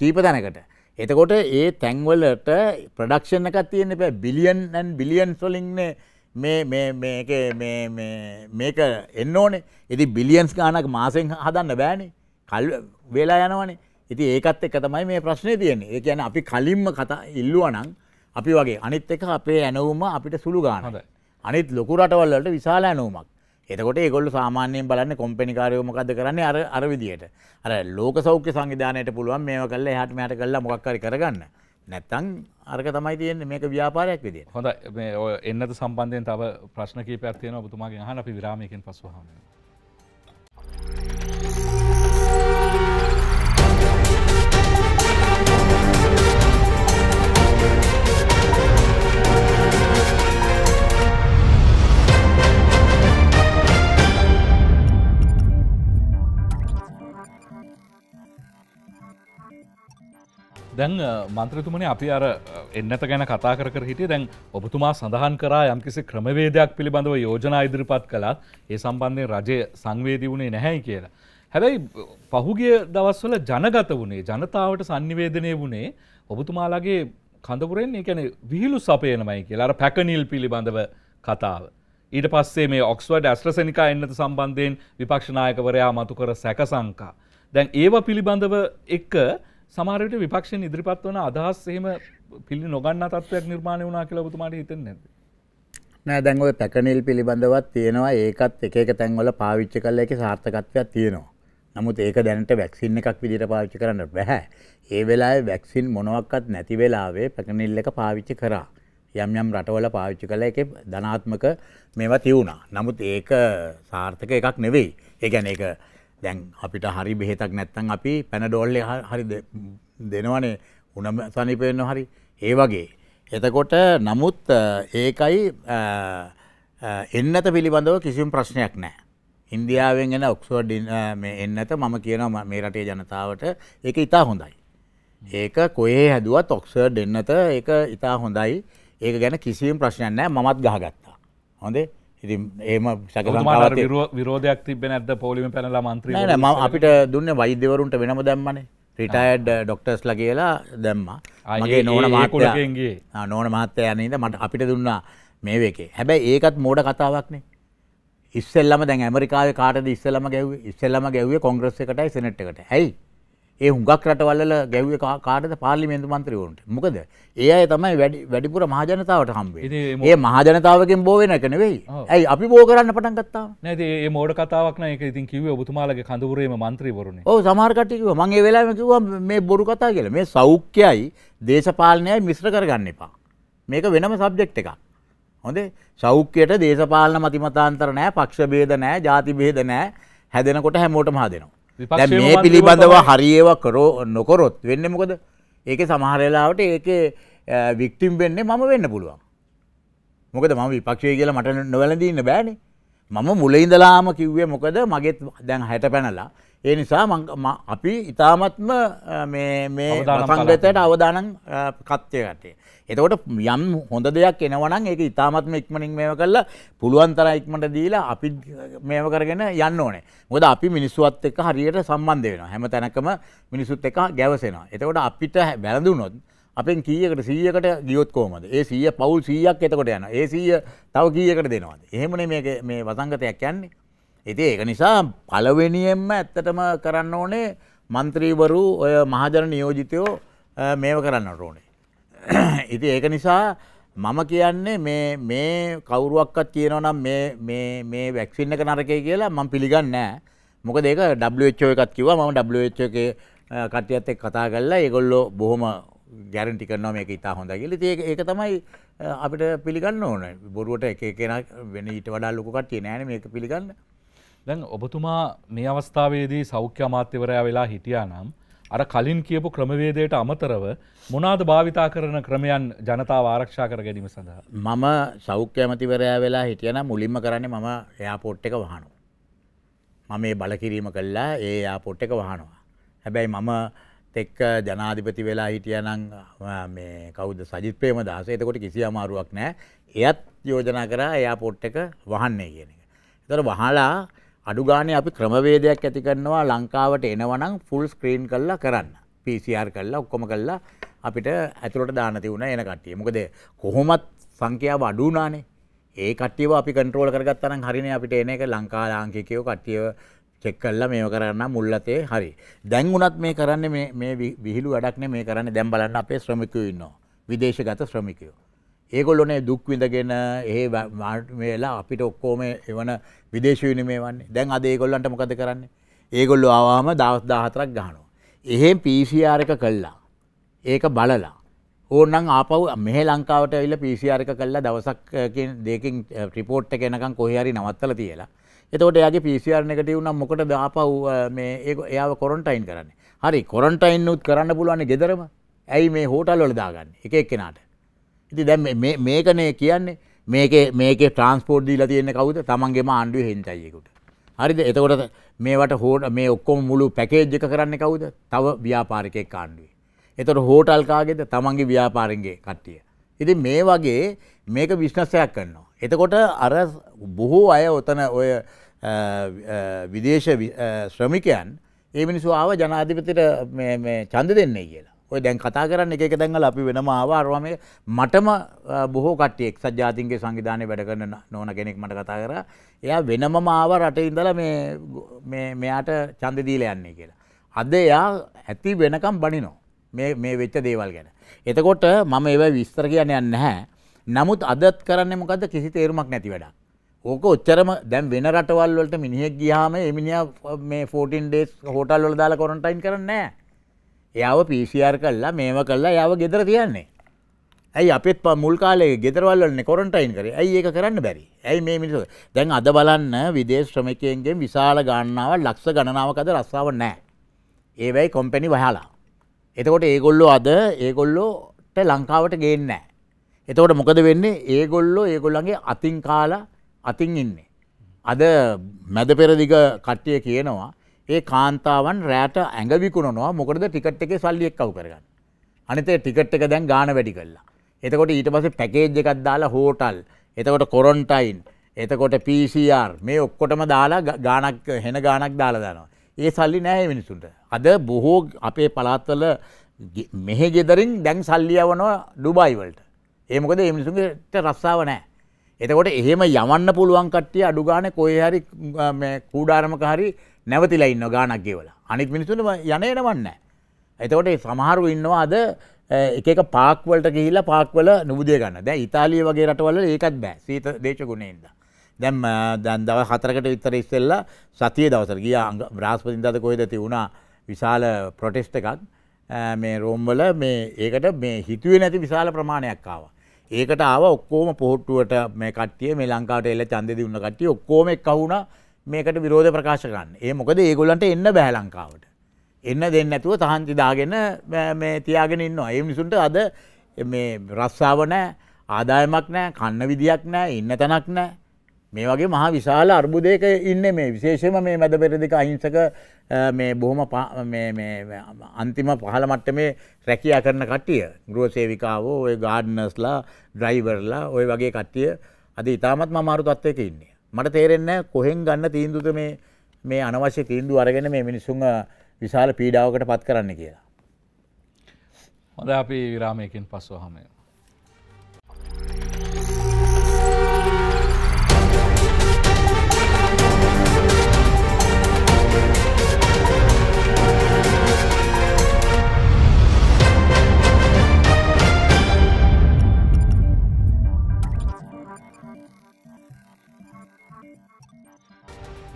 [SPEAKER 2] කීප තැනකට. එතකොට ඒ තැන්වලට ප්‍රඩක්ෂන් එකක් තියෙන්න බෑ බිලියන් ඇන් බිලියන්ස් වලින්නේ මේක එන්න ඕනේ එති බිලියන්ස් ගානක් මාසෙන් හදන්න බෑනේ කල් වෙලා යනවනේ ඉති ඒකත් එක තමයි මේ ප්‍රශ්නය තියෙන ඒ යන අපි කලින්ම කතා ඉල්ලුවනං අපි වගේ අනිත් එක අපේ ඇනවුම අපිට සුළු ගානද අනිත් ලොකු රටවල්ලට විශාල ඇනවුමක් එතකොට ඒගොල්ල සාමාන්‍යයෙන් බලන්න කොම්පිනිකාරයෝමකද කරන්නේ අර අරවිදියට අර ලෝක සෞඛ්‍ය සංවිධානයට පුළුවන් මේ කල්ල හට මට කල්ලා මොක්කරි කරගන්න නැත්තං
[SPEAKER 1] අර්ක තමයි තියන්නේ මේක ව්‍යාපාරයක් විදිේ හොඳ එන්නට සම්බන්ධයෙන් තව ප්‍රශ්න කීපයක් තියෙනවා ඔබතුමාගේ අහන අපි විරාමයකින් පසුවහම. දැන් මන්ත්‍රතුමන අපි අර එන්නත ගැන කතා කර හිටේ දැන් ඔබතුමා සඳහන් කරා යම්කිසි ක්‍රමවේදයක් පිළිබඳව යෝජනා ඉදිරිපත් කළත් ඒ සම්බන්ධය රජය සංවේදී වුණේ නැහැයි කියලා. හැබැයි පහුගේ දවස්වල ජනගත වුණේ ජනතාවට සංනිවේදනය වුණේ ඔබතුමාලාගේ කඳපුරෙන් එකන විහිලු සපයනමයි කියලා අර පැකනිල් පිළිබඳව කතාව. ඊට පස්සේ මේ ඔක්ස්වඩ ඇස්ට්‍රසනිකා එන්නත සම්බන්ධයෙන් විපක්ෂනායකවරයා මතු කර සැක සංකා. දැන් ඒව පිළිබඳව එක්ක සමාරයට විපක්ෂෙන් ඉදිරිපත් වන අදහස් එහෙම පිළි නොගන්න තත්වයක් නිර්මාණය වනා කියලා ඔබතුමාට හිතෙන්නේ නැද්ද?
[SPEAKER 2] නෑ දැන් ඔය පැකනෙල් පිළිබඳවත් තියෙනවා ඒකත් එක එක තැන්වල පාවිච්චි කරලා ඒකේ සාර්ථකත්වයක් තියෙනවා. නමුත් ඒක දැනට වැක්සින් එකක් විදිහට පාවිච්චි කරන්න බෑ. ඒ වෙලාවේ වැක්සින් මොනවත් නැති වෙලාවේ පැකනිල් එක පාවිච්චි කරා. යම් යම් රටවල පාවිච්චි කළා ඒකේ ධනාත්මක මේවා තියුණා. නමුත් ඒක සාර්ථක එකක් නෙවෙයි. ඒ කියන්නේ ඒක දැන් අපිට හරි බෙහෙතක් නැත්තම් අපි පැනඩෝල්ල හරි දෙනවනේ උනම සනිපයෙන්න්න හරි ඒ වගේ. එතකොට නමුත් ඒකයි එන්නත පිළිබඳව කිසිම් ප්‍රශ්නයක් නෑ. ඉන්දියාවෙන් එන ඔක්සෝඩ් එන්නත මම කියනවා මේ රටේ ජනතාවට ඒක ඉතා හොඳයි. ඒක කොේ හැදුවත් ඔක්සර්ඩ් එන්නත ඒ ඉතා හොඳයි ඒක ගැන කිසිම් ප්‍රශ්නයක් නෑ මත් ගහගත්තා. හොඳේ ඉති ඒම සැක
[SPEAKER 1] විරෝධයක් තිබ නැද පොලිම පැනල මන්ත්‍ර ම
[SPEAKER 2] අපිට දුන්න වෛද්‍යවරුන්ට වෙනම දැම්මන ්‍රටයිඩ් ඩොක්ටර්ස්ල කියලා දැම්ම අගේ නෝන මාකගේ නෝන මහත්තය යනද මට අපිට දුන්නා මේවකේ හැබැයි ඒකත් මෝඩ කතාවක්නේ ඉස්සල්ලම දැන් ඇමරිකාව කාට ඉස්සල්ලම ගැව ඉස්සල්ලම ගැවේ කොංග්‍රස්ස එකටයි සනට්කට හැයි ඒ හුඟක් රටවල්ල ගැව්ව කාටද පාලිමේන්තු මන්ත්‍රවුන්ට මොකද ඒ අය තමයි වැඩිපුර මහජනතාවට හම්බේ ඒ මහජනතාවකින් බෝවෙන කනෙවෙයි ඇයි
[SPEAKER 1] අපි බෝ කරන්න පටන් ගත්තා නැති ඒ මෝඩ කතාවක්න එක ඉතින් කිව ඔබතුමාලගේ කඳුරේම මන්ත්‍රීවරුණ
[SPEAKER 2] ඕ සමාර්කටිකව මගේ වෙලාම කිව මේ බොරු කතා කියල මේ සෞඛ්‍යයි දේශපාලනයයි මිශ්‍ර කරගන්න එපා මේක වෙනම සබ්ජෙක්් එකක් හොඳේ සෞඛ්‍යයට දේශපාලන මතිමතාන්තර නෑ පක්ෂ බේද නෑ ජාති බේද නෑ හැදෙනකොට හැමෝට මහදෙනවා දැන් මේ පිළිබඳව හරියව කරෝ නොකොරොත් වෙන්න මොකද ඒක සමහරලාවට ඒක වික්ටිම් වෙන්නේ මම වෙන්න පුළුවන්. මොකද මම විපක්ෂය කියලා මට නොවැලඳීන්න බෑනේ. මම මුලඉඳලාම කිව්වේ මොකද මගෙත් දැන් හැට පැනලා. ඒ නිසා අපි ඉතාමත්ම සංගතයට අවධානන් කත්්‍යය ගටේ. එතකොට යම් හොඳ දෙයක් එනවනම් ඒක ඉතාමත්ම ඉක්මනින් මේව කරලා පුළුවන් තරම් ඉක්මනට දීලා අපි මේව කරගෙන යන්න ඕනේ. මොකද අපි මිනිස්සුත් එක්ක හරියට සම්බන්ධ වෙනවා. හැම තැනකම මිනිස්සුත් එක්ක ගැවසෙනවා. එතකොට අපිට වැළඳුනොත් අපෙන් කීයකට 100කට ගියොත් කොහමද? ඒ 100 පවුල් 100ක් එතකොට යනවා. ඒ 100 තව කීයකට දෙනවද? එහෙමනේ මේක මේ වසංගතයක් යන්නේ. ඉතින් ඒක නිසා පළවෙනියෙන්ම ඇත්තටම කරන්න ඕනේ මන්ත්‍රීවරු ඔය මහජන නියෝජිතයෝ මේව කරන්නට ඕනේ. ඉති ඒක නිසා මම කියන්නේ මේ මේ කවුරුවක්වත් කියනවනම් මේ මේ මේ වැක්සින් එක නරකය කියලා මම පිළිගන්නේ නැහැ. මොකද ඒක WHO එකත් කිව්වා මම WHO එකේ කට්ටියත් එක්ක කතා කරලා ඒගොල්ලෝ බොහොම ගැරන්ටි කරනවා මේක ඉතා හොඳයි කියලා. ඉතින් ඒක තමයි අපිට පිළිගන්න ඕනේ. බොරුවට එක එක කෙනා වෙන ඊට වඩා
[SPEAKER 1] ලොකු කට්ටිය නෑනේ මේක පිළිගන්න. දැන් ඔබතුමා මේ අවස්ථාවේදී සෞඛ්‍ය අමාත්‍යවරයා වෙලා හිටියා නම් අර කලින් කියපු ක්‍රමවේදයට අමතරව මොනාද භාවිතා කරන ක්‍රමයන් ජනතාව ආරක්ෂා කර ගැනීම සඳහා.
[SPEAKER 2] මම සෞඛ්‍ය ඇමතිවරයා වෙලා හිටියන මුලින්ම කරන්නේ මම එයාපෝට් එක වහනවා. මම මේ බලකිරීම කළා ඒ එයාපෝට් එක වහනවා. හැබැයි මම තෙක් ජනාධිපති වෙලා හිටියනං මේ කෞද සජිත් ප්‍රේම දහස එතකොට කිසි අමාරුවක් නෑ එයත් යෝජනා කරා එයා පොට්ට එක වහන්නේ කියන එක. තර වහලා අඩු ගානේ අපි ක්‍රමවේදයක් ඇති කරනවා ලංකාවට එනවනම් ෆුල් ස්ක්‍රීන් කරලා කරන්න. PCR කරලා ඔක්කොම කරලා අපිට ඇතුළට දාන්න තිබුණා එන කට්ටිය. මොකද කොහොමත් සංඛ්‍යාව අඩු වුණානේ. ඒ කට්ටියව අපි කන්ට්‍රෝල් කරගත්තා නම් හරිනේ අපිට එන එක ලංකා ලාංකිකයෝ කට්ටියව චෙක් කරලා මේව කරන්න මුල් අතේ හරි. දැන් වුණත් මේ කරන්නේ මේ මේ විහිළු වැඩක් නේ මේ කරන්නේ. දැන් බලන්න අපේ ශ්‍රමිකයෝ ඉන්නවා. විදේශගත ශ්‍රමිකයෝ. ඒගොල්ලොනේ දුක් විඳගෙන ඒ වෙලා අපිට ඔක්කෝම එවන විදේශවිනි මේ වන්නේ දැන් අද ඒගොල්ලන්ට මොකද කරන්න ඒගොල්ලු ආවාම දවස් දාහතරක් ගහනවා. එහෙම පිසිR එක කල්ලා ඒක බලලා ඕනම් ආපව් මෙහ ලංකාවට ඇල්ල පිසිR එක කල්ලා දවසක් දෙකින් ්‍රිපෝට් එකනකම් කොහරි නවත්තල තියලා එතකොට යාගේ පිසිR එකට වුනම් මොකට දාපව් එයාව කොරන්ටයින් කරන්න හරි කොරන්ටයින් උත් කරන්න පුළුවන්න ගෙදරම ඇයි මේ හෝටල් ලොලදාගන්න එක එක්කෙනට ඉති දැ මේකනේ කියන්නේ මේක මේක ට්‍රන්ස්පෝර්ට් දීලා තියෙන කවුද තමන්ගේම ආණ්ඩුව හෙන්චයියෙකුට. හරිද එතකොට මේවට හෝට මේ ඔක්කොම මුළු පැකේජ් එක කරන්න කවුද තව ව්‍යාපාරිකයක් කාණ්ඩුවේ. එතොට හෝටල්කාගෙද තමන්ගේ ව්‍යාපාරන්ගේ කට්ටිය. ඉති මේ වගේ මේක විශ්නසයක් කන්නවා. එතකොට අර බොහෝ අය ඔතන ඔය විදේශ ශ්‍රමිකයන් ඒ මිනිස්සු ආව ජනාධිපතිට චන්ද දෙන්නේ කියලා. ඔය දැන් කතා කරන්න එක එක දැන්වල අපි වෙනම ආවාරවා මේ මටම බොහෝ කට්ටිය එක්සත් ජාතීන්ගේ සංවිධානයේ වැඩ කරන නෝන කෙනෙක් මට කතා කරා එයා වෙනමම ආව රටේ ඉඳලා මේ මේ මෙයාට ඡන්දෙ දීලා යන්නේ කියලා. අද එයා ඇති වෙනකම් බනිනවා. මේ මේ වෙච්ච දේවල් ගැන. එතකොට මම ඒවයි විස්තර කියන්න යන්නේ නැහැ. නමුත් අදත් කරන්නේ මොකද්ද කිසි තේරුමක් නැති වැඩක්. ඕක ඔච්චරම දැන් වෙන රටවල් වලට මිනිහෙක් ගියාම ඒ මිනිහා මේ 14 days හෝටල් වල දාලා ක්වොරන්ටයින් කරන්නේ නැහැ. එයාව පිසිR කල්ලා මේම කල්ලා යාව ගෙදර තියන්නේ ඇයි අපත් ප මුල් කාලේ ගෙදරවල්ලන්නේ කොරන්ටයින් කර ඇයි ඒක කරන්න බැරි ඇයි මේ මිනිස දැන් අද බලන්න විදේශ ශ්‍රමකයන්ගේ විශාල ගන්නාව ලක්ෂ ගණනාවකද රස්සාාව නෑ ඒවැයි කොම්පැණි වහලා එතකොට ඒගොල්ලෝ අද ඒගොල්ලෝට ලංකාවට ගේන්නෑ එතකොට මොකද වෙන්නේ ඒගොල්ලෝ ඒගොල්ලන්ගේ අතින් කාලා අතින් ඉන්නේ. අද මැද පෙරදිග කට්ටිය කියනවා ඒ කාන්තාවන් රෑට ඇඟ විකුණනවා මොකටද ටිකට් එකේ සල්ලි එක්කව කරගන්න. අනිත ටිකට් එක දැන් ගාන වැඩි කළා. එතකොට ඊට පස්සේ පැකේජ් එකක් දාලා හෝටල්, එතකොට කොරන්ටයින්, එතකොට PCR මේ ඔක්කොටම දාලා ගාණක් හෙන ගාණක් දාලා දානවා. ඒ සල්ලි නැහැ මිනිසුන්ට. අද බොහෝ අපේ පළාත්වල මෙහෙ ගෙදරින් දැන් සල්ලි යවනවා ඩුබායි වලට. ඒ මොකද මේ මිනිසුන්ට රස්සාව නැහැ. එතකොට එහෙම යවන්න පුළුවන් කට්ටිය අඩු ගානේ කොහේ හරි මේ කූඩාරමක හරි නැවතිලා ඉන්න ගානක් ගෙවලා අනිත් මිනිසුන්ම යන එනවන්නේ. එතකොට සමහරු ඉන්නවා අද එක පාක්වලට ගිහිල්ලා පාක්වල නුබුදය ගන්න දැ ඉතාලිය වගේ රටවල ඒකත් බෑ සීත දේශගුණෙන්ද. දැම් දැන් දව හතරකට විතර ඉස්සෙල්ලා සතිය දවසර ගිය බ්‍රාස්පතින්දද කොහෙද තිවුණා විශාල ප්‍රොටෙස්ට එකක් මේ රෝම්වල මේ ඒකට මේ හිතුවේ නැති විශාල ප්‍රමාණයක් ආව. ඒකට ආව ඔක්කෝම පොහොට්ටුවට මේ කට්ටිය මේ ලංකාට එල්ල චන්දෙදි උන්න කට්ටිය ඔක්කෝම එක් කවුණා මේකට විරෝධ ප්‍රකාශ කරන්න ඒ මොකද ඒගොල්ලන්ට එන්න බෑ ලංකාවට එන්න දෙන්න ඇතුව තහන්ති දාගෙන මේ තියාගෙන ඉන්නවා ඒ මිනිසුන්ට අද මේ රස්සාව නෑ ආදායමක් නෑ කන්න විදියක් නෑ ඉන්න තැනක් නෑ මේ වගේ මහා විශාල අර්බුදයක ඉන්න මේ විශේෂම මේ මැද පෙර දෙක අහිංසක මේ බොහොම අන්තිම පහළ මට්ට මේ රැකියා කරන කට්ටිය ගෘහ සේවිකාවෝ ඔය ගාඩ්නස්ලා ඩ්‍රයිවර්ලා ඔය වගේ කට්ටිය අද ඉතාමත් මමාරු තත්වයක ඉන්නේ මට තේරෙන්න කොහෙන් ගන්න තීන්දුද මේ මේ අනවශ්‍ය තීන්දු අරගෙන මේ මිනිසුන් විශාල පීඩාවකට පත් කරන්න කියලා.
[SPEAKER 1] හොඳ අපි විරාමයකින් පස්සෝ හමය.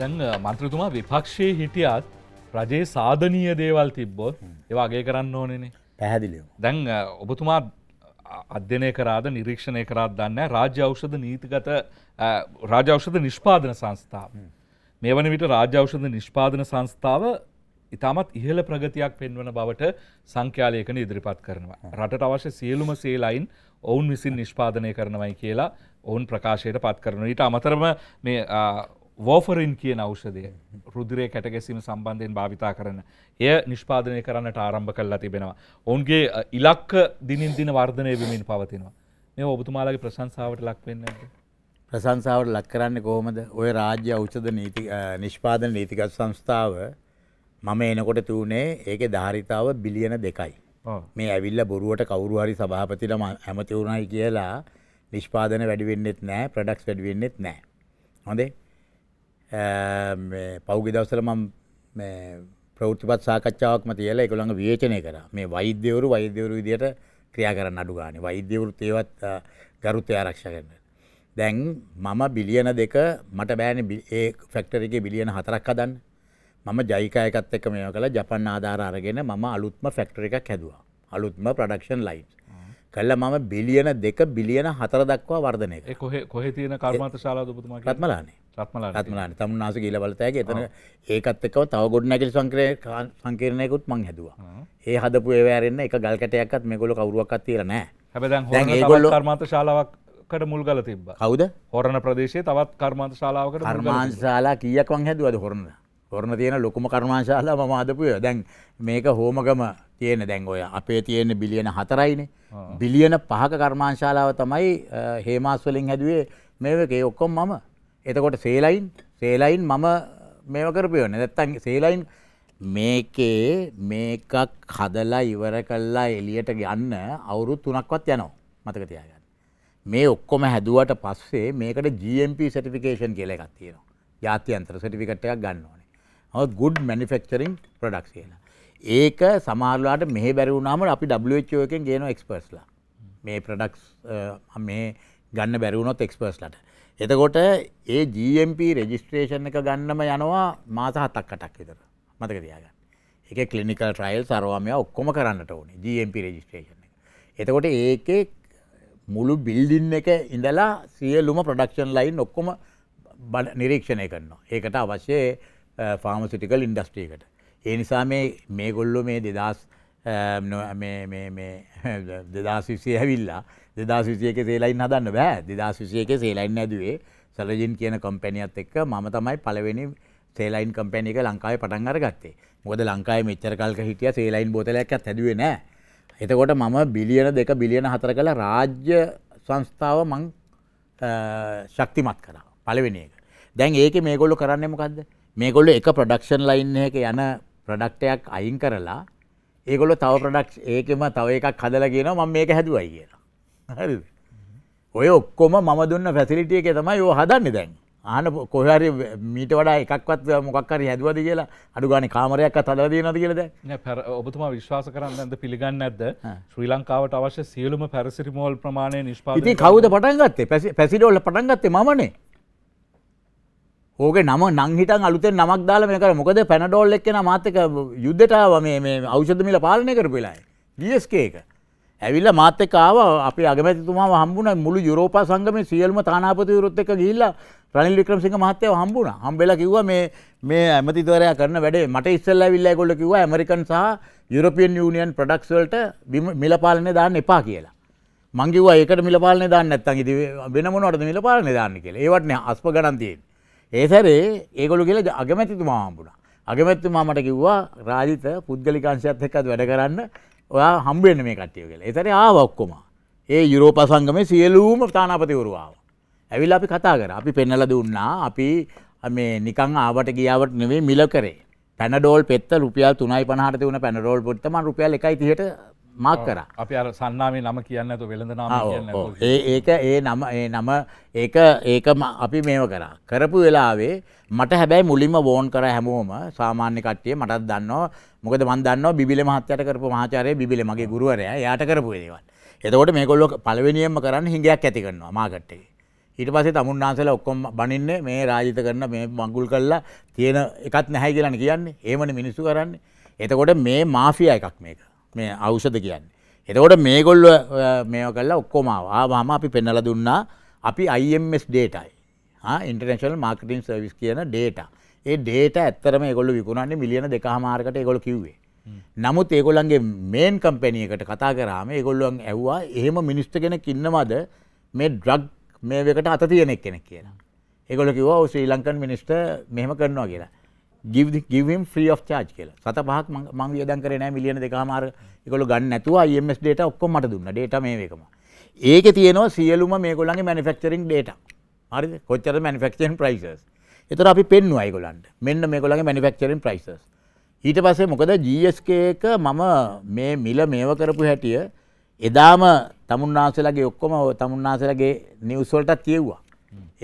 [SPEAKER 1] දැන් මන්ත්‍රතුමා විපක්ෂයේ හිටියත් රජයේ සාධනීය දේවල් තිබ්බොත් ඒවාගේ කරන්න ඕනනේ පැහැදිලිය. දැන් ඔබතුමා අධ්‍යනය කරාද නිරීක්ෂණය කරාත් දන්න රාජ්‍ය අවෂධ නීතිගත රාජ අවෂධ නිෂ්පාදන සංස්ථාව. මේ වන විට රාජ්‍යෞෂධ නිෂ්පාදන සංස්ථාව ඉතාමත් ඉහළ ප්‍රගතියක් පෙන්වන බවට සංඛ්‍යාලයකන ඉදිරිපත් කරනවා. රටට අවශ්‍ය සියලුම සේලයින් ඔවුන් විසින් නිෂ්පාදනය කරනවයි කියලා ඔවුන් ප්‍රකාශයට පත් කරන. ඊට අමතරම මේ වෝෆරින් කියන ඖෂධය රුදුරේ කැටගැසීම සම්බන්ධයෙන් භාවිතා කරන එය නිෂ්පාදනය කරන්නට ආරම්භ කල්ලා තිබෙනවා. ඔවුන්ගේ ඉලක්ක දිනින් දින වර්ධනය වෙමින් පවතිනවා. මේ ඔබතුමාලගේ ප්‍රශංසාවට ලක් වෙන්නේ නැද්ද? ප්‍රශංසාවට ලක් කරන්නේ
[SPEAKER 2] කොහොමද? ওই රාජ්‍ය ඖෂධ නීති නිෂ්පාදන නීතිගත් සංස්ථාව මම එනකොට තුනේ ඒකේ ධාරිතාව බිලියන 2යි. මේ ඇවිල්ලා බොරුවට කවුරු හරි සභාපතිලා ඇමති වුණයි කියලා නිෂ්පාදන වැඩි වෙන්නෙත් නැහැ, ප්‍රොඩක්ට්ස් වැඩි වෙන්නෙත් නැහැ. හොඳේ? පෞගි දවසල මම ප්‍රෘතිපත් සාකච්ඡාවක්ම තියල එකළඟ වියචනය කර මේ වෛද්‍යවරු වෛද්‍යවරු විදියට ක්‍රියා කරන්න අඩු ගාන වෛද්‍යවරුත් ඒවත් ගරුත්තය ආරක්ෂ කරන්න. දැන් මම බිලියන දෙක මට බෑන ඒ ෆෙක්ටරික බිලියන හතරක් හදන් මම ජයිකායකත් එක මේ කළ ජපන් ආධාර අරගෙන මම අලුත්ම ෆෙක්ටර එකක් හැදවා අලුත්ම ප්‍රඩක්ෂන් ලයින්ස්. කල්ල මම බිලියන දෙක බිලියන හතර දක්වා වර්ධනය
[SPEAKER 1] කොහ තියෙන කර්මාත ශාලාදපුතුමා
[SPEAKER 2] රත්මලානේ රත්මලාට තමුන්නාස ගීල බලතෑගේ එතන ඒකත් එකව තව ගොඩනැකිලි සංක්‍රය සංකීර්ණයකුත් මං හැදවා ඒ හදපු ඒවෑරෙන්න්න එක ගල්කටයක්ත් මේ ගොල කවරුවක්ත් තිර නෑ හැබ ගොල්ල
[SPEAKER 1] කර්මාත ශාලාවක් කට මුල් ගල තිබ
[SPEAKER 2] කවද හොරණ ප්‍රදේශය තවත්
[SPEAKER 1] කර්මාන්ත ශාලාවකට කර්මාන්
[SPEAKER 2] ශාලා කියක්වන් හැදුවද හොරන්න හොරණ තියෙන ලොකුම කර්මාශාලා මම අදපුය දැන් මේක හෝමගම තියෙන දැන් ඔය අපේ තියෙන බිලියන හතරයිනේ බිලියන පහක කර්මාංශාලාව තමයි හේමාස්වලින් හැදුවේ මේකේ ඔක්කොම මම එතකොට සේලයින් සේලයින් මම මේව කරපයෝන නැත්තන් සේලයින් මේකේ මේකක් හදලා ඉවර කල්ලා එලියට ගන්න අවුරුත් තුනක්වත් යනවා මතක තියාගන්න. මේ ඔක්කොම හැදුවට පස්සේ මේකට GMP සටිෆිකේෂන් කියල එකක් තියෙනවා ජාතියන්තර සටිකට එකක් ගන්න ඕනේ. හත් ගුඩ් මනිෆෙක්චරින් ප්‍රඩක්ස් කියලා. ඒක සමාරලාට මෙහ බැරිවුණාම අපි ෝ එකෙන් ගේන එක්ස්පර්ස්ලා මේ ප්‍රඩක්ස් මේ ගන්න බැරිවුණොත් එක්ස්පර්ස්ලට එතකොට ඒ GMP රෙජිස්ට්‍රේෂන් එක ගන්නම යනවා මාස හතක් කටක් විතර මතක තියාගන්න. ඒකේ ක්ලිනිකල් ට්‍රයිල් සරවාමය ඔක්කොම කරන්නට ඕනේ GMP රෙජිස්ට්‍රේෂන් එක. එතකොට ඒකේ මුළු බිල්ඩින් එක ඉඳලා සියලුම ප්‍රොඩක්ෂන් ලයින් ඔක්කොම නිරීක්ෂණය කරනවා. ඒකට අවශ්‍ය ෆාමසිටිකල් ඉන්ඩස්ට්‍රීකට. ඒ නිසා මේ මේගොල්ලො මේ දෙදස් දෙදස් විසිය ඇවිල්ලා දෙදස් විසියක සේලයින් හදන්න බෑ දෙදස් විසියක සේලයින් ඇදුවේ සලජින් කියන කම්පැනියත් එක්ක මම තමයි පලවෙනි සේලයින් කම්පැනි එක ලංකාවේ පටන් අර ගත්තේ මොකද ලංකාවේ මෙච්චර කල්ක හිටිය සේලයින් බෝතලයක් හැදුවේ නෑ එතකොට මම බිලියන දෙක බිලියන හතර කළ රාජ්‍ය සංස්ථාව මං ශක්තිමත් කරා පලවෙෙන එක දැන් ඒක මේගොල්ලු කරන්න මොකක්ද මේගොල්ලු එක ප්‍රඩක්ෂන් ලයින් එක යන ප්‍රඩක්ටයක් අයින් කරලා ඒගොලු තව ප්‍රඩක්් ඒකෙම තව එකක් හදලගෙන ම මේක හැදුවයි කියලා හරි ඔය ඔක්කොම මම දුන්න ෆැසිලිටිය එක තමයි යෝ හදන්න දැන් ආන කොහරි මීට වඩා එකක්වත් මොකක්කරි හැදවද කියලා අඩු ගාන කාමරයක් අතදදී නද කියලද
[SPEAKER 1] පැර ඔබතුමා විශ්වාස කරන්න ඇද පිළිගන්න ඇද ශ්‍රී ලංකාවට අවශ්‍ය සියලුම පැරසිරිමෝල් ප්‍රමාණය නිෂ්පාති කවද
[SPEAKER 2] පටන්ගත්තේ පැසිරෝල්ල පටන්ගත්තේ මනේ ඕක නම නංහිටන් අලුතෙන් නමක් දාල මේ කර මොකද පැනඩෝල් එක්කෙන මාතක යුද්ධටාව මේ අවෂධමිල පාලනය කරපු වෙලායි ඩස්ක එක ඇවිල්ල මාත එක්කාව අපි අගමැතිතුමා හම්බුන මුළු යුරෝපා සංගමේ සියලුම තානාපතිවරුත් එක්ක ගිහිල්ලා රනිල් වික්‍රමසිංහ මහත්තයව හම්බුණා. හම්බෙලා කිව්වා මේ මේ ඇමතිවරයා කරන වැඩේ මට ඉස්සෙල්ලා ඇවිල්ලා ඒගොල්ලෝ කිව්වා ඇමරිකන් සහ යුරෝපියන් යූනියන් ප්‍රොඩක්ට්ස් වලට මිල පාලනය දාන්න එපා කියලා. මං කිව්වා ඒකට මිල පාලනය දාන්න නැත්නම් ඉතින් වෙන මොනවටද මිල පාලනය දාන්නේ කියලා. ඒවට නේ අස්ප ගණන් තියෙන්නේ. ඒ සැරේ ඒගොල්ලෝ කියලා අගමැතිතුමා හම්බුණා. අගමැතිතුමා මට කිව්වා රාජිත පුද්ගලිකාංශයත් එක්කත් වැඩ කරන්න ඔයා හම්බෙන්න මේ කට්ටිය කියලා එතන ආව ඔක්කොම ඒ යුරෝප සංගමේ සියලූම තානාපතිවරු ආවා ඇවිල්ලා අපි කතා කරා අපි පෙන්නලා දුන්නා අපි මේ නිකන් ආවට ගියාවට නෙවෙයි මිල කරේ පැනඩෝල් පෙත්ත රුපියල් 3.50ට තිබුණ පැනඩෝල් පොත්තම රුපියල් 1.30ට මක්කර
[SPEAKER 1] අපි අර සන්නාමේ නම කියන්න ඇතු වෙළඳ නාම ඒ
[SPEAKER 2] ඒක ඒ නම ඒ නම ඒක ඒකම අපි මේම කරා කරපු වෙලාවේ මට හැබැයි මුලින්ම වෝන් කර හැමෝම සාමාන්‍ය කට්ටිය මටත් දන්නවා මොකද මන් දන්නවා බිබිල මහත්තයට කරපු මහාචාර්ය බිබිල මගේ ගුරුවරයා යාට කරපු දේවල්. එතකොට මේගොල්ලෝ පළවෙනියෙන්ම කරන්න හිඟයක් ඇති කරනවා මාකට් එකේ. ඊට පස්සේ තමුන්නාන්සලා ඔක්කොම බනින්නේ මේ රාජිත කරන මේ මඟුල් කළා තියෙන එකක් නැහැ කියලානේ කියන්නේ. එහෙමනේ මිනිස්සු කරන්නේ. එතකොට මේ මාෆියා එකක් මේක. මේ අවෂද කියන්නේ. එතකොට මේගොල්ල මේෝ කල්ලා ඔක්කොමාව ආවාම අපි පෙන්නල දුන්නා අපි IMS ඩේටයි ඉන්ටර්නේශල් මාර්කටින් සර්විස් කියන ඩේට ඒ ඩේට ඇත්තරම ගොල්ල විකුණන්නේ මිලියන දෙකහමාර්කට ගොල කිව්වේ. නමුත් ඒගොල්න්ගේ මේන් කම්පැනියකට කතා කරාම ඒගොල්ලුවන් ඇව්වා එහෙම මිනිස්ට කෙන කින්නවද මේ ඩ්‍රග් මේකට අත තියෙනෙක් කෙනෙක් කියලා. ඒගොල කිව ශ්‍රී ලංකන් මිනිස්ට මෙහම කරනවා කියලා. ගිවම් ්‍රී of චාච් කියල සත පහක් මං වියදන් කරනෑ මිලියන දෙකහමාර එකකොල ගන්න නැතුව IMS ඩේට ඔක්කො මට දුන්න ඩේට මේකම ඒක තියනවා සියලුම මේකොල්ලගේ මනිෆෙක්චරින් ඩේට හරි කොච්චර මනිෆෙක්ෂන් ප්‍රයිසස් එතර අපි පෙන්වා අයිගොලන්ට මෙන්න මේකොලගේ මනිෆෙක්චරින් ප්‍රයිසස් ඊට පස්සේ මොකද ජස්ක එක මම මේ මිල මේව කරපු හැටිය එදාම තමුන්නාසලගේ ඔක්කොම තමුන්නාසලගේ නිවසොල්ටත් කියව්වා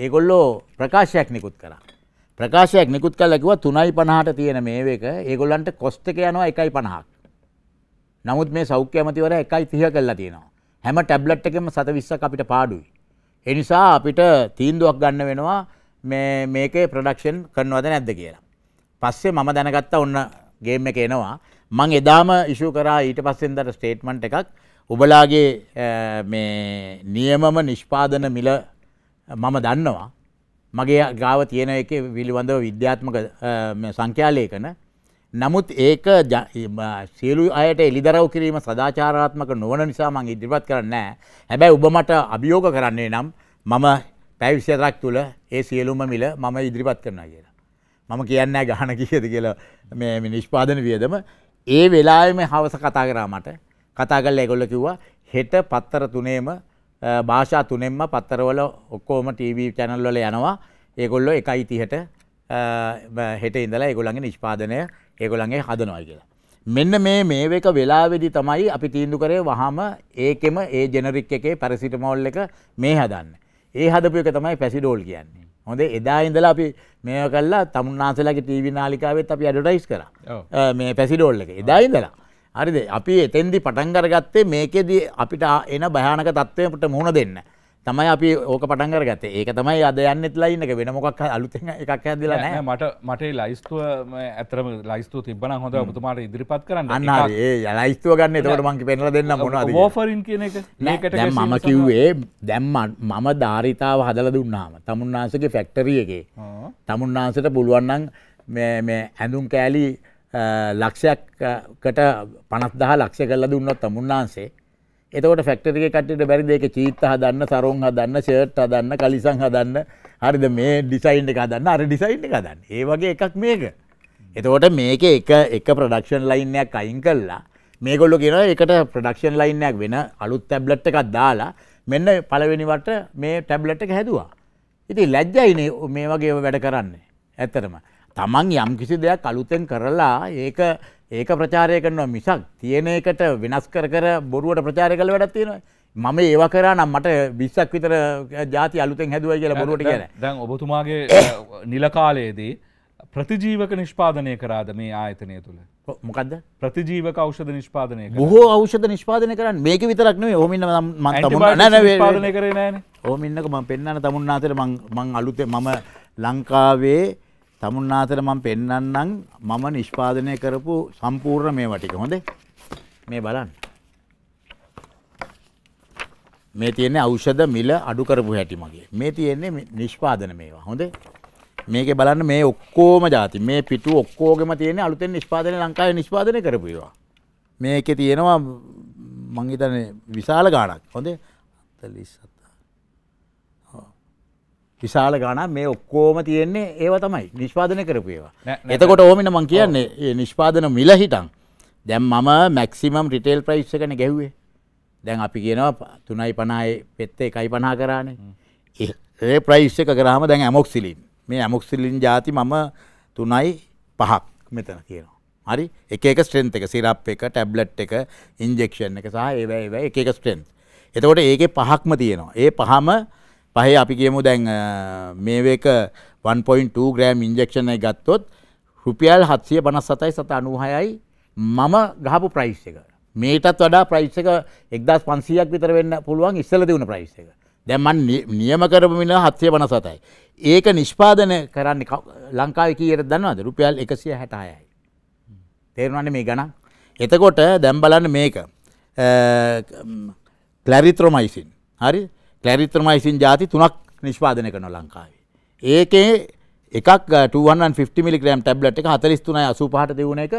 [SPEAKER 2] ඒගොල්ලෝ ප්‍රකාශයක් නිකුත් කරා ප්‍රකාශයක් නිකුත් කළ කිව තුනයි පණහට තියෙන මේක ඒගොල්ලන්ට කොස්ත එක යනවා එකයි පණහක්. නමුත් මේ සෞඛ්‍ය ඇමතිවර එකයි තිහ කල්ලා තියෙනවා. හැම ටැබ්ලට් එකෙම සත විස්සක් අපිට පාඩුයි. එනිසා අපිට තීන්දුවක් ගන්න වෙනවා මේකේ ප්‍රඩක්ෂන් කරනවද නැද්ද කියලා. පස්සේ මම දැනගත්තා ඔන්න ගේම් එක එනවා. මං එදාම ඉෂු කරා ඊට පස්සෙන් දර ස්ටේට්මන්ට් එකක් ඔබලාගේ නියමම නිෂ්පාදන මිල මම දන්නවා මගේ ගාව තියෙන එක විලිබඳව විද්‍යාත්මක සංඛ්‍යාලයකන නමුත් ඒක සියලු අයට එලිදරව් කිරීම සදාචාරාත්මක නොවන නිසා මං ඉදිරිපත් කරන්නේ හැබැයි ඔබ මට අභියෝග කරන්නේ නම් මම පැය 24ක් තුල ඒ සියලුම මිල මම ඉදිරිපත් කරනවා කියලා. මම කියන්නේ ගහන කීයද කියලා මේ නිෂ්පාදන වියදම ඒ වෙලාවේ හවස කතා කරා මට. කතා කරලා ඒගොල්ලෝ කිව්වා හෙට පත්තර තුනේම භාෂා තුනෙන්ම පත්තරවල ඔක්කෝම TV චැනල් වල යනවා. ඒගොල්ලෝ 1:30ට හෙට ඉඳලා ඒගොල්ලන්ගේ නිෂ්පාදනය ඒගොල්ලන්ගේ හදනවා කියලා. මෙන්න මේ මේවක වෙලාවෙදි තමයි අපි තීන්දු කරේ වහම ඒකෙම ඒ ජෙනරික් එකේ පැරසිටමෝල් එක මේ හදන්න. ඒ හදපු එක තමයි පැසිඩෝල් කියන්නේ. හොඳ එදා ඉඳලා අපි මේ කල්ලා තමුන්නාසලගේ ටීවි නාලිකාවෙත් අපි ඇඩවර්ටයිස් කරා. මේ පැසිඩෝල් එක එදා ඉඳලා. හරිද අපි එතෙන්දි පටන්ගරගත්තේ මේකෙදී අපිට එන භයානක තත්ත්වයට මුහුණ දෙන්න. තමයි අපි ඕක පටන්ගර ගත ඒක තමයි අද යන්නෙත් ලයින්න එක වෙනමොක්
[SPEAKER 1] අලුත එකක් ඇදලා නෑ මට මට ලයිස්තුව ඇතරම ලයිස්තුව තිබන හොඳ පුතුමාට ඉදිරිපත් කරන්න අන්න ඒ ලයිස්තුව ගන්න තවට මංකි පෙනල දෙන්න මොනද ෝෆරින් කියන එක නකට මම කිව්වේ
[SPEAKER 2] දැම්මන් මම ධාරිතාව හදල දුන්නාම තමුන්නාසගේ ෆැක්ටරියගේ තමුන්නාසට පුළුවන්නන් ඇඳුම් කෑලි ලක්ෂයක්කට පනස්දා ලක්ෂය කල්ල දුන්නොත් අමුන්නාන්සේ එතකට ෆෙක්ටරික කටට බැරි දෙක චීත්ත හදන්න සරුන් හදන්න ෂර්ට් හදන්න කලිසං හදන්න හරිද මේ ඩිසයින්් එක දන්න අර ඩිසයින්් එක දන්න ඒ වගේ එකක් මේක එතකොට මේක එක එක ප්‍රඩක්ෂන් ලයින්යක් අයින් කල්ලා මේගොල්ලො කියෙන එකට ප්‍රඩක්ෂන් ලයින්යක් වෙන අලුත් තැබ්ලට් එකක් දාලා මෙන්න පලවෙනිවට මේ ටැබ්ලට් එක හැදවා ඉති ලැජ්ජයින මේ වගේ වැඩ කරන්නේ ඇත්තරම තමන් යම් කිසි දෙයක් අලුතෙන් කරලා ඒක ඒක ප්‍රචාරය කරනවා මිසක් තියෙන එකට වෙනස් කර කර බොරුවට ප්‍රචාරය කළ වැඩක් තියෙනවා. මම ඒවා කරා නම් මට 20ක් විතර ಜಾති අලුතෙන් හැදුවයි කියලා බොරුවට කියන.
[SPEAKER 1] දැන් ඔබතුමාගේ නිල කාලයේදී ප්‍රතිජීවක නිෂ්පාදනය කරාද මේ ආයතනය තුළ. මොකද ප්‍රතිජීවක ෞෂධ නිෂ්පාදනය බොහෝ
[SPEAKER 2] ෞෂධ නිෂ්පාදනය කරන්න මේක විතරක් නෙවෙයි ඕමින්න මම නිෂ්පාදනය කරේ නෑනේ. ඕමින්නක මම පෙන්වන්න තමුන් ආතර මං මං අලුතේ මම ලංකාවේ තමුන්නාතර මම පෙන්වන්නම් මම නිෂ්පාදනය කරපු සම්පූර්ණ මේවා ටික හොඳේ මේ බලන්න මේ තියෙන්නේ ඖෂධ මිල අඩු කරපු හැටි මගේ මේ තියෙන්නේ නිෂ්පාදන මේවා හොඳේ මේකේ බලන්න මේ ඔක්කොම જાති මේ පිටු ඔක්කොගෙම තියෙන්නේ අලුතෙන් නිෂ්පාදනය ලංකාවේ නිෂ්පාදනය කරපු ඒවා මේකේ තියෙනවා මං හිතන්නේ විශාල ගාණක් හොඳේ 47 විශාල ගාන මේ ඔක්කෝම තියෙන්නේ ඒව තමයි නිෂ්පාදනය කරපු ඒවා එතකොට ඕමින මං කියන්නේ ඒ නිෂ්පාදන මිල හිටන් දැම් මම මැක්සිමම් රිටේල් ප්‍රයිස් එකන ගැව්වේ දැන් අපි කියනවා තුනයි පනායි පෙත්තේ එකයි පනා කරානේ ඒ ප්‍රයිස් එක කරහම දැන් ඇමොක්සිලින් මේ ඇමොක්සිලින් ජාති මම තුනයි පහක් මෙතන කියනවා හරි එක ස්ට්‍රෙන්ත් එක සිරප් එක ටැබ්ලට් එක ඉන්ජෙක්ෂන් එක සහ ඒවැ එක ස්ට්‍රෙන්ත් එතකොට ඒකේ පහක්ම තියෙනවා ඒ පහම පහේ අපි කියමු දැන් මේවක 1.2 ග්‍රෑම් ඉන්ජෙක්ෂණය ගත්තොත් රුපියල් හත්සිය පනස් සතයි සත අනුහයයි මම ගහපු ප්‍රයිස් එක මේටත් වඩා ප්‍රයිස් එක එක්දස් පන්සියක් විතර වෙන්න පුළුවන් ඉස්සල දෙවුණ ප්‍රයිස් එක දැමන් නියම කරපු මිල හත්සය පන සතයි ඒක නිෂ්පාදන කරන්න ලංකාව කියට දන්නවද රුපියල් එකසිය හැටායයි තේරවන්න මේ ගණන් එතකොට දැම් බලන්න මේක කලැරිත්‍රෝමයිසින් හරි කලැරිත්‍රමයිසින් ජාති තුනක් නිෂ්පාදනය කරන ලංකාවේ. ඒකේ එකක් 250 මිලිග්‍රෑම් ටැබ්ලට් එක 43යි 85ට දෙවුන එක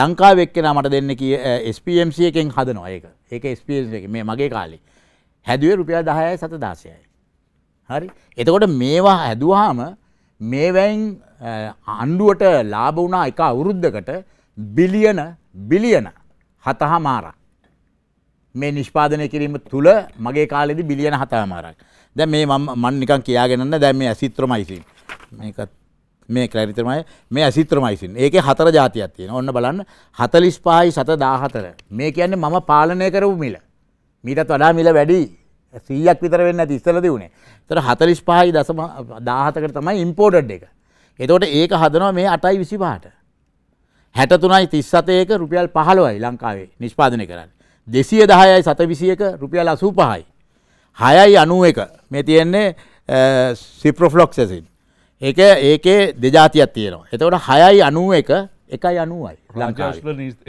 [SPEAKER 2] ලංකාවේ එක්කෙනා මට දෙන්න කිය SPMC එකෙන් හදනවා ඒක. ඒක SPMC එකේ මේ මගේ කාලේ. හැදුවේ රුපියල් 10යි 7000යි. හරි. එතකොට මේවා හැදුවාම මේවැයින් අණ්ඩුවට ලාභ වුණා එක අවුරුද්දකට බිලියන බිලියන හතහ මාරක්. මේ නිෂ්පාදනය කිරීම තුළ මගේ කාලෙදි බිලියන හතමාරක්. දැන් මේ මම නිකන් කියාගෙනන්න දැන් මේ ඇසිත්‍රොමයිසින්. මේකත් මේ ක්ලැරිතරමයි මේ ඇසිත්‍රොමයිසින්. ඒකේ හතර જાතියක් තියෙනවා. ඔන්න බලන්න 45යි 714. මේ කියන්නේ මම පාලනය කරපු මිල. මීටත් වඩා මිල වැඩි 100ක් විතර වෙන්න ඇති ඉස්සෙල්ලාදී උනේ. ඒතර 45.17කට තමයි ඉම්පෝර්ටඩ් එක. එතකොට ඒක හදනවා මේ 8යි 25ට. 63යි 37 එක රුපියල් 15යි ලංකාවේ නිෂ්පාදනය කරන්නේ. දෙසිය දහයයි සත විසියක රුපියල් අසූ පහයි. හයයි අනුව එක මේ තියෙන්නේ සිප්‍රොෆ්ලොක්සසින්. ඒක ඒකේ දෙජාතියක් තියෙනවා. එතවට හයයි අනුව එක එකයි අනුවයි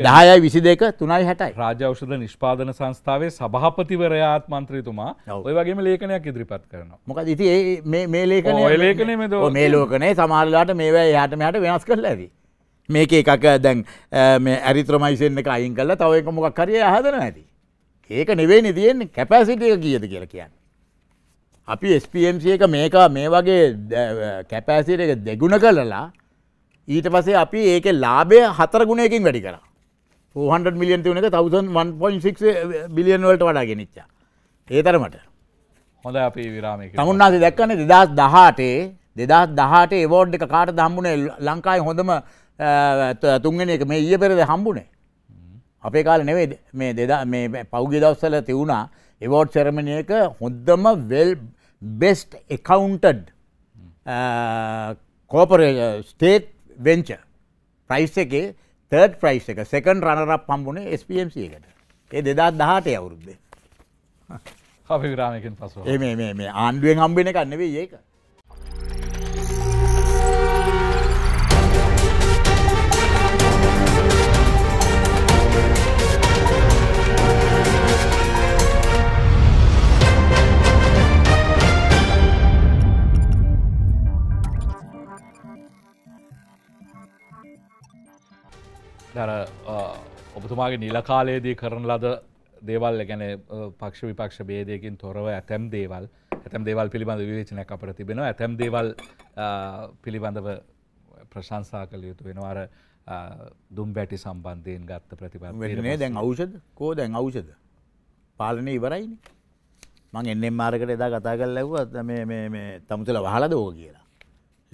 [SPEAKER 2] දහයයි විසි
[SPEAKER 1] දෙක තුනයි හැටයි රාජෞෂධ නිෂ්පාදන සංස්ථාවේ සභහපතිවරයාත් මන්ත්‍රීතුමා ඔය වගේම ලේකනයක් ඉදිරිපත් කරනවා
[SPEAKER 2] මොක ඉති මේ ලේකන ලේකනේ මේ ලෝකනේ සමාල්ලාට මේවැ යාට මෙයට වෙනස් කරලා ඇදී මේක එකක දැන් ඇරිත්‍රමයිසෙන් එක අයින් කල්ලා තව එක මොකක් කරිය හදන ඇති. ඒක නෙවෙයි තියෙන්නේ කැපෑසිටිය කියද කියලා කියන්න. අපි ස්පMC එක මේකා මේ වගේ කැපෑසිට එක දෙගුණ කරලා ඊට පසේ අපි ඒක ලාබය හතර ගුණයකින් වැඩි කර 400 මිලියන් තිවන එක 1.6 බිලියන් වලට වඩා ගෙනනිච්චා ඒ තරමට
[SPEAKER 1] හොඳ අපි විරාමය
[SPEAKER 2] තමුන්නාසේ දැක්කන දෙදස් දහටේ දෙදස් දහට ඒවෝඩ් එක කාට දම්බුණේ ලංකායි හොඳම තුන්ගෙන එක මේ ඊය පෙරද හම්බුනේ අපේ කාල නෙවේ මේ දෙදා මේ පෞගි දවස්සල තිවුණා එවෝඩ් සෙරමණයක හොද්දම වෙල් බෙස්ට් එකකවුන්ටඩ් කෝපර ස්ටේට් වෙංච ප්‍රයිස් එකේ තර්ඩ් ප්‍රයිස් එක සෙකන් රණරක් පම්බුණේ ස්පMC එකට ඒ දෙදා දහටය අවුරුද්දේ
[SPEAKER 1] හපි විරාමයකින් පසු ඒ
[SPEAKER 2] මේ ආණ්ඩුවෙන් හම්බෙන කන්නවේ ඒක
[SPEAKER 1] දර ඔබතුමාගේ නිලකාලයේදී කරන ලද දේවල් ගැන පක්ෂ විපක්ෂ බේදයකින් තොරව ඇතැම් දේවල් ඇතැම් දේවල් පිළිබඳ විවේචනයක් අපට තිබෙනවා ඇතැම් දේවල් පිළිබඳව ප්‍රශංසා කළ යුතු වෙනවාර දුම් බැටි සම්බන්ධයෙන් ගත්ත ප්‍රතිබන්නේ දැන් අවෂද කෝ දැන් අවෂද පාලනය ඉවරයිනි
[SPEAKER 2] මං එන්නෙම් මාරකට එදා කතා කල් ලැව්වත් මේ තමුසල වහලද ඕ කියලා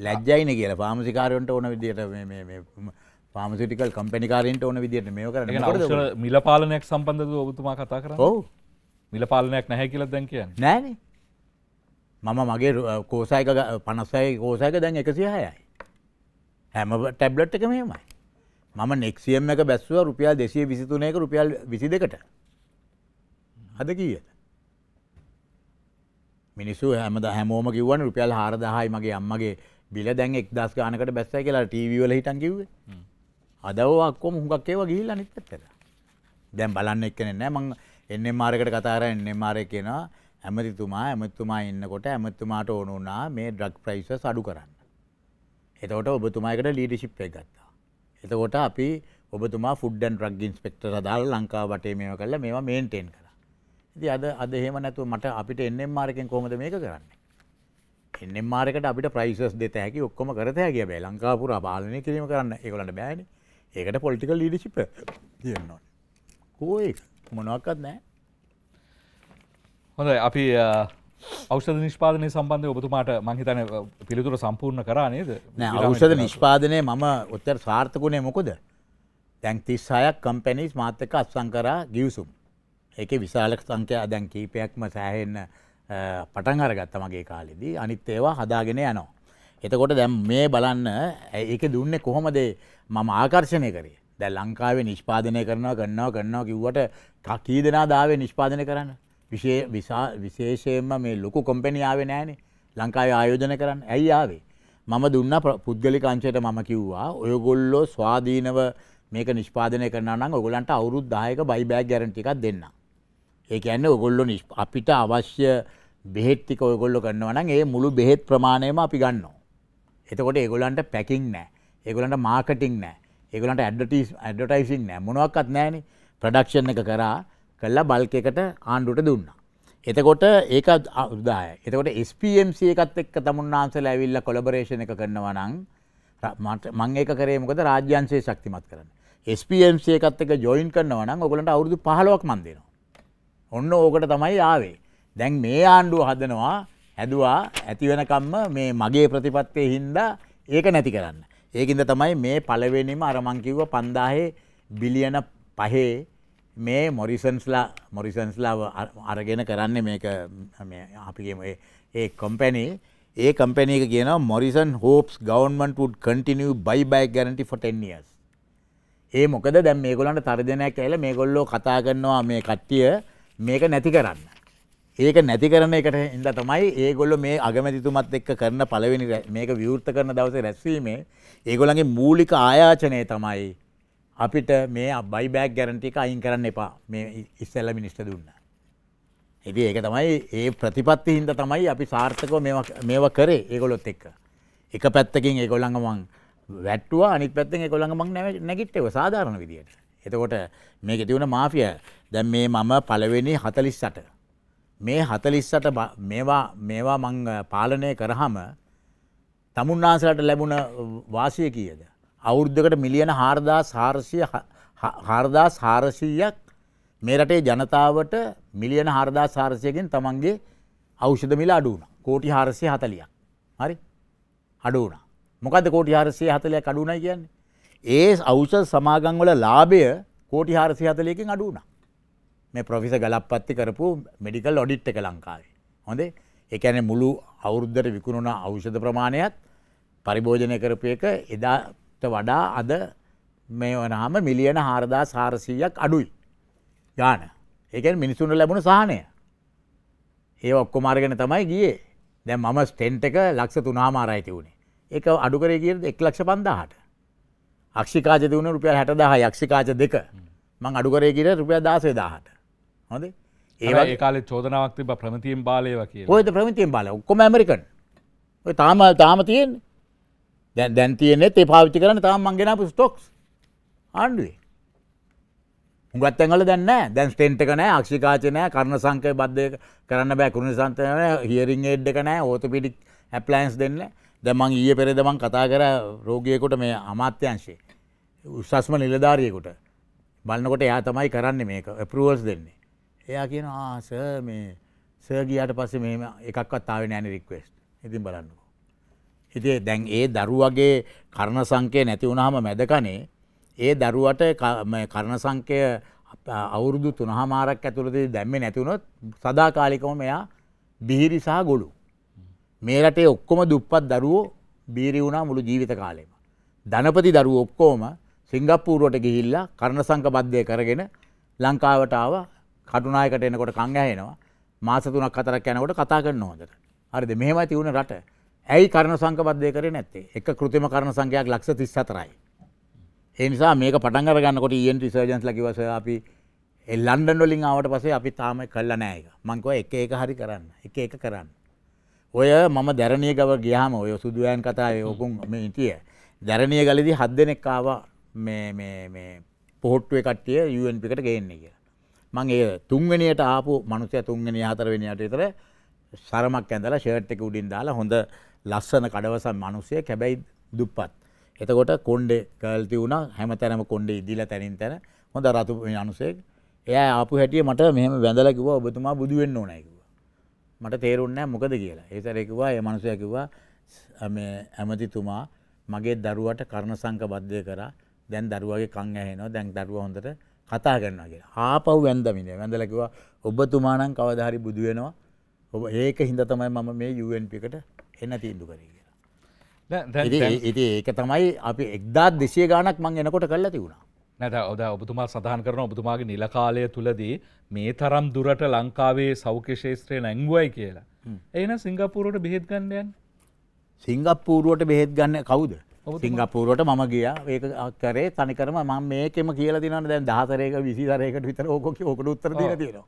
[SPEAKER 2] ලැජ්ජයින කියලා පාමසිකාරයන්ට ඕන විදියට පාමසිටිකල් කම්පැනිකාරෙන්ට ඕන විදිට
[SPEAKER 1] මේ කරන මිලපාලනයක් සම්බන්ධ ඔබතුමා කතා කර ඔව මිලපාලනයක් නැහැ කියල දැන් කිය නෑන මම
[SPEAKER 2] මගේ කෝසයක
[SPEAKER 1] පනස්සයි කෝසයක දැන්
[SPEAKER 2] එකසිය හයයි හැම ටැබ්ලට් එක මෙමයි මම නෙක්සියම් එක බැස්ව රුපියල් දෙසිය විසිතුනයක රුපියල් විසි දෙකට හද කියද මිනිස්සු හැමද හැමෝම කිවන රුපියල් හාරදාහයි මගේ අම්මගේ බිල දැන් එක් දස් ගානකට බැස්සයි කියලා ටීවල හිටන් කිවේ අදවක්කොම හුඟක් ඒව ගිහිල්ලා අනිත් පැත්තට. දැන් බලන්න එක්කනේ නෑ මං එන්නේ මාරයකට කතා කරා එන්නේ මාරේ කියනවා ඇමතිතුමා ඇමතිතුමා ඉන්නකොට ඇමතිතුමාට ඕන වුණා මේ ඩ්‍රග් ප්‍රයිසස් අඩු කරන්න. එතකොට ඔබතුමා එකට ලීඩර්ෂිප් එකක් ගත්තා. එතකොට අපි ඔබතුමා ෆුඩ් ඇන්ඩ් ඩ්‍රග් ඉන්ස්පෙක්ටර් දාලා ලංකාව වටේ මේවා කළා මේවා මේන්ටේන් කරා. ඉතින් අද අද එහෙම නැතුව මට අපිට NMR එකෙන් කොහොමද මේක කරන්නේ? NMR එකට අපිට ප්‍රයිසස් දෙත හැකි ඔක්කොම කරත හැකිය බෑ. ලංකාව පුරා පාලනය කිරීම කරන්න ඒගොල්ලන්ට බෑනේ. ඒකට පොලිටිකල් ලීඩිශිප තියෙන්නවා. කෝ මොනවක්කත් නෑ
[SPEAKER 1] හොඳ අපි ෞෂධ නිෂ්පාදනය සම්බන්ධය ඔබතුමාට මංහිතන පිළිතුර සම්පූර්ණ කරනේද ෞෂධ නිෂ්පාදනය මම ඔත්තර සාර්ථකුණේ මොකොද තැන් තිස්සායක්
[SPEAKER 2] කම්පැනිස් මාතක අත්සංකරා ගිවසුම් ඒක විශාලක සංකයා දැන් කීපයක්ම සෑහෙන්න පටන් අරගත්ත මගේ කාලෙදී අනිත් ඒවා හදාගෙන යනවා එතකොට දැම් මේ බලන්න ඒක දුන්නේ කොහොමදේ මම ආකර්ශණය කරේ දැ ලංකාවේ නිෂ්පාදනය කරනවා කන්නවා කන්නවා කිව්වට කකී දෙනා දාවේ නිෂ්පාදනය කරන්න විශේෂයෙන්ම මේ ලොකු කොම්පැනියාවේ නෑනේ ලංකාවේ ආයෝජන කරන්න ඇයි ආවේ. මම දුන්න පුද්ගලිකංශයට මම කිව්වා ඔයගොල්ලෝ ස්වාධීනව මේක නිෂ්පාදනය කරනනම් ඔගොලන්ට අවුරුද් දායක බයිබෑග් ගැරටිකක් දෙන්න. ඒක ඇන්න ඔගොල්ලො අපිට අවශ්‍ය බෙහෙත්තික ඔයගොල්ලො කරන්නවනම් ඒ මුළු බෙහෙත් ප්‍රමාණයම අපි ගන්නවා. එතකොට ඒගොලන්ට පැකින් නෑ ඒගොලන්ට මාර්කටිං නෑ ඒගොලන්ට ඇඩටස් ඇඩටයිසින් නෑ මොනවක්ත් නෑන ප්‍රඩක්ෂණ එක කරා කල්ලා බල්ක එකට ආණ්ඩුට දුන්න. එතකොට ඒක අදාය එතකොට ස්PMC එකත් එක් තමුන්නාන්සල ඇවිල්ල කොලබරේෂණ එක කරනවා නං මං ඒක කරේමකද රාජ්‍යන්සේ ශක්තිමත් කරන්න. ස්PMC එකත් එක ජොයින් කරනවා නම් ඔගලට අවුදු පහලොක් මන්දනවා. ඔන්න ඕකට තමයි ආවේ. දැන් මේ ආණ්ඩුව හදනවා හැදවා ඇතිවෙනකම්ම මේ මගේ ප්‍රතිපත්වය හින්දා ඒක නැති කරන්න. ඒකින්ද තමයි මේ පලවෙනිම අරමංකිව්ව පන්දාහේ බිලියන පහේ මේ මොරිසන්ස්ලා මොරිසන්ස්ලාව අරගෙන කරන්න මේක අපිගේම ඒ කොම්පැනි ඒ කම්පැනක කියන මොරිසන් හෝපස් ගවන්මට ුඩ් කටිනව බයිබයි ගැනටි ෆොටෙන්ියස් ඒ මොකද දැම් මේගොලන්ට තර්ජනයක් ඇල මේගොල්ලෝ කතා කරනවා මේ කට්ටිය මේක නැති කරන්න ඒක නැති කරන එකට ඉඳ තමයි ඒගොල්ල මේ අගමැතිතුමත් එක්ක කරන පළවෙනි මේක විවෘත කරන දවසේ රැස්වීමේ ඒගොල්ලන්ගේ මූලික ආයාචනය තමයි අපිට මේ බයිබෑක් ගැරන්ටි එක අයින් කරන්න එපා මේ ඉස්සෙල්ල මිනිස්ට දුන්න. එති ඒක තමයි ඒ ප්‍රතිපත්ති හින්ද තමයි අපි සාර්ථකව මේව කරේ ඒගොලොත් එක්ක. එක පැත්තකින් ඒගොල්ලඟ මං වැට්ටුව අනිත් පැත්තෙන් ඒගොල්ලඟ මං නැගිට්ටව සාධාරණ විදියට. එතකොට මේක තිවුණ මාෆිය දැන් මේ මම පළවෙනි හතලිස්සට මේ හතලිස්සට මේවා මේවා මං පාලනය කරහම තමුන්නාසලට ලැබුණ වාසය කියද. අවුද්ධකට මිලියන හාර්දා සාරසිය හාර්දා සාරසීයක් මේ රටේ ජනතාවට මිලියන හාර්දා සාරසයකින් තමන්ගේ අවෂධ මිල අඩුවන කෝටි හාරසය හතලියක් හරි අඩුවන මොකද කෝටි හාරසය හතලයක් අඩුනයි කියන්නේ ඒ අවෂ සමාගංවල ලාභය කෝටි හාරසය හතලයකින් අඩුනා මේ පොෆිස ගලප්පත්ති කරපු මෙඩිකල් ඔඩිට් එක ලංකාවේ. හොඳේ එකැන මුළු අවුරුද්ධර විකුණුණ අෞෂධ ප්‍රමාණයත් පරිභෝජනය කරපු එක එදාට වඩා අද මේ වනාම මිලියන හාරදා සාරසීයක් අඩුයි. ගාන ඒකැන් මිනිසුන්ට ලැබුණ සාහනය. ඒ ඔක්කොමාර්ගෙන තමයි ගිය දැ මම ස්ටෙන්ට් එක ලක්ෂ තුනාමාරයිති වුණේ එක අඩුකර කියට එක් ලක්ෂ පන්දාහට අක්ෂිකාජ තිවුණ රුපිය හැටදාහ යක්ෂිකාච දෙක මං අඩුකරය කියට රුපිය දාසේ දාහට
[SPEAKER 1] හොඳ ඒ කාල චෝදනාවක් තිබ ප්‍රමතියෙන් බාලය වගේ ඔයද
[SPEAKER 2] ප්‍රමතියෙන් බාල ඔක්කොම ඇමරිකන් ඔය තාම තාම තියෙන් දැ දැන් තියනෙත් ඒ පාවිච්චි කරන තාම මංගෙනපු ස්ටොක්ස් ආණ්ඩුවේ උගත්තැගල දැන්න දැන් ස්ටේන්ට කනෑ අක්ෂිකාචනය කරණ සංකය බද්ධය කරන්න බෑ කුණ සන්තනය හිරිං එඩ්ඩ කනෑ ඕත පිඩික් ඇප්ලයින්ස් දෙන්න දැමං ඊය පෙරෙදමං කතා කර රෝගියකොට මේ අමාත්‍යංශේ උසස්ම නිලධාරියකුට බලන්නකොට එයා තමයි කරන්න මේක ඇපරුවල්ස් දෙන්නේ එයා කියන ආස මේ සර්ගියට පස්සේ මෙම එකක්වත් ආව නෑන රික්වස්් ඉතින් බලන්නකෝ. හිතේ දැන් ඒ දරුවගේ කරණ සංකය නැති වුණහම මැදකනේ ඒ දරුවට කරණ සංකය අවුරුදු තුනහමාරක් ඇතුළද දැම්ම නැතිවුණොත් සදාකාලිකව මෙයා බිහිරි සහ ගොලු. මේ රටේ ඔක්කොම දුප්පත් දරුවෝ බීරි වුණා මුළු ජීවිත කාලෙම. ධනපති දරුව ඔක්කෝම සිංගප්පූරුවට ගිහිල්ලා කරණ සංක බද්ධය කරගෙන ලංකාවටාව කටුනායකට එනකොට කංග ඇහෙනවා මාස තුනක් හතරක් යනකොට කතා කරන හොඳට. හරිද? මෙහෙමයි තියුණ රට. ඇයි කර්ණ සංකපද්දේ කරේ නැත්තේ? එක કૃතිම කර්ණ සංඛ්‍යාවක් ලක්ෂ 34යි. ඒ නිසා මේක පටන් අර ගන්නකොට ENT සර්ජන්ස්ලා කිව්වා සර් අපි ඒ ලන්ඩන් වලින් ආවට පස්සේ අපි තාම කළා නෑ ඒක. මං කිව්වා එක එක හරි කරන්න. එක එක කරන්න. ඔය මම දැරණිය ගව ගියාම ඔය සුදු ඈන් කතාවේ ඔකුන් මේ හිටිය. දැරණිය ගලේදී හත් දෙනෙක් ආවා මේ මේ මේ පොහොට්ටුවේ කට්ටිය UNP එකට ගේන්නේ කියලා. මං ඒ තුන්වෙනියට ආපු මනුස්සය තුන්වෙනි හතරවෙනියට විතර සරමක් ඇඳලා ෂර්ට් එක උඩින් දාලා හොඳ ලස්සන කඩවසම් මිනිස්සෙක් හැබැයි දුප්පත්. එතකොට කොණ්ඩේ කර්ල් තියුණා හැමතැනම කොණ්ඩේ ඉදිලා තැනින් තැන හොඳ රතු මිනිස්සෙක්. එයා ආපු හැටිය මට මෙහෙම වැඳලා කිව්වා ඔබතුමා බුදු වෙන්න ඕනයි කිව්වා. මට තේරුන්නේ නැහැ මොකද කියලා. ඒ සැරේ කිව්වා ඒ මනුස්සයා කිව්වා මේ ඇමතිතුමා මගේ දරුවට කර්ණසංක බද්ධය කරා. දැන් දරුවාගේ කන් ඇහෙනවා. දැන් දරුවා හොඳට කතා කරනවා කියලා ආපව් වැන්දමිනේ වැඳලකිවා ඔබතුමානං කවධහරි බුදු වෙනවා ඔබ ඒක හින්ද තමයි මම මේ යුවන්පිකට එන්න තීන්දු කර
[SPEAKER 1] කියලා
[SPEAKER 2] ඉති ඒක තමයි අපි එක්දාත් දෙසිය ගානක් මං එනකොට කල්ලා තිවුණා
[SPEAKER 1] නැත ඔද ඔබතුමා සඳහන් කරන ඔබතුමාගේ නිලකාලය තුළදී මේ තරම් දුරට ලංකාවේ සෞඛ්‍ය ශේත්‍රය නැංගුවයි කියලා එන සිංගපූරුවට බෙහෙත් ගන්නයන්
[SPEAKER 2] සිංගප්පූරුවට බෙහෙත් ගන්න කවුද සිංගපූරුවට මම ගිය ඒක කරේ තනිකරම ම මේකෙම කියල දින දැන් දහතරයක විසිදරයකට විතර ඕකොක ඕකට උත්තර දන තියෙනවා.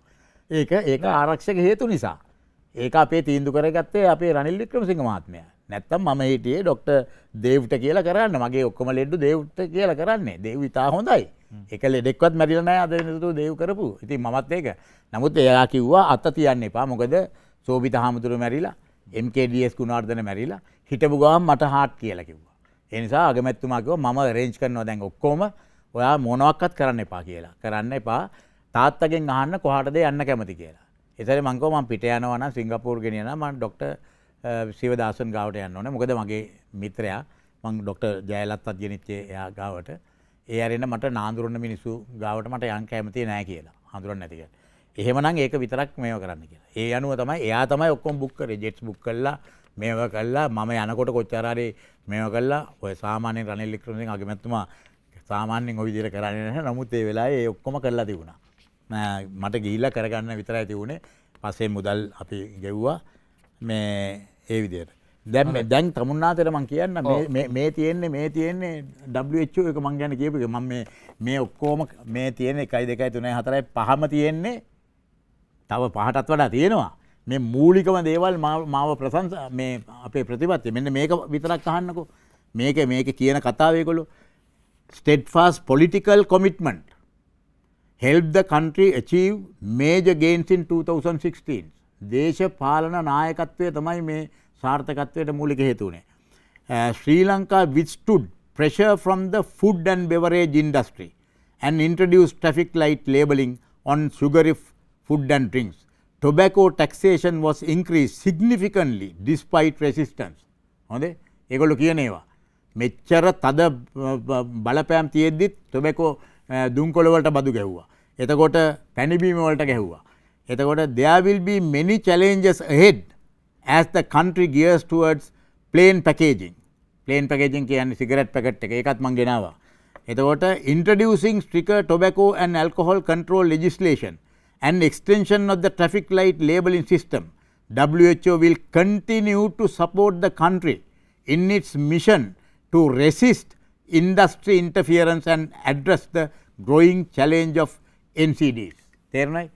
[SPEAKER 2] ඒක ඒක ආරක්ෂක හේතු නිසා. ඒක අපේ තීන්දු කරගත්තේ අපේ රනිල් වික්‍රම සිංහ මාත්මය නැත්තම් මම හිටියේ ඩොක්ට දේව්ට කියල කරන්න මගේ ඔක්කම ලෙඩ්ඩු දේව්ට කියල කරන්නේ දේව ඉතා හොඳයි. එක ලෙඩෙක්වත් මැරිලනෑ අද නිතු දේව් කරපු ඉති මත් ඒක නමුත් එයා කිව්වා අත්ත තියන්න එපා මොකද සෝභිත හාමුදුරු මැරිලා MKDS කුණාර්ධන මැරිලා හිටපු ගාම් මට හාට් කියලා කිව්වා. එනිසා අගමැත්තුමාකව මම රේජ් කරනවා දැන් ඔක්කෝම ඔයා මොනවක්කත් කරන්න එපා කියලා කරන්න එපා තාත්තගෙන් අහන්න කොහටද යන්න කැමති කියලා. එතර මංකෝ මං පිට යනවන සිංගපූර් ගෙනන මන් ඩොක්ට සිවදාසන් ගාවට යන්න ඕන මොකද මගේ මිත්‍රයා මං ඩොක්ට ජයලත් අධ්‍යනිච්චේ එයා ගාවට ඒ අරන්න මට නාන්දුරන්න මිනිස්සු ගාවට මට යන් කැමති නෑ කියලා හඳුරන්න ඇතික. එහෙමනම් ඒක විතරක් මේව කරන්න කියලා. ඒ අනුව තමයි එයා තමයි ඔක්කොම් බුක්කර ජෙට්ස් බුක් කල්ලා මේව කල්ලා මම යනකොට කොච්චාරේ මේව කළා ඔය සාමාන්‍ය රනිල් වික්‍රමසිංහ අගමැතිතුමා සාමාන්‍යයෙන් ওই විදිහට කරන්නේ නැහැ. නමුත් ඒ වෙලාවේ ඒ ඔක්කොම කරලා තිබුණා. මට ගිහිල්ලා කරගන්න විතරයි තිබුණේ. පස්සේ මුදල් අපි ගෙව්වා මේ ඒ විදිහට. දැන් දැන් තමුන්නාතර මං කියන්න මේ තියෙන්නේ මේ තියෙන්නේ WHO එක මං ගැන කියපු එක මම මේ මේ ඔක්කොම මේ තියෙන 1 2 3 4 5ම තියෙන්නේ තව පහටත් වඩා තියෙනවා මේ මූලිකම දේවල් මාව ප්‍රසන්ස මේ අපේ ප්‍රතිපත්ති මෙන්න මේක විතරක් අහන්නකෝ මේක මේක කියන කතාවයකොළු steadfast political commitment help the country achieve major gains in 2016 දේශපාලන නායකත්වය තමයි මේ සාර්ථකත්වයට මූලික හේතුනේ ශ්‍රී Lanka withstood pressure from the food and beverage industry and introduced traffic light labeling on sugary food and drinks tobacco taxation was increased significantly despite resistance. හොඳ ඒගොල්ලෝ කියන ඒවා. මෙච්චර තද බලපෑම් තියෙද්දිත් tobacco දුම්කොළ වලට බදු ගැහුවා. එතකොට පැණිබීම වලට ගැහුවා. එතකොට there will be many challenges ahead as the country gears towards plain packaging. plain packaging කියන්නේ cigarette packet එක. ඒකත් මං ගෙනාවා. එතකොට introducing stricter tobacco and alcohol control legislation. an extension of the traffic light labeling system, WHO will continue to support the country in its mission to resist industry interference and address the growing challenge of NCDs. තේරණයි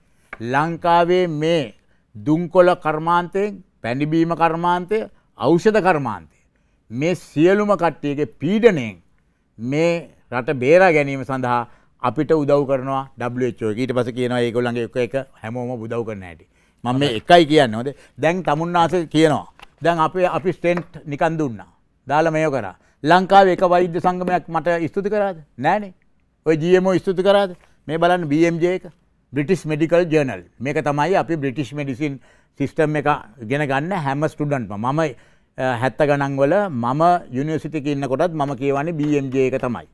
[SPEAKER 2] ලංකාවේ මේ දුංකොල කර්මාන්තයෙන් පැණිබීම කර්මාන්තය අෞෂධ කර්මාන්තය. මේ සියලුම කට්ටියගේ පීඩනයෙන් මේ රට බේරා ගැනීම සඳහා අපිට උදව් කරනවා WHO ඊට පස්සේ කියනවා ඒගොල්ලන්ගේ එක එක හැමෝම උදව් කරන හැටි. මම මේ එකයි කියන්නේ. හොඳේ. දැන් තමුන්නාසේ කියනවා. දැන් අපේ අපි ස්ටෙන්ට් නිකන් දුන්නා. දාලා මේව කරා. ලංකාවේ එක වෛද්‍ය සංගමයක් මට ස්තුති කරාද? නෑනේ. ඔය GMO ස්තුති කරාද? මේ බලන්න BMJ එක. බ්‍රිටිස් මෙඩිකල් ජර්නල් මේක තමයි අපි බ්‍රිටිස් මෙඩිසින් සිිස්ටම් එක ගෙන ගන්න හැම ස්ටඩන්ට මම හැත්ත ගණන්වල මම යුනිසිටික ඉන්නකොටත් මම කියවන්නේ BMJ එක තමයි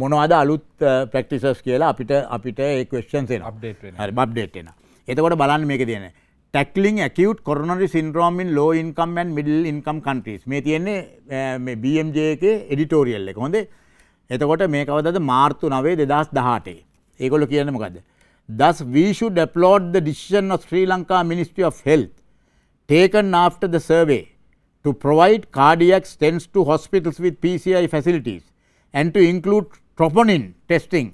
[SPEAKER 2] මොනවද අලුත් ප්‍රක්ටිසස් කියලා අපිට අපිට ඒක්වස්්චන්සේ හරි බ්ඩේටෙන එතකොට බලන්න මේක තියෙන tackling acute coronary syndrome in low income and middle income countries මේ තියෙන්නේ BMජයක එඩිටෝරියල් එක හොඳේ එතකොට මේ කවදද මාර්තු නවේ දෙදස් දහටේ ඒකොල කියන්න මොකද දස් වීෂු applaud decision Sri Lanka ministry of health taken after the survey to provide cardiac stents to hospitals with PCI facilities and to include troponin testing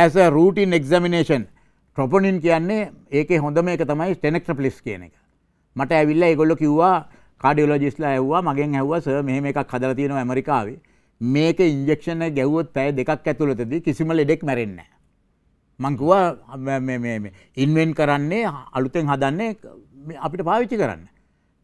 [SPEAKER 2] as routine examination troponin කියන්නේ ඒක හොඳම එක තමයි ස්ටෙනෙක්ට්‍ර පලිස් කියන එක මට ඇවිල්ල ඒගොල්ලො කිව්වා කාඩියෝලෝජිස්ලා ඇව්වා මගෙන් ඇව්ව සර් මෙහෙම එකක් හදලා තියෙනවා ඇමරිකාවේ මේක ඉන්ජෙක්ෂන් එක ගැව්වොත් පැය දෙකක් ඇතුළතදී කිසිම ලෙඩෙක් මැරෙන්නේ නැහැ මං කිව්වා ඉන්වෙන්ට් කරන්නේ අලුතෙන් හදන්නේ අපිට පාවිච්චි කරන්න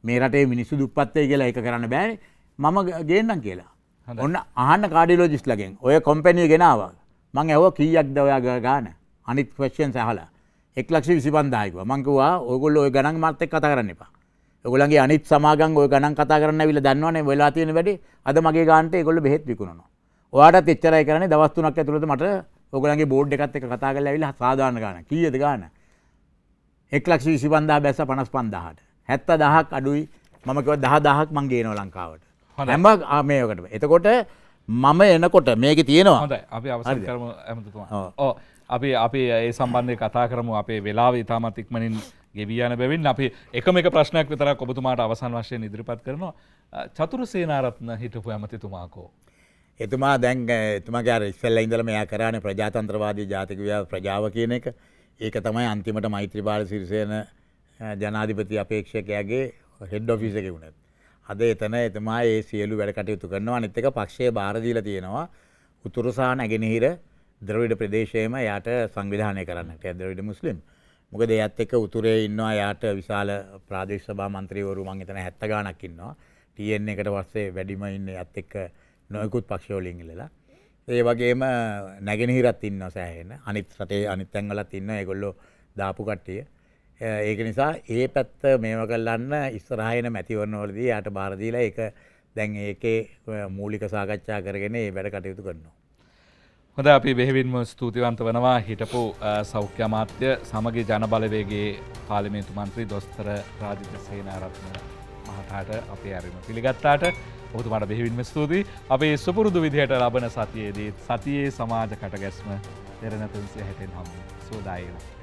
[SPEAKER 2] මේ රටේ මිනිස්සු දුප්පත් වෙයි කියලා ඒක කරන්න බෑනේ මම ගේන්නම් කියලා ඔන්න ආන කාඩිලෝජිස් ලගෙන් ඔය කොම්පැනිය ගෙනාව මං ඇව කීයක් දවයා ගාන අනිත් ක්වස්්යෙන් සහලා එක්ලක්ෂි විසි බන්ධායිකව මංකවා ඔගොල්ල ඔය ගණන් මර්තෙක් කතා කරන්න එපා ඔගලගේ අනිත් සමාගන් ඔය ගණන් කතා කරන්න විල දන්නවනේ වෙලා තියෙන වැඩි අද මගේ ගාන්ට එකොල බෙත් විකුණනවා ඔයාට එච්චරයි කරන දවස්තුනක් ඇතුළට මට ඔගලගේ බෝඩ් එකත් එක කතා කරලා ඇවිල සාධාන ගාන කියද ගාන එක්ලක්ෂ විසි බන්ධා බැස පනස් පන්දාහට හැත්ත දහක් අඩුයි මමකව දහ දහක් මංගේ නො ලංකාවට හැම මේකට එතකොට මම එනකොට මේක තියෙනවා හොඳ අපි අවස කරම
[SPEAKER 1] ඇමතුතුමා ඕ අපි අපි ඒ සම්බන්ධය කතා කරමු අපේ වෙලාව ඉතාමත් ඉක්මනින් ගෙවියන බැවින් අපි එකම එක ප්‍රශ්නයක් විතරක් ඔබතුමාට අවසන් වශයෙන් ඉදිරිපත් කරනවා චතුරු සේනාරත්න හිටපු ඇමතිතුමාකෝ
[SPEAKER 2] එතුමා දැන් එතුමාගේ අර ඉස්සෙල්ලා ඉඳලා මෙයා කරානේ ප්‍රජාතන්ත්‍රවාදී ජාතික ප්‍රජාව කියන එක. ඒක තමයි අන්තිමට මෛත්‍රීපාල සිරිසේන ජනාධිපති අපේක්ෂකයාගේ හෙඩ් ඔෆිස් එකේ වුණේ. අද එතන එතුමා ඒ සියලු වැඩ කටයුතු කරනවා අනිත් එක පක්ෂයේ බාර දීලා තියෙනවා උතුරුසා නැගෙනහිර ද්‍රවිඩ ප්‍රදේශයේම යාට සංවිධානය කරන්නට ද්‍රවිඩ මුස්ලිම්. මොකද එයත් එක්ක උතුරේ ඉන්නවා යාට විශාල ප්‍රාදේශ සභා මන්ත්‍රීවරු මං හිතන 70 ගණක් ඉන්නවා. TN එකට පස්සේ වැඩිම ඉන්නේ යත් එක්ක නොයෙකුත් පක්ෂවලින් ඉල්ලලා. ඒ වගේම නැගෙනහිරත් ඉන්නවා සෑහෙන. අනිත් රටේ අනිත් තැන්වලත් ඉන්නවා ඒගොල්ලෝ දාපු කට්ටිය. ඒක නිසා ඒ පැත්ත මේම කල්ලන්න ඉස්සරහයන මැතිවරණවලදී යට බාරදීලා එක දැන් ඒකේ මූලික
[SPEAKER 1] සාකච්ඡා කරගෙන ඒ වැඩ කටයුතු කරනවා. හොඳ අපි බෙහිවින්ම ස්තුතිවන්ත වනවා හිටපු සෞඛ්‍ය අමාත්‍ය සමග ජනබලවේගේ පාලිමේතු මන්ත්‍රී දොස්තර රාජිත සේනාරත්න මහතාට අපේ ඇරම පිළිගත්තාට ඔහතුමට බෙහිවින්ම ස්තුතියි අපේ සුපුරුදු විදිහට ලබන සතියේදීත් සතියේ සමාජ කටගැස්ම දෙරනතුන්සිය හැටෙන් හම් සෝදායලා.